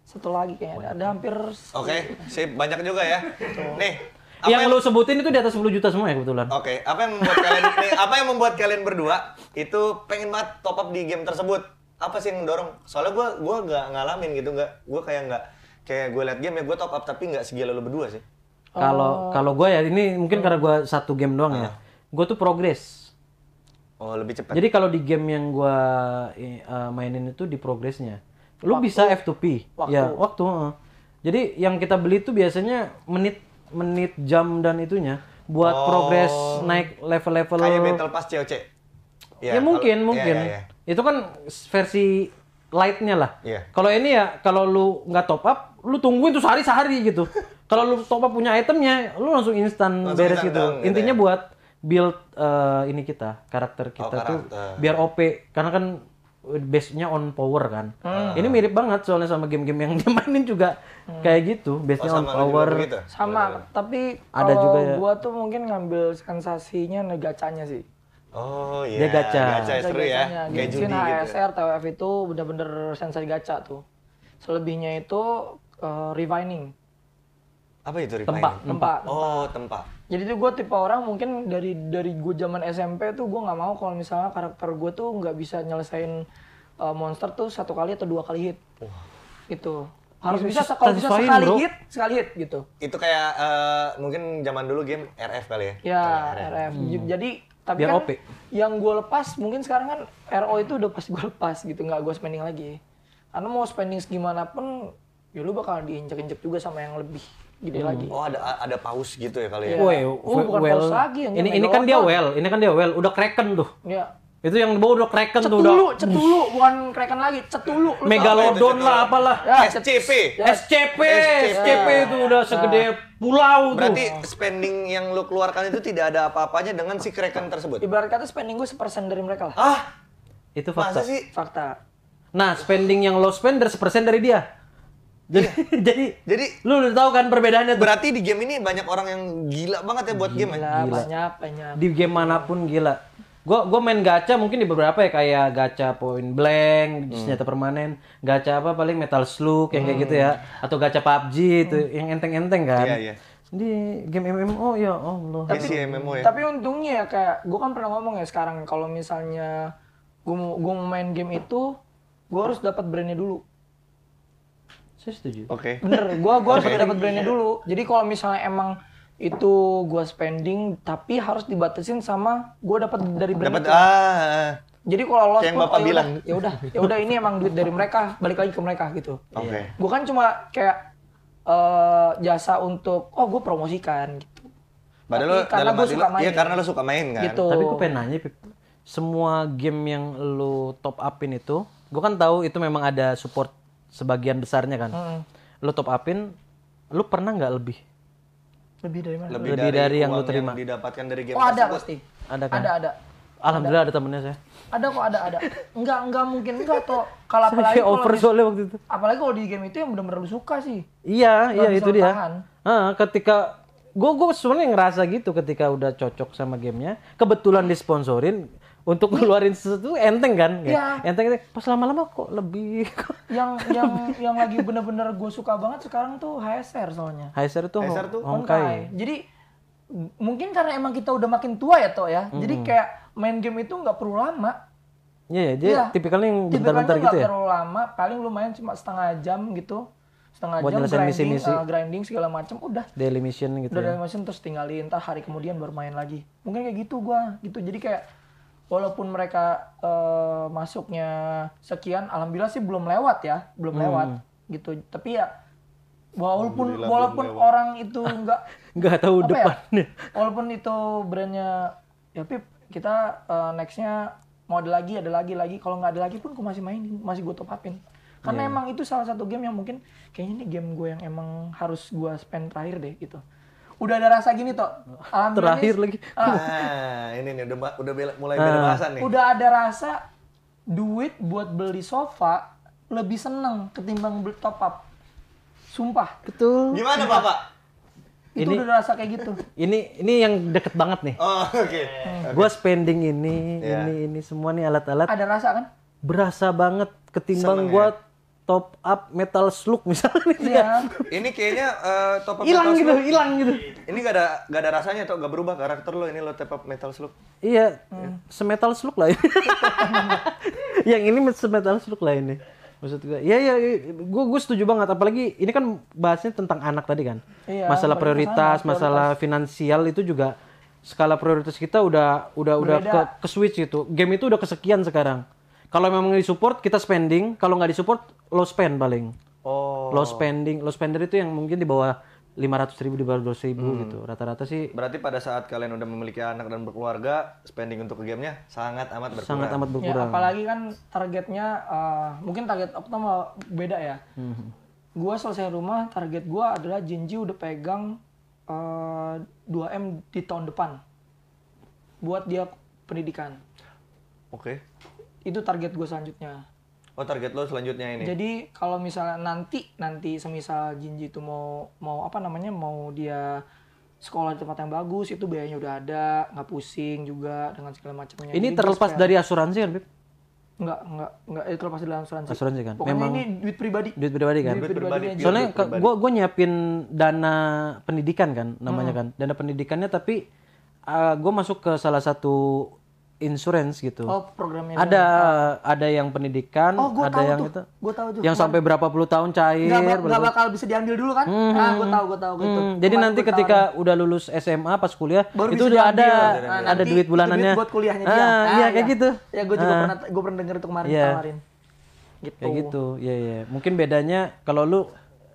Speaker 3: satu lagi kayaknya ada, ada hampir
Speaker 2: oke okay. banyak juga ya nih apa yang, yang lo sebutin itu di atas 10 juta semua ya kebetulan. Oke, okay. apa yang membuat kalian nih, apa yang membuat kalian berdua itu pengen banget top up di game tersebut? apa sih yang mendorong soalnya gue gue nggak ngalamin gitu nggak gue kayak nggak kayak gue liat game ya gue top up tapi nggak segila lo berdua sih kalau oh.
Speaker 1: kalau gue ya ini mungkin karena gue satu game doang ya. ah. ya gue tuh progres oh lebih cepat jadi kalau di game yang gue uh, eh, mainin itu di progresnya lu bisa F2P waktu. ya waktu uh. jadi yang kita beli itu biasanya menit menit jam dan itunya buat oh. progres naik level-level kayak battle pass
Speaker 2: COC ya, ya mungkin kalo, ya, mungkin ya, ya,
Speaker 1: ya itu kan versi lightnya lah. Yeah. Kalau ini ya kalau lu nggak top up, lu tungguin tuh sehari sehari gitu. kalau lu top up punya itemnya, lu langsung instan beres gitu. Intinya ya? buat build uh, ini kita karakter kita oh, karakter. tuh biar OP karena kan eh, base-nya on power kan. Hmm. Ini mirip banget soalnya sama game-game yang dia mainin juga hmm. kayak gitu, base-nya oh, on power. Gitu?
Speaker 3: Sama, tapi ada juga ya. gua tuh mungkin ngambil sensasinya negacanya sih. Oh iya. Yeah. gacha. Gacha ya, seru ya. Gitu. Kayak judi gitu. HSR, TWF itu bener-bener sensasi gacha tuh. Selebihnya itu uh, eh, refining.
Speaker 2: Apa itu refining? Tempat, tempat. Oh, tempat.
Speaker 3: Jadi tuh gue tipe orang mungkin dari dari gue zaman SMP tuh gue nggak mau kalau misalnya karakter gue tuh nggak bisa nyelesain uh, monster tuh satu kali atau dua kali hit. Wah. Oh. Itu harus iya, bisa kalau bisa sekali bro. hit
Speaker 2: sekali hit gitu itu kayak uh, mungkin zaman dulu game RF kali ya ya RF, RF. Hmm. jadi
Speaker 3: tapi Biar kan OP. yang gue lepas mungkin sekarang kan RO itu udah pasti gue lepas gitu, nggak gue spending lagi. Karena mau spending segimana pun, ya lu bakal diinjek-injek juga sama yang lebih gede hmm. lagi.
Speaker 2: Oh ada ada paus
Speaker 3: gitu ya kali ya. Yeah. Oh, oh bukan well. ini ini kan dia well,
Speaker 1: ini kan dia well, udah kraken tuh. Iya. Itu yang bawa udah kraken cetulu, tuh udah. Cetulu, cetulu,
Speaker 3: bukan kraken lagi, cetulu. Megalodon lah
Speaker 1: apalah.
Speaker 2: Ya, SCP. SCP, SCP itu udah ah. segede pulau Berarti tuh. Berarti spending yang lu keluarkan itu tidak ada apa-apanya dengan si kraken tersebut. Ibarat kata spending gue sepersen dari mereka lah. Ah.
Speaker 1: Itu fakta. sih? Fakta. Nah, spending yang lo spend dari sepersen dari dia. Jadi, iya. jadi, jadi, lu udah tahu kan perbedaannya. Berarti di game ini banyak orang yang
Speaker 2: gila banget ya buat game. Gila, ya? gila. banyak, banyak.
Speaker 1: Di game manapun gila gue gue main gacha mungkin di beberapa ya kayak gacha point blank hmm. senjata permanen gacha apa paling metal slug yang hmm. kayak gitu ya hmm. atau gacha PUBG itu hmm. yang enteng-enteng kan yeah, yeah. di game
Speaker 3: MMO ya Allah tapi
Speaker 2: MMO ya tapi
Speaker 3: untungnya ya kayak gue kan pernah ngomong ya sekarang kalau misalnya gue mau mau main game itu gue harus dapat brandnya dulu
Speaker 2: saya setuju oke okay. bener gue gue harus dapat brandnya iya.
Speaker 3: dulu jadi kalau misalnya emang itu gue spending tapi harus dibatasin sama gue dapat dari brand itu. ah jadi kalau
Speaker 2: lo yang bapak oh, bilang ya udah ya udah
Speaker 3: ini emang duit dari mereka balik lagi ke mereka gitu oke okay. gue kan cuma kayak uh, jasa untuk oh gue promosikan gitu
Speaker 2: padahal lo karena gue suka lo, main iya karena lo suka main kan gitu. tapi gue pengen
Speaker 1: nanya semua game yang lo top upin itu gue kan tahu itu memang ada support sebagian besarnya kan mm. lo top upin lo pernah nggak lebih
Speaker 3: lebih dari mana? Lebih, lebih dari, dari yang lu terima. Yang
Speaker 2: didapatkan dari
Speaker 1: game Oh, ada pasti. Ada kan? Ada, ada. Alhamdulillah ada, ada temennya saya.
Speaker 3: Ada kok, ada, ada. Enggak, enggak mungkin enggak toh. Kalau apalagi kalau over soalnya waktu itu. Apalagi kalau di game itu yang benar-benar lu suka sih. Iya, iya itu dia.
Speaker 1: Heeh, ketika gue gue sebenarnya ngerasa gitu ketika udah cocok sama gamenya kebetulan disponsorin untuk ngeluarin sesuatu enteng kan ya. enteng enteng pas lama-lama kok lebih
Speaker 3: yang yang yang lagi bener-bener gue suka banget sekarang tuh HSR soalnya
Speaker 1: HSR tuh HSR tuh Honkai. Honkai.
Speaker 3: jadi mungkin karena emang kita udah makin tua ya toh ya -hmm. jadi kayak main game itu nggak perlu lama
Speaker 1: Iya, yeah, jadi ya. tipikalnya yang bentar-bentar gitu gak ya.
Speaker 3: perlu lama, paling lu main cuma setengah jam gitu. Setengah Buat jam grinding, misi -misi. Uh, eh, grinding segala macam udah.
Speaker 1: Daily mission gitu. Udah ya. daily
Speaker 3: mission terus tinggalin, entar hari kemudian baru main lagi. Mungkin kayak gitu gua, gitu. Jadi kayak walaupun mereka uh, masuknya sekian alhamdulillah sih belum lewat ya belum hmm. lewat gitu tapi ya walaupun walaupun orang itu nggak nggak tahu ya, depannya ya, walaupun itu brandnya ya pip kita uh, nextnya mau ada lagi ada lagi lagi kalau nggak ada lagi pun aku masih main masih gue top karena yeah. emang itu salah satu game yang mungkin kayaknya ini game gue yang emang harus gue spend terakhir deh gitu udah ada rasa gini toh. Terakhir ini, lagi. Ah. ah,
Speaker 2: ini nih udah udah bela, mulai ah. beda bahasa nih. Udah
Speaker 3: ada rasa duit buat beli sofa lebih seneng ketimbang beli top up. Sumpah. Betul. Gimana Sumpah. Bapak? Itu ini, udah rasa kayak gitu.
Speaker 1: Ini ini yang deket banget nih.
Speaker 3: Oh, oke. Okay. Hmm. Okay.
Speaker 1: gue spending ini, yeah. ini ini semua nih alat-alat. Ada rasa kan? Berasa banget ketimbang gue ya? top up metal slug misalnya ini
Speaker 2: Iya. ini kayaknya uh, top up hilang gitu, hilang gitu. Ini gak ada gak ada rasanya atau gak berubah karakter lo ini lo top up metal slug.
Speaker 1: Iya, hmm. semetal slug lah ini. Yang ini semetal slug lah ini. Maksud gue, ya iya, ya, gue gue setuju banget. Apalagi ini kan bahasnya tentang anak tadi kan,
Speaker 4: iya, masalah prioritas, masalah
Speaker 1: finansial itu juga skala prioritas kita udah udah Beda. udah ke, ke switch gitu. Game itu udah kesekian sekarang kalau memang di support kita spending, kalau nggak di support lo spend paling.
Speaker 2: Oh. Low spending,
Speaker 1: lo spender itu yang mungkin di bawah lima ratus ribu di bawah dua ribu hmm. gitu rata-rata
Speaker 2: sih berarti pada saat kalian udah memiliki anak dan berkeluarga spending untuk kegiatannya gamenya sangat amat berkurang sangat amat iya, berkurang ya, apalagi
Speaker 3: kan targetnya uh, mungkin target optimal beda ya hmm. gue selesai rumah target gua adalah Jinji udah pegang uh, m di tahun depan buat dia pendidikan oke okay itu target gue selanjutnya
Speaker 2: oh target lo selanjutnya ini jadi
Speaker 3: kalau misalnya nanti nanti semisal Jinji itu mau mau apa namanya mau dia sekolah di tempat yang bagus itu biayanya udah ada nggak pusing juga dengan segala macamnya ini jadi terlepas kayak, dari
Speaker 1: asuransi kan Bib?
Speaker 3: Enggak, enggak, eh, enggak itu lepas dari asuransi. Asuransi kan. Pokoknya Memang ini duit pribadi.
Speaker 1: Duit pribadi kan. Duit pribadi. Duit pribadi. Soalnya gue gue nyiapin dana pendidikan kan namanya hmm. kan. Dana pendidikannya tapi uh, eh, gue masuk ke salah satu insurance gitu. Oh,
Speaker 3: programnya. Ada bener.
Speaker 1: Oh. ada yang pendidikan, oh, gua ada tahu yang tuh. itu.
Speaker 3: Gua tahu tuh. Yang Man. sampai
Speaker 1: berapa puluh tahun cair. Enggak bakal
Speaker 3: bisa diambil dulu kan? Hmm. Ah, gua tahu, gua tahu hmm. gitu. Jadi Kemarin nanti
Speaker 1: ketika tahu. udah lulus SMA pas kuliah Baru itu udah ada nah, ada duit bulanannya. Duit buat kuliahnya dia. Ah, ah, iya, iya. kayak ya. gitu. Ya gua juga ah. pernah
Speaker 3: gua pernah dengar itu kemarin yeah.
Speaker 1: Gitu. Kayak gitu. Iya, yeah, iya. Yeah. Mungkin bedanya kalau lu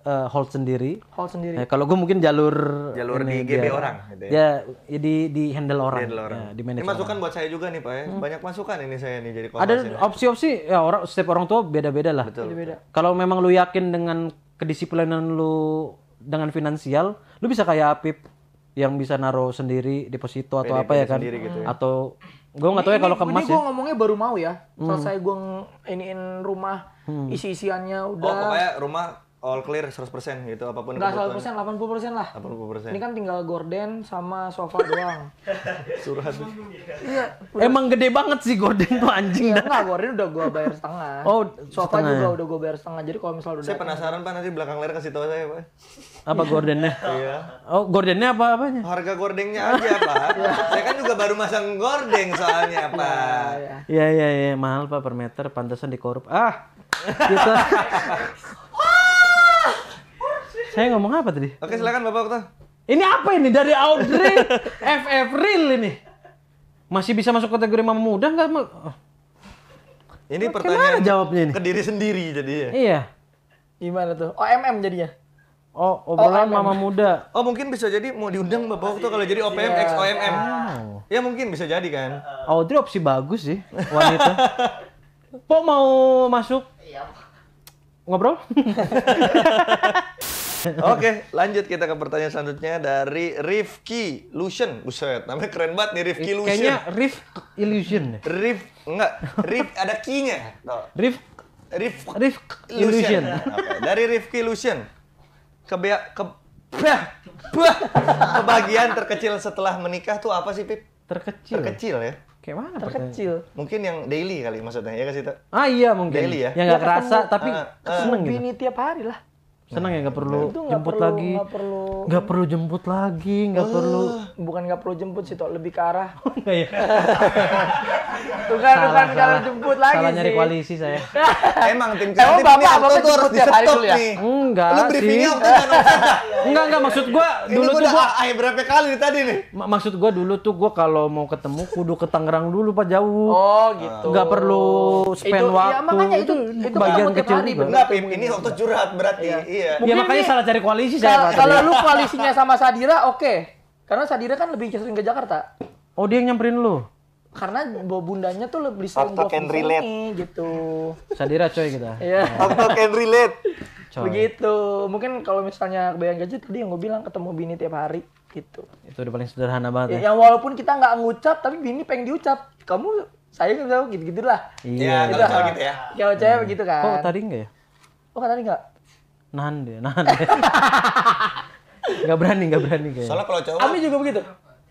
Speaker 1: uh, hold sendiri. Hold sendiri. Ya, kalau gue mungkin jalur jalur ini, di GB dia, orang gitu ya. ya. Ya, di di handle orang. Di handle orang. Ya, di ini masukan
Speaker 2: orang. buat saya juga nih, Pak ya. Hmm. Banyak masukan ini saya nih jadi Ada
Speaker 1: opsi-opsi ya orang setiap orang tua beda-beda lah. Betul. Beda. Kalau memang lu yakin dengan kedisiplinan lu dengan finansial, lu bisa kayak Apip yang bisa naruh sendiri deposito atau apa ya kan gitu ya. atau gue nggak tahu ya kalau kemas ini gue ya.
Speaker 3: ngomongnya baru mau ya hmm. selesai gue iniin rumah hmm. isi isiannya oh, udah oh pokoknya
Speaker 2: rumah all clear 100% gitu apapun Enggak 100%,
Speaker 3: 80% lah. 80%. Ini kan tinggal gorden sama sofa doang. Suruhan. Iya. Emang gede banget sih gorden tuh anjing. Ya, enggak, gorden
Speaker 2: udah gue bayar setengah. Oh, sofa juga ya? udah gue bayar setengah. Jadi kalau misalnya udah Saya penasaran Pak nanti belakang layar kasih tahu saya, Pak. Apa gordennya? Iya.
Speaker 1: Oh, gordennya apa apanya?
Speaker 2: Harga gordennya aja, Pak. Iya. saya kan juga baru masang gorden soalnya, iya, Pak. Iya.
Speaker 1: iya, iya, iya, mahal Pak per meter, pantesan dikorup. Ah. Kita gitu. Saya ngomong apa tadi? Oke, silakan Bapak Okta. Ini apa ini? Dari Audrey FF Real ini. Masih bisa masuk kategori mama muda nggak? Oh.
Speaker 2: Ini Oke, pertanyaan jawabnya ini? ke diri sendiri ya.
Speaker 3: Iya. Gimana tuh? OMM oh, jadinya? Oh, oh obrolan mama
Speaker 2: muda. Oh, mungkin bisa jadi mau diundang Bapak Okta kalau jadi OPM yeah. OMM. Oh. Ya mungkin bisa jadi kan. Audrey opsi
Speaker 1: bagus sih wanita. Pok mau masuk? Iya. Ngobrol?
Speaker 2: Oke, lanjut kita ke pertanyaan selanjutnya dari Rifki Lucian. Buset, namanya keren banget nih Rifki Lucian. Kayaknya Rif Illusion. Ya? Rif enggak, Rif ada kinya. Rif Rif Rif Illusion. Dari Rifki Lucian. kebea ke kebagian terkecil setelah menikah tuh apa sih, Pip? Terkecil. Terkecil ya. Kayak mana? Terkecil. Pertanyaan? Mungkin yang daily kali maksudnya ya kasih tuh.
Speaker 1: Ah iya mungkin. Daily ya. Yang nggak iya, kerasa tapi ah, ah. seneng gitu. Bini tiap hari lah senang ya nggak perlu nah, jemput lagi nggak
Speaker 3: perlu nggak perlu
Speaker 1: jemput lagi nggak eh, perlu
Speaker 3: bukan nggak perlu jemput sih toh lebih ke arah bukan bukan kalau jemput lagi salah nyari
Speaker 1: koalisi saya
Speaker 3: emang tim kreatif emang bapak apa tuh harus di nih
Speaker 1: ya? nih enggak lu briefingnya waktu ya?
Speaker 2: enggak enggak maksud gua dulu gua tuh gue akhir berapa kali tadi nih
Speaker 1: maksud gua dulu tuh gua kalau mau ketemu kudu ke Tangerang dulu pak jauh oh gitu nggak perlu spend iya, waktu itu,
Speaker 2: itu, itu bagian kecil ini waktu curhat berarti iya. Iya. ya makanya ini,
Speaker 1: salah cari koalisi saya. Kalau lu
Speaker 3: koalisinya sama Sadira oke. Okay. Karena Sadira kan lebih sering ke Jakarta.
Speaker 1: Oh, dia yang nyamperin lu.
Speaker 3: Karena bundanya tuh lebih sering gua can relate gitu.
Speaker 1: Sadira coy kita. Iya. Okto
Speaker 3: can relate. Coy. Begitu. Mungkin kalau misalnya kebayang gaji tadi yang gue bilang ketemu bini tiap hari gitu.
Speaker 1: Itu udah paling sederhana banget. Ya, ya. Yang
Speaker 3: walaupun kita nggak ngucap tapi bini pengen diucap. Kamu saya nggak tahu gitu lah.
Speaker 1: Iya. iya, gitu, gitu ya.
Speaker 3: Kalau cewek ya, hmm. begitu kan. Oh tadi enggak ya? Oh, tadi enggak?
Speaker 1: nahan deh, nahan deh. gak berani, gak berani kayaknya. Soalnya kalau
Speaker 2: cowok... Ami juga begitu?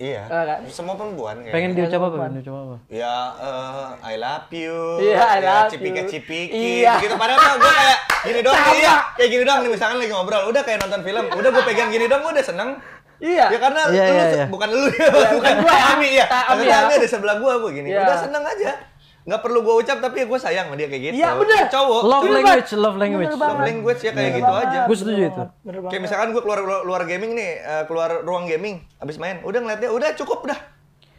Speaker 2: Iya. Uh, kan? Semua perempuan kayaknya. Pengen diucap apa? Pengen coba apa? Ya, uh, I love you. Iya, yeah, I ya, love ya, cipika cipiki. Iya. Gitu. Padahal gue kayak gini doang. Iya. Kayak gini doang nih misalkan lagi ngobrol. Udah kayak nonton film. Udah gue pegang gini doang gue udah seneng. Iya. Ya karena iya, lu iya, iya. bukan lu ya, bukan gua Ami ya. Ami, ya. ada sebelah gua gua gini. Iya. Udah seneng aja nggak perlu gue ucap tapi ya gue sayang sama dia kayak gitu. Iya bener. Cowok. Love language, banget. love language. love language ya kayak bener gitu banget. aja. Gue setuju itu. Bener kayak misalkan gue keluar luar gaming nih, eh, keluar ruang gaming, abis main, udah ngeliatnya udah cukup udah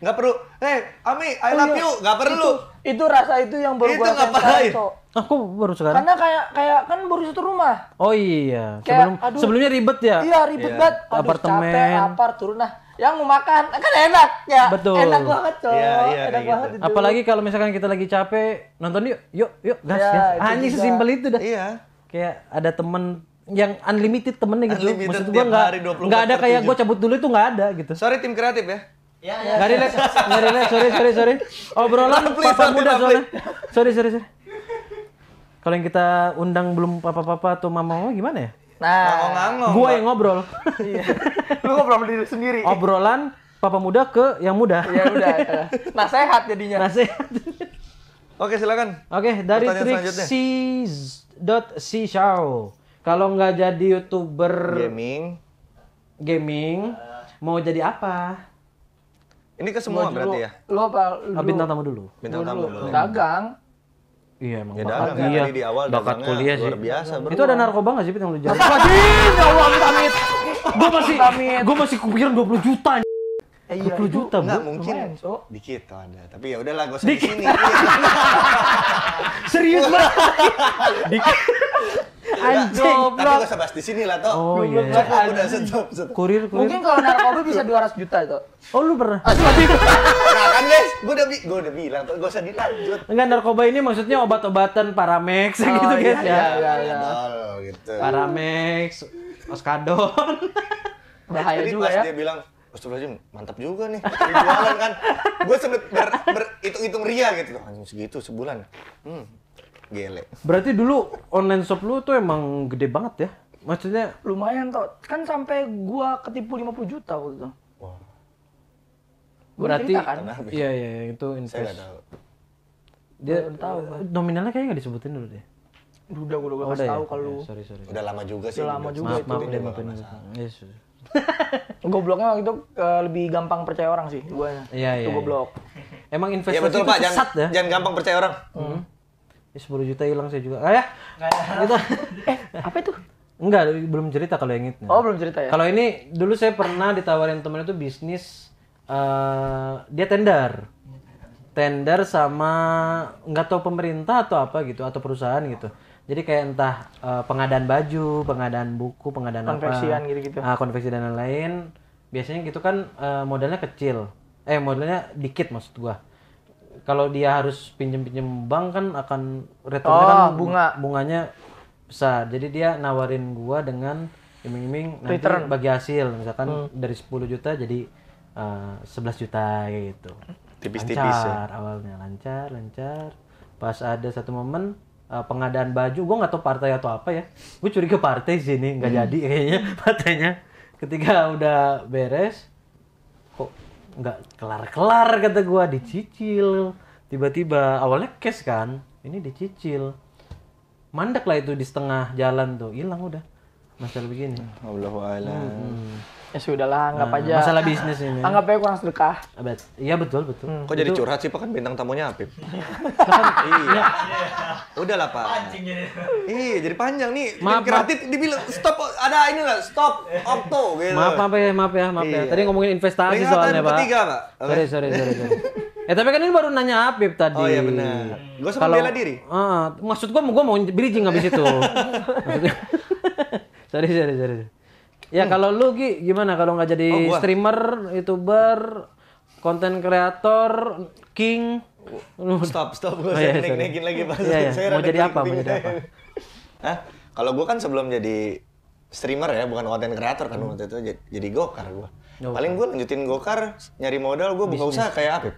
Speaker 2: Gak perlu, eh hey, Ami, I oh, love oh, iya. you, nggak perlu. Itu, itu rasa itu yang baru gue rasain
Speaker 3: Aku ah, baru sekarang. Karena kayak kayak kan baru satu rumah.
Speaker 1: Oh iya. Kayak, Sebelum aduh, sebelumnya ribet ya. Iya ribet iya. banget. Aduh, Apartemen. Capek,
Speaker 3: apart turun nah yang mau makan kan enak ya betul enak banget coy ya, ya, enak gitu. banget gitu. apalagi
Speaker 1: kalau misalkan kita lagi capek nonton yuk yuk yuk gas ya, gas anjing sesimpel itu dah iya kayak ada temen yang unlimited temennya gitu unlimited maksud gua nggak nggak ada kayak gue cabut dulu itu nggak ada gitu
Speaker 2: sorry tim kreatif ya Ya, ya, gak relate, sorry, sorry, sorry. Obrolan please, papa muda soalnya.
Speaker 1: Sorry, sorry, sorry. Kalau yang kita undang belum papa-papa atau mama-mama gimana ya?
Speaker 3: Nah, gue yang ngobrol. Iya.
Speaker 1: Lu ngobrol diri sendiri. Obrolan papa muda ke yang muda.
Speaker 2: Iya udah. Nah Nasehat jadinya. Nasehat. Oke silakan. Oke dari Trixie
Speaker 1: dot si Kalau nggak jadi youtuber gaming, gaming mau jadi
Speaker 3: apa? Ini ke semua berarti ya? Lo apa? Oh, bintang
Speaker 2: tamu dulu. Bintang tamu dulu.
Speaker 3: Dagang.
Speaker 2: Iya emang. Ya, dagang kan iya. di awal bakat kuliah sih. Luar biasa bro. Itu ada
Speaker 3: narkoba gak
Speaker 1: sih Pit yang lu jalan? Astagfirullahaladzim! Ya Allah,
Speaker 2: amit Gue masih,
Speaker 3: gue masih kepikiran 20 juta
Speaker 2: Eh, iya, 20 juta, Bu. mungkin. so. Dikit tuh ada. Tapi ya udahlah, gue usah di sini. Serius banget. dikit. Anjing. Tapi gak usah bahas di sini lah toh. Oh iya. Yeah. Aku
Speaker 3: udah stop, stop. Kurir, kurir. Mungkin kalau narkoba bisa 200 juta itu. Oh lu pernah? Ah,
Speaker 2: nah kan guys, gue udah, gue udah bilang, gue usah dilanjut.
Speaker 1: Enggak, narkoba ini maksudnya obat-obatan Paramex oh, gitu iya, guys iya, ya. Iya, iya, iya.
Speaker 2: gitu. Paramex, Oskadon. Bahaya Jadi juga pas ya. dia bilang, Astagfirullahaladzim, mantap juga nih. Jualan kan. Gue sempet ber, ber, hitung-hitung ria gitu. Anjing segitu sebulan. Hmm, Gele.
Speaker 1: Berarti dulu online shop lu tuh emang gede banget
Speaker 3: ya? Maksudnya lumayan toh. Kan sampai gua ketipu 50 juta waktu itu. Wow. Berarti kan? Iya, iya iya itu invest. Saya tahu.
Speaker 1: Dia Belum tahu. Nominalnya kayaknya nggak disebutin dulu deh.
Speaker 3: Udah gua udah oh, kasih ya? tahu kalau ya, sorry, sorry.
Speaker 1: Udah lama juga
Speaker 2: sih. Udah lama juga maaf, itu. Maaf, dia maaf, maaf,
Speaker 3: Gobloknya waktu itu e, lebih gampang percaya orang sih, gue. Iya, iya, iya. Itu goblok. Emang iya, investasi ya, betul, Pak. Jangan, ya? jangan gampang percaya orang.
Speaker 1: Hmm ya 10 juta hilang saya juga ah ya gitu.
Speaker 3: eh apa itu
Speaker 1: enggak belum cerita kalau yang itu oh
Speaker 3: belum cerita ya kalau
Speaker 1: ini dulu saya pernah ditawarin teman itu bisnis uh, dia tender tender sama nggak tahu pemerintah atau apa gitu atau perusahaan gitu jadi kayak entah uh, pengadaan baju, pengadaan buku, pengadaan konveksian gitu-gitu. Ah, konveksi dan lain-lain. Biasanya gitu kan uh, modalnya kecil. Eh, modalnya dikit maksud gua kalau dia harus pinjem-pinjem bank kan akan returnnya oh, kan bunga bunganya besar. Jadi dia nawarin gua dengan iming-iming nanti Return. bagi hasil misalkan hmm. dari 10 juta jadi uh, eh, 11 juta kayak gitu. Tipis-tipis ya. awalnya lancar, lancar. Pas ada satu momen uh, pengadaan baju, gua nggak tahu partai atau apa ya. Gue curiga partai sini nggak hmm. jadi kayaknya partainya. Ketika udah beres, nggak kelar-kelar kata gue dicicil tiba-tiba awalnya cash kan ini dicicil mandek lah itu di setengah jalan tuh hilang udah masalah begini Allah hmm
Speaker 3: ya sudahlah anggap nah, aja masalah bisnis ini anggap
Speaker 2: aja kurang sedekah abet iya betul betul hmm. kok jadi curhat sih pak kan bintang tamunya Apip iya, iya. udah lah pak iya jadi panjang nih maaf, kreatif dibilang stop ada ini lah stop opto gitu maaf maaf
Speaker 1: ya maaf ya maaf ya iya. tadi ngomongin investasi Lengatan soalnya pak ketiga pak okay. sorry sorry sorry, sorry. Eh tapi kan ini baru nanya Apip tadi. Oh iya benar. Gue sama Kalo, bela diri. Uh, maksud gua gue mau bridging habis itu. Maksudnya, sorry sorry sorry. Ya hmm. kalau lu Gi, gimana kalau nggak jadi oh, streamer, youtuber, konten kreator, king? Stop, stop. Gue oh, iya, lagi pas. Iya, iya. Saya mau jadi apa? Mau jadi apa?
Speaker 2: Hah? Kalau gue kan sebelum jadi streamer ya, bukan konten kreator kan hmm. waktu itu jadi gokar gue. Paling gue lanjutin gokar, nyari modal, gue buka usaha kayak apa? Oh,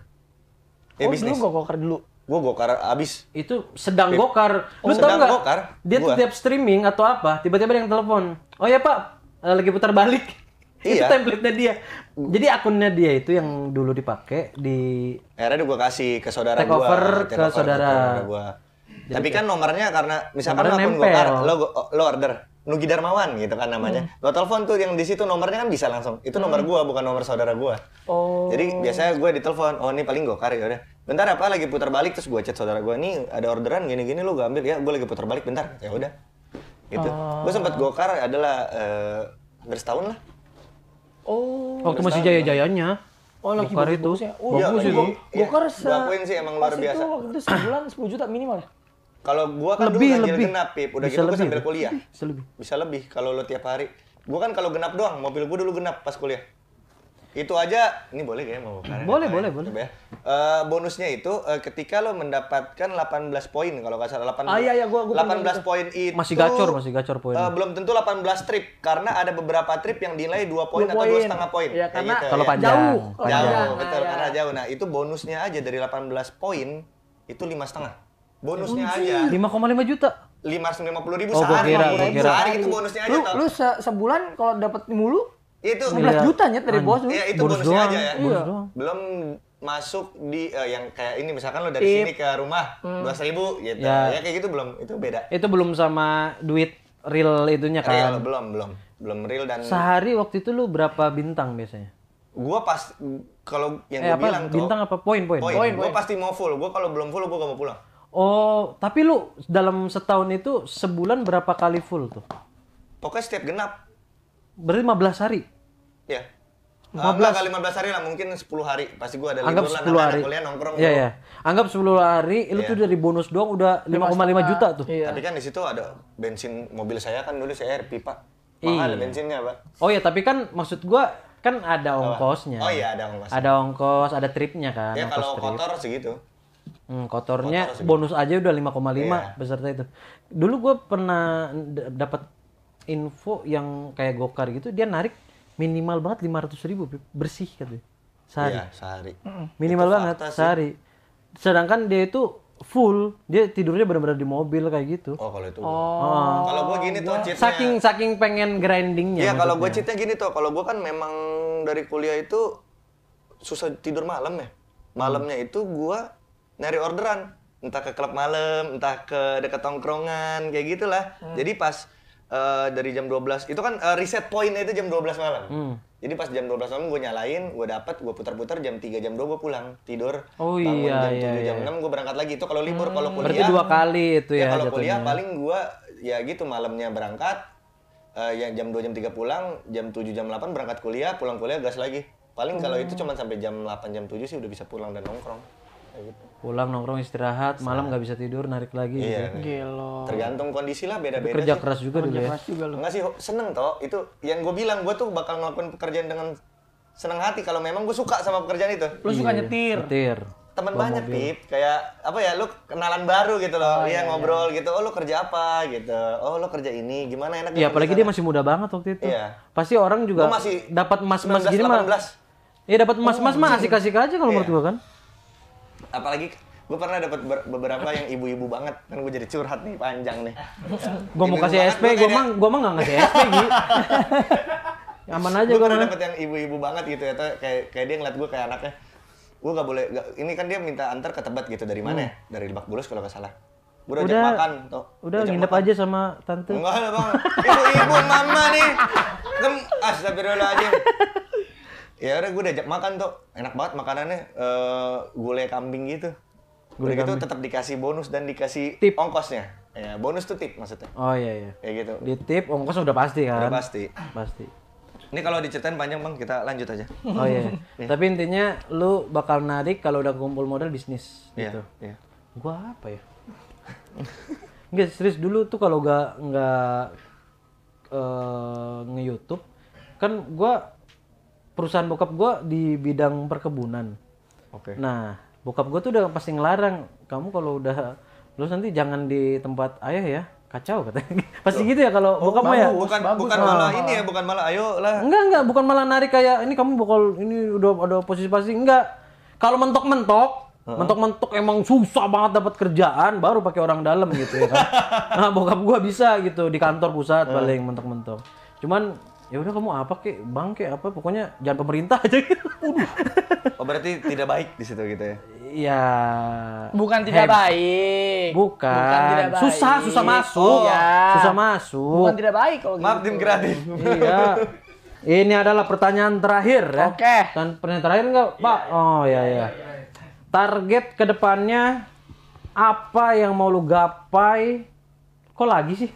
Speaker 2: ya, oh, bisnis. gue gokar dulu gue gokar abis itu sedang Pip. gokar lu oh, sedang tau nggak dia tuh tiap
Speaker 1: streaming atau apa tiba-tiba ada yang telepon oh ya pak lagi putar balik.
Speaker 2: Iya. itu template-nya
Speaker 1: dia. Mm. Jadi akunnya dia itu yang dulu dipakai di
Speaker 2: akhirnya gue kasih ke saudara take gua, take ke over saudara, saudara gua. Jadi Tapi kan nomornya karena misalkan nomornya akun gue lo oh, lo order Nugi Darmawan gitu kan namanya. Hmm. Lo telepon tuh yang di situ nomornya kan bisa langsung. Itu nomor hmm. gua bukan nomor saudara gua.
Speaker 4: Oh. Jadi biasanya
Speaker 2: gua ditelepon, "Oh, ini paling gokar ya udah." Bentar apa lagi putar balik terus gua chat saudara gua, "Nih, ada orderan gini-gini lu gak ambil ya? Gua lagi putar balik bentar." Ya udah gitu.
Speaker 4: Oh.
Speaker 1: Gue sempat
Speaker 2: gokar adalah uh, hampir setahun lah. Oh. Waktu masih
Speaker 1: jaya-jayanya.
Speaker 2: Oh lagi gokar itu. Bagus ya? Oh, bagus ya, iya. Gokar se. Akuin sih emang luar biasa. Itu waktu itu
Speaker 3: sebulan sepuluh juta minimal
Speaker 2: Kalau gue kan lebih, dulu ganjil genap, Pip. Udah Bisa gitu gue sambil kuliah. Bisa lebih. Bisa lebih kalau lo tiap hari. Gue kan kalau genap doang, mobil gue dulu genap pas kuliah itu aja ini boleh gak ya mau ya, boleh boleh boleh ya. uh, bonusnya itu uh, ketika lo mendapatkan 18 poin kalau nggak salah 18 ah, iya, iya, gua, gua 18 poin itu masih gacor
Speaker 1: masih gacor poin uh, eh,
Speaker 2: belum tentu 18 trip karena ada beberapa trip yang dinilai dua poin atau dua setengah poin ya, karena gitu, kalau ya. panjang jauh jauh panjang. betul ya. karena iya. jauh nah itu bonusnya aja dari 18 poin itu lima setengah bonusnya lima aja lima juta lima ratus lima puluh ribu oh, sehari, kira, kira. sehari itu bonusnya aja lu, tau. lu
Speaker 3: se sebulan kalau dapat mulu
Speaker 2: itu 15 iya. juta nyet dari bos Ya itu bonusnya doang. aja ya. iya. Belum masuk di uh, yang kayak ini misalkan lo dari iya. sini ke rumah hmm. dua hmm. ribu gitu ya. ya kayak gitu belum itu beda
Speaker 1: itu belum sama duit real itunya kan real, belum
Speaker 2: belum belum real dan sehari
Speaker 1: waktu itu lu berapa bintang biasanya
Speaker 2: gua pas kalau yang eh, gua apa, bilang bintang
Speaker 1: tuh, apa poin poin poin gua pasti
Speaker 2: mau full gua kalau belum full gua gak mau pulang
Speaker 1: oh tapi lu dalam setahun itu sebulan berapa kali full tuh
Speaker 2: pokoknya setiap genap
Speaker 1: berarti 15 hari Iya. 15 uh, eh, kali
Speaker 2: lima 15 hari lah, mungkin sepuluh hari. Pasti gue ada Anggap libur 10 lah, hari. kuliah nongkrong. Iya, iya.
Speaker 1: Anggap sepuluh hari, itu yeah. tuh dari bonus doang udah lima koma lima juta tuh. Iya. Tapi kan
Speaker 2: di situ ada bensin mobil saya kan dulu saya air pipa. Mahal iya. bensinnya, Pak.
Speaker 1: Oh iya, tapi kan maksud gue kan ada ongkosnya. Oh iya, ada ongkos. Ada ongkos, ada tripnya kan. Ya kalau trip. kotor segitu. Hmm, kotornya Kotor bonus aja udah lima koma lima iya. beserta itu. Dulu gue pernah dapat info yang kayak gokar gitu, dia narik minimal banget 500 ribu bersih katanya sehari. Iya, sehari. Minimal itu banget sehari. Sedangkan dia itu full, dia tidurnya benar-benar di mobil kayak gitu. Oh, kalau itu. Oh. Ah. Kalau gue
Speaker 2: gini tuh cheatnya. Saking saking pengen grindingnya. Iya, kalau gue cheatnya gini tuh, kalau gue kan memang dari kuliah itu susah tidur malam ya. Malamnya itu gue nyari orderan, entah ke klub malam, entah ke dekat tongkrongan kayak gitulah. Hmm. Jadi pas uh, dari jam 12 itu kan uh, reset pointnya itu jam 12 malam. Hmm. Jadi pas jam 12 malam gue nyalain, gue dapat, gue putar-putar jam 3 jam 2 gue pulang tidur. Oh bangun iya, jam iya, 7 iya. jam 6 gue berangkat lagi. Itu kalau libur, hmm, kalau kuliah. Berarti dua
Speaker 1: kali itu ya. ya kalau kuliah paling
Speaker 2: gue ya gitu malamnya berangkat uh, eh, yang jam 2 jam 3 pulang, jam 7 jam 8 berangkat kuliah, pulang kuliah gas lagi. Paling kalau hmm. itu cuma sampai jam 8 jam 7 sih udah bisa pulang dan nongkrong
Speaker 1: gitu. pulang nongkrong istirahat Saat. malam nggak bisa tidur narik lagi iya, gitu.
Speaker 2: Gelo. tergantung kondisi lah beda beda kerja sih. keras juga dulu ya nggak sih seneng toh itu yang gue bilang gue tuh bakal ngelakuin pekerjaan dengan senang hati kalau memang gue suka sama pekerjaan itu lu iya, suka nyetir
Speaker 1: nyetir teman banyak mobil. pip
Speaker 2: kayak apa ya lu kenalan baru gitu loh oh, iya, iya, ngobrol iya. gitu oh lu kerja apa gitu oh lu kerja ini gimana enak ya iya, apalagi dia
Speaker 1: masih muda banget waktu itu iya. pasti orang juga masih dapat mas-mas gini mah
Speaker 2: Iya dapat emas emas oh, mah asik asik aja kalau iya. menurut gua kan apalagi gue pernah dapat beberapa yang ibu-ibu banget kan gue jadi curhat nih panjang nih
Speaker 1: gue mau kasih SP gue mang
Speaker 2: gue mang nggak ngasih SP gitu aman aja gue pernah dapat yang ibu-ibu banget gitu ya kayak kayak dia ngeliat gue kayak anaknya gue gak boleh gak, ini kan dia minta antar ke tebet gitu dari mana ya? hmm. dari lebak bulus kalau gak salah gue udah, udah makan tuh
Speaker 1: udah nginep aja sama tante enggak ada bang ibu-ibu mama
Speaker 2: nih Kem, astagfirullahaladzim ya udah gue diajak makan tuh enak banget makanannya uh, gulai kambing gitu
Speaker 1: gulai itu tetap
Speaker 2: dikasih bonus dan dikasih tip ongkosnya ya bonus tuh tip maksudnya oh iya iya kayak gitu di tip ongkos udah pasti kan udah pasti pasti ini kalau diceritain panjang bang kita lanjut aja
Speaker 1: oh iya iya. iya. tapi intinya lu bakal narik kalau udah kumpul modal bisnis yeah, gitu
Speaker 2: iya. gua apa ya
Speaker 1: Enggak serius dulu tuh kalau gak nggak uh, eh, nge YouTube kan gue perusahaan bokap gue di bidang perkebunan. Oke. Okay. Nah, bokap gue tuh udah pasti ngelarang kamu kalau udah lulus nanti jangan di tempat ayah ya kacau katanya pasti oh. gitu ya kalau oh, bokap bagus, ya bukan bukan malah, malah ini
Speaker 2: ya bukan malah ayo
Speaker 1: lah enggak enggak bukan malah narik kayak ini kamu bakal ini udah ada posisi pasti enggak kalau mentok-mentok mentok-mentok emang susah banget dapat kerjaan baru pakai orang dalam gitu ya kan nah bokap gua bisa gitu di kantor pusat paling mentok-mentok cuman ya udah kamu apa kek bang kek apa pokoknya jangan pemerintah aja gitu.
Speaker 2: oh berarti tidak baik di situ gitu ya Iya. bukan tidak
Speaker 3: baik bukan, bukan tidak baik. susah susah masuk oh, ya. susah
Speaker 2: masuk bukan tidak baik kalau maaf gitu. gratis iya
Speaker 1: ini adalah pertanyaan terakhir ya oke okay. dan pertanyaan terakhir enggak iya, pak ya, oh ya ya, ya. target kedepannya apa yang mau lu gapai kok lagi sih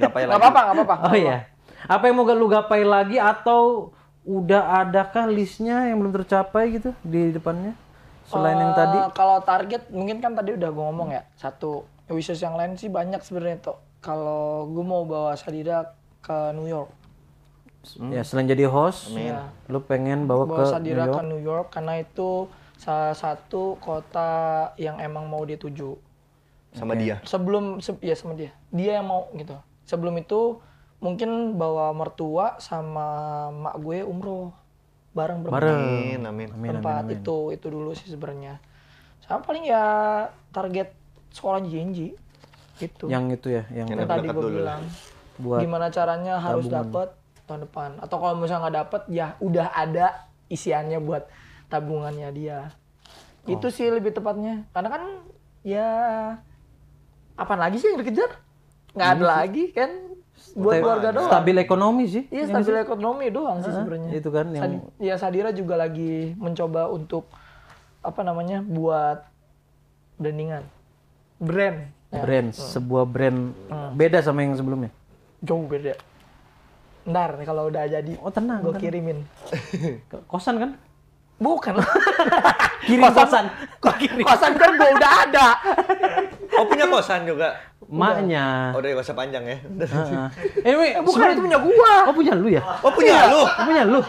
Speaker 2: gapai lagi nggak apa apa oh iya
Speaker 1: apa yang mau lu gapai lagi atau udah adakah listnya yang belum tercapai gitu di depannya? Selain uh, yang tadi. Eh,
Speaker 3: kalau target mungkin kan tadi udah gue ngomong ya. Satu wishes yang lain sih banyak sebenarnya tuh. Kalau gue mau bawa Sadira ke New York.
Speaker 1: Hmm. Ya selain jadi host, lo Ya. lu pengen bawa, bawa ke
Speaker 3: Sadira New York? ke New York karena itu salah satu kota yang emang mau dia tuju. Sama okay. dia. Sebelum se ya sama dia. Dia yang mau gitu. Sebelum itu mungkin bawa mertua sama mak gue umroh bareng berempat. Bareng. Amin, amin. Tempat amin, amin. itu itu dulu sih sebenarnya. Sama paling ya target sekolah JNJ itu. Yang
Speaker 1: itu ya, yang, yang tadi gue dulu. bilang.
Speaker 3: Buat gimana caranya harus dapat tahun depan. Atau kalau misalnya nggak dapat ya udah ada isiannya buat tabungannya dia. Oh. Itu sih lebih tepatnya. Karena kan ya apa lagi sih yang dikejar? Nggak iya ada lagi kan buat keluarga doang. Stabil
Speaker 1: ekonomi sih. Iya, ya stabil sih.
Speaker 3: ekonomi doang sih sebenarnya. Itu kan yang Sadi, ya Sadira juga lagi mencoba untuk apa namanya? buat brandingan. Brand. Ya. Brand, hmm.
Speaker 1: sebuah brand hmm. beda sama yang sebelumnya.
Speaker 3: Jauh beda. Ntar kalau udah jadi, oh tenang, gue kirimin. Kosan kan? Bukan.
Speaker 2: Kirim kosan. Kosan, kosan kan gue udah ada. Oh punya kosan juga. Maknya. Oh dari kosan panjang ya. Uh,
Speaker 1: anyway, eh,
Speaker 3: bukan itu punya gua. Oh punya lu ya? Oh punya iya. lu. Oh punya lu.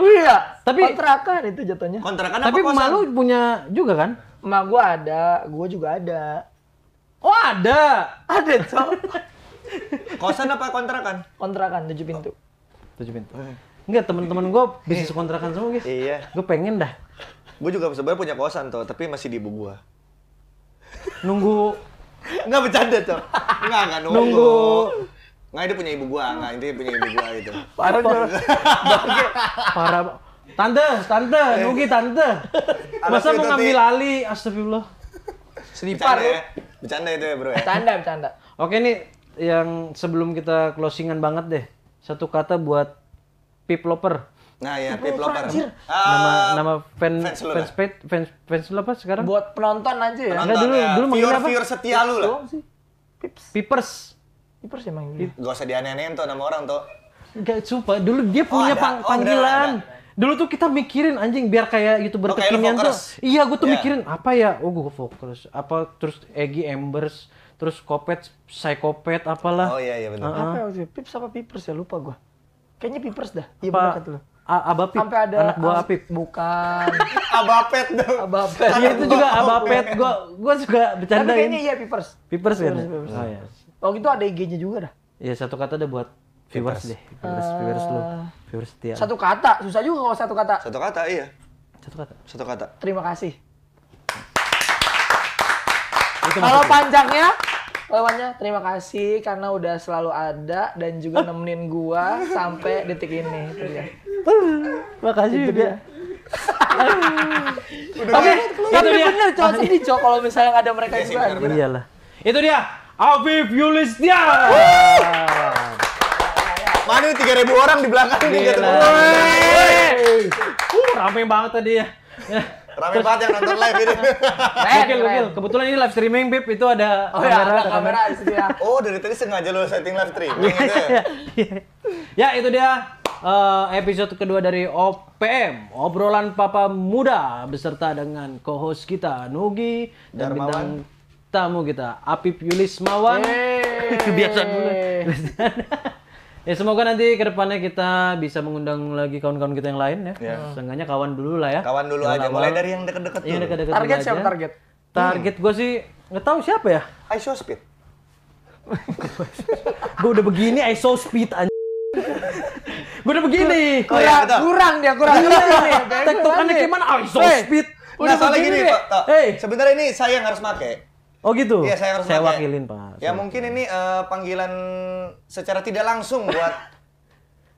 Speaker 3: Oh, iya. Tapi kontrakan itu jatuhnya.
Speaker 2: Kontrakan apa Tapi kosan? Tapi lu
Speaker 3: punya juga kan? Emak gua ada, gua juga ada.
Speaker 2: Oh ada. Ada, Cok. kosan apa
Speaker 3: kontrakan? Kontrakan tujuh pintu. Tujuh pintu. Eh. Enggak, teman-teman gua
Speaker 2: bisnis kontrakan semua, guys. Iya. Gue pengen dah. Gue juga sebenarnya punya kosan tuh, tapi masih di ibu gua nunggu nggak bercanda, Cok. nggak nggak nunggu. Nunggu. nggak itu punya ibu gua. nggak itu punya ibu gua gitu. Parah, Parah. Tante,
Speaker 3: tante, nunggu
Speaker 1: tante.
Speaker 2: Masa mau ngambil
Speaker 1: alih? Astagfirullah. Seripar.
Speaker 3: Bercanda, ya?
Speaker 2: bercanda itu ya, Bro ya.
Speaker 3: Bercanda, bercanda.
Speaker 1: Oke nih, yang sebelum kita closingan banget deh. Satu kata buat Pip Loper.
Speaker 2: Nah ya, Pip Lover. Anjir.
Speaker 3: Ah,
Speaker 1: nama nama fan fans lu fans, fans, fans lu apa sekarang? Buat
Speaker 2: penonton aja ya. Enggak eh, dulu ya.
Speaker 1: dulu manggilnya apa? Viewer setia lu lah.
Speaker 2: Pips. Pipers. Pipers emang gitu. Gak usah dianeh-anehin tuh nama orang tuh.
Speaker 1: gak coba, Dulu dia oh, punya oh, ada. pang oh, panggilan. Ada, ada. Dulu tuh kita mikirin anjing biar kayak youtuber oh, kekinian tuh. Iya, gue tuh yeah. mikirin apa ya? Oh, gue fokus. Apa terus Egi Embers, terus Kopet, Psychopet apalah. Oh iya iya benar. Uh -huh. Apa
Speaker 3: sih? Ya, Pips apa Pipers ya lupa gue. Kayaknya Pipers dah. Iya benar kata lu. Abapet. Sampai ada anak buah Apip. Bukan. Abapet dong. Abapet. Iya itu juga Abapet. Gua gua juga bercandain. Tapi kayaknya iya Pipers. Pipers kan. Ya? Pipers, Pipers. Oh, iya. Oh itu ada IG-nya juga dah.
Speaker 1: Iya satu kata ada buat viewers deh. Viewers, uh, viewers lu. Eh, viewers setia.
Speaker 3: Satu kata, susah juga kalau satu kata. Satu kata,
Speaker 2: iya. Satu kata. Satu kata. Terima kasih. Kalau panjangnya
Speaker 3: Lewatnya oh, terima kasih karena udah selalu ada dan juga ah. nemenin gua sampai detik ini. Itu dia. Ya.
Speaker 1: Makasih itu dia.
Speaker 3: Tapi Oke, ya? itu dia. Bener, cowok sedih cowok kalau misalnya ada mereka itu iya kan.
Speaker 1: Iyalah. Itu dia. Afif Yulistia. Mana tiga ribu orang di belakang nih ketemu. Gitu. Uh, rame banget tadi ya.
Speaker 2: Rame banget yang nonton live ini. Gokil, gokil.
Speaker 1: Kebetulan ini live streaming, Bip Itu ada oh, iya, kamera. Ya, ada kamera
Speaker 2: di ya. Oh, dari tadi sengaja lo setting live streaming iya, gitu ya. Iya,
Speaker 1: ya, itu dia uh, episode kedua dari OPM, obrolan Papa Muda beserta dengan co-host kita Nugi dan Darmawan. bintang tamu kita Apip Mawan Kebiasaan dulu. Ya semoga nanti kedepannya kita bisa mengundang lagi kawan-kawan kita yang lain ya. Yeah. Seenggaknya kawan
Speaker 2: dulu lah ya. Kawan dulu kawan aja. Awal. Mulai dari yang deket-deket iya, dulu. Deket -deket target siapa target? Target hmm. gue sih
Speaker 1: nggak tahu siapa ya. ISO
Speaker 2: Speed. gue udah begini ISO
Speaker 1: Speed aja. gue udah begini. Kurang, oh, ya, betul. kurang dia kurang. Iya, iya, iya. Tektokannya gimana? Eh, ISO Speed.
Speaker 2: Udah nah, gini, Pak. Hey. Eh. Sebenarnya ini saya yang harus make.
Speaker 1: Oh gitu. Ya saya harus saya wakilin, Pak. Ya saya
Speaker 2: mungkin wakilin. ini uh, panggilan secara tidak langsung buat ya,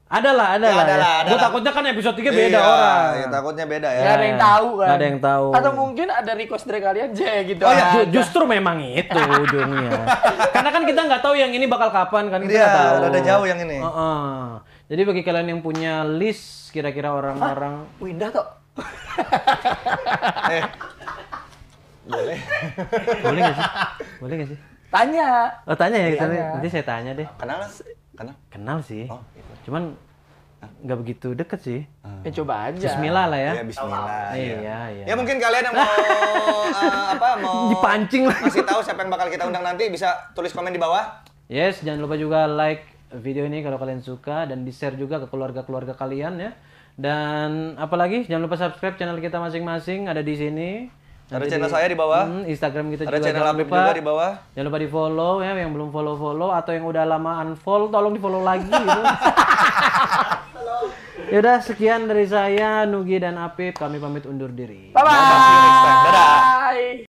Speaker 2: Adalah,
Speaker 1: adalah. Ya, adalah, ya. Gue takutnya kan episode 3 iya, beda orang. Ya, takutnya beda ya. Gak ada yang tahu kan. Gak ada yang tahu. Atau
Speaker 3: mungkin ada request dari kalian aja gitu. Oh ya, Ju
Speaker 1: justru memang itu ujungnya. Karena kan kita nggak tahu yang ini bakal kapan kan kita iya, nggak ya, tahu. Ada jauh yang ini. Uh -uh. Jadi bagi kalian yang punya list kira-kira orang-orang.
Speaker 3: Winda toh. eh, boleh.
Speaker 2: Boleh nggak sih? Boleh nggak sih?
Speaker 3: Tanya. Oh tanya ya, tanya. nanti
Speaker 2: saya tanya deh. Kenal? Kenal?
Speaker 1: Kenal sih. Oh, gitu. Cuman nggak begitu deket sih. Ya coba aja. Bismillah lah ya. Ya bismillah. Iya, iya. Ya. ya mungkin kalian yang mau uh, apa mau dipancing
Speaker 2: lah. Masih tahu siapa yang bakal kita undang nanti bisa tulis komen di bawah.
Speaker 1: Yes, jangan lupa juga like video ini kalau kalian suka dan di-share juga ke keluarga-keluarga kalian ya. Dan apalagi jangan lupa subscribe channel kita masing-masing ada di sini.
Speaker 2: Ada channel di, saya di bawah. Hmm, Instagram
Speaker 1: kita ada juga. Ada channel lupa, juga di bawah. Jangan lupa di follow ya, yang belum follow follow atau yang udah lama unfollow, tolong di follow lagi gitu. ya udah sekian dari saya Nugi dan Apip, kami pamit undur diri.
Speaker 3: Bye bye. Dadah.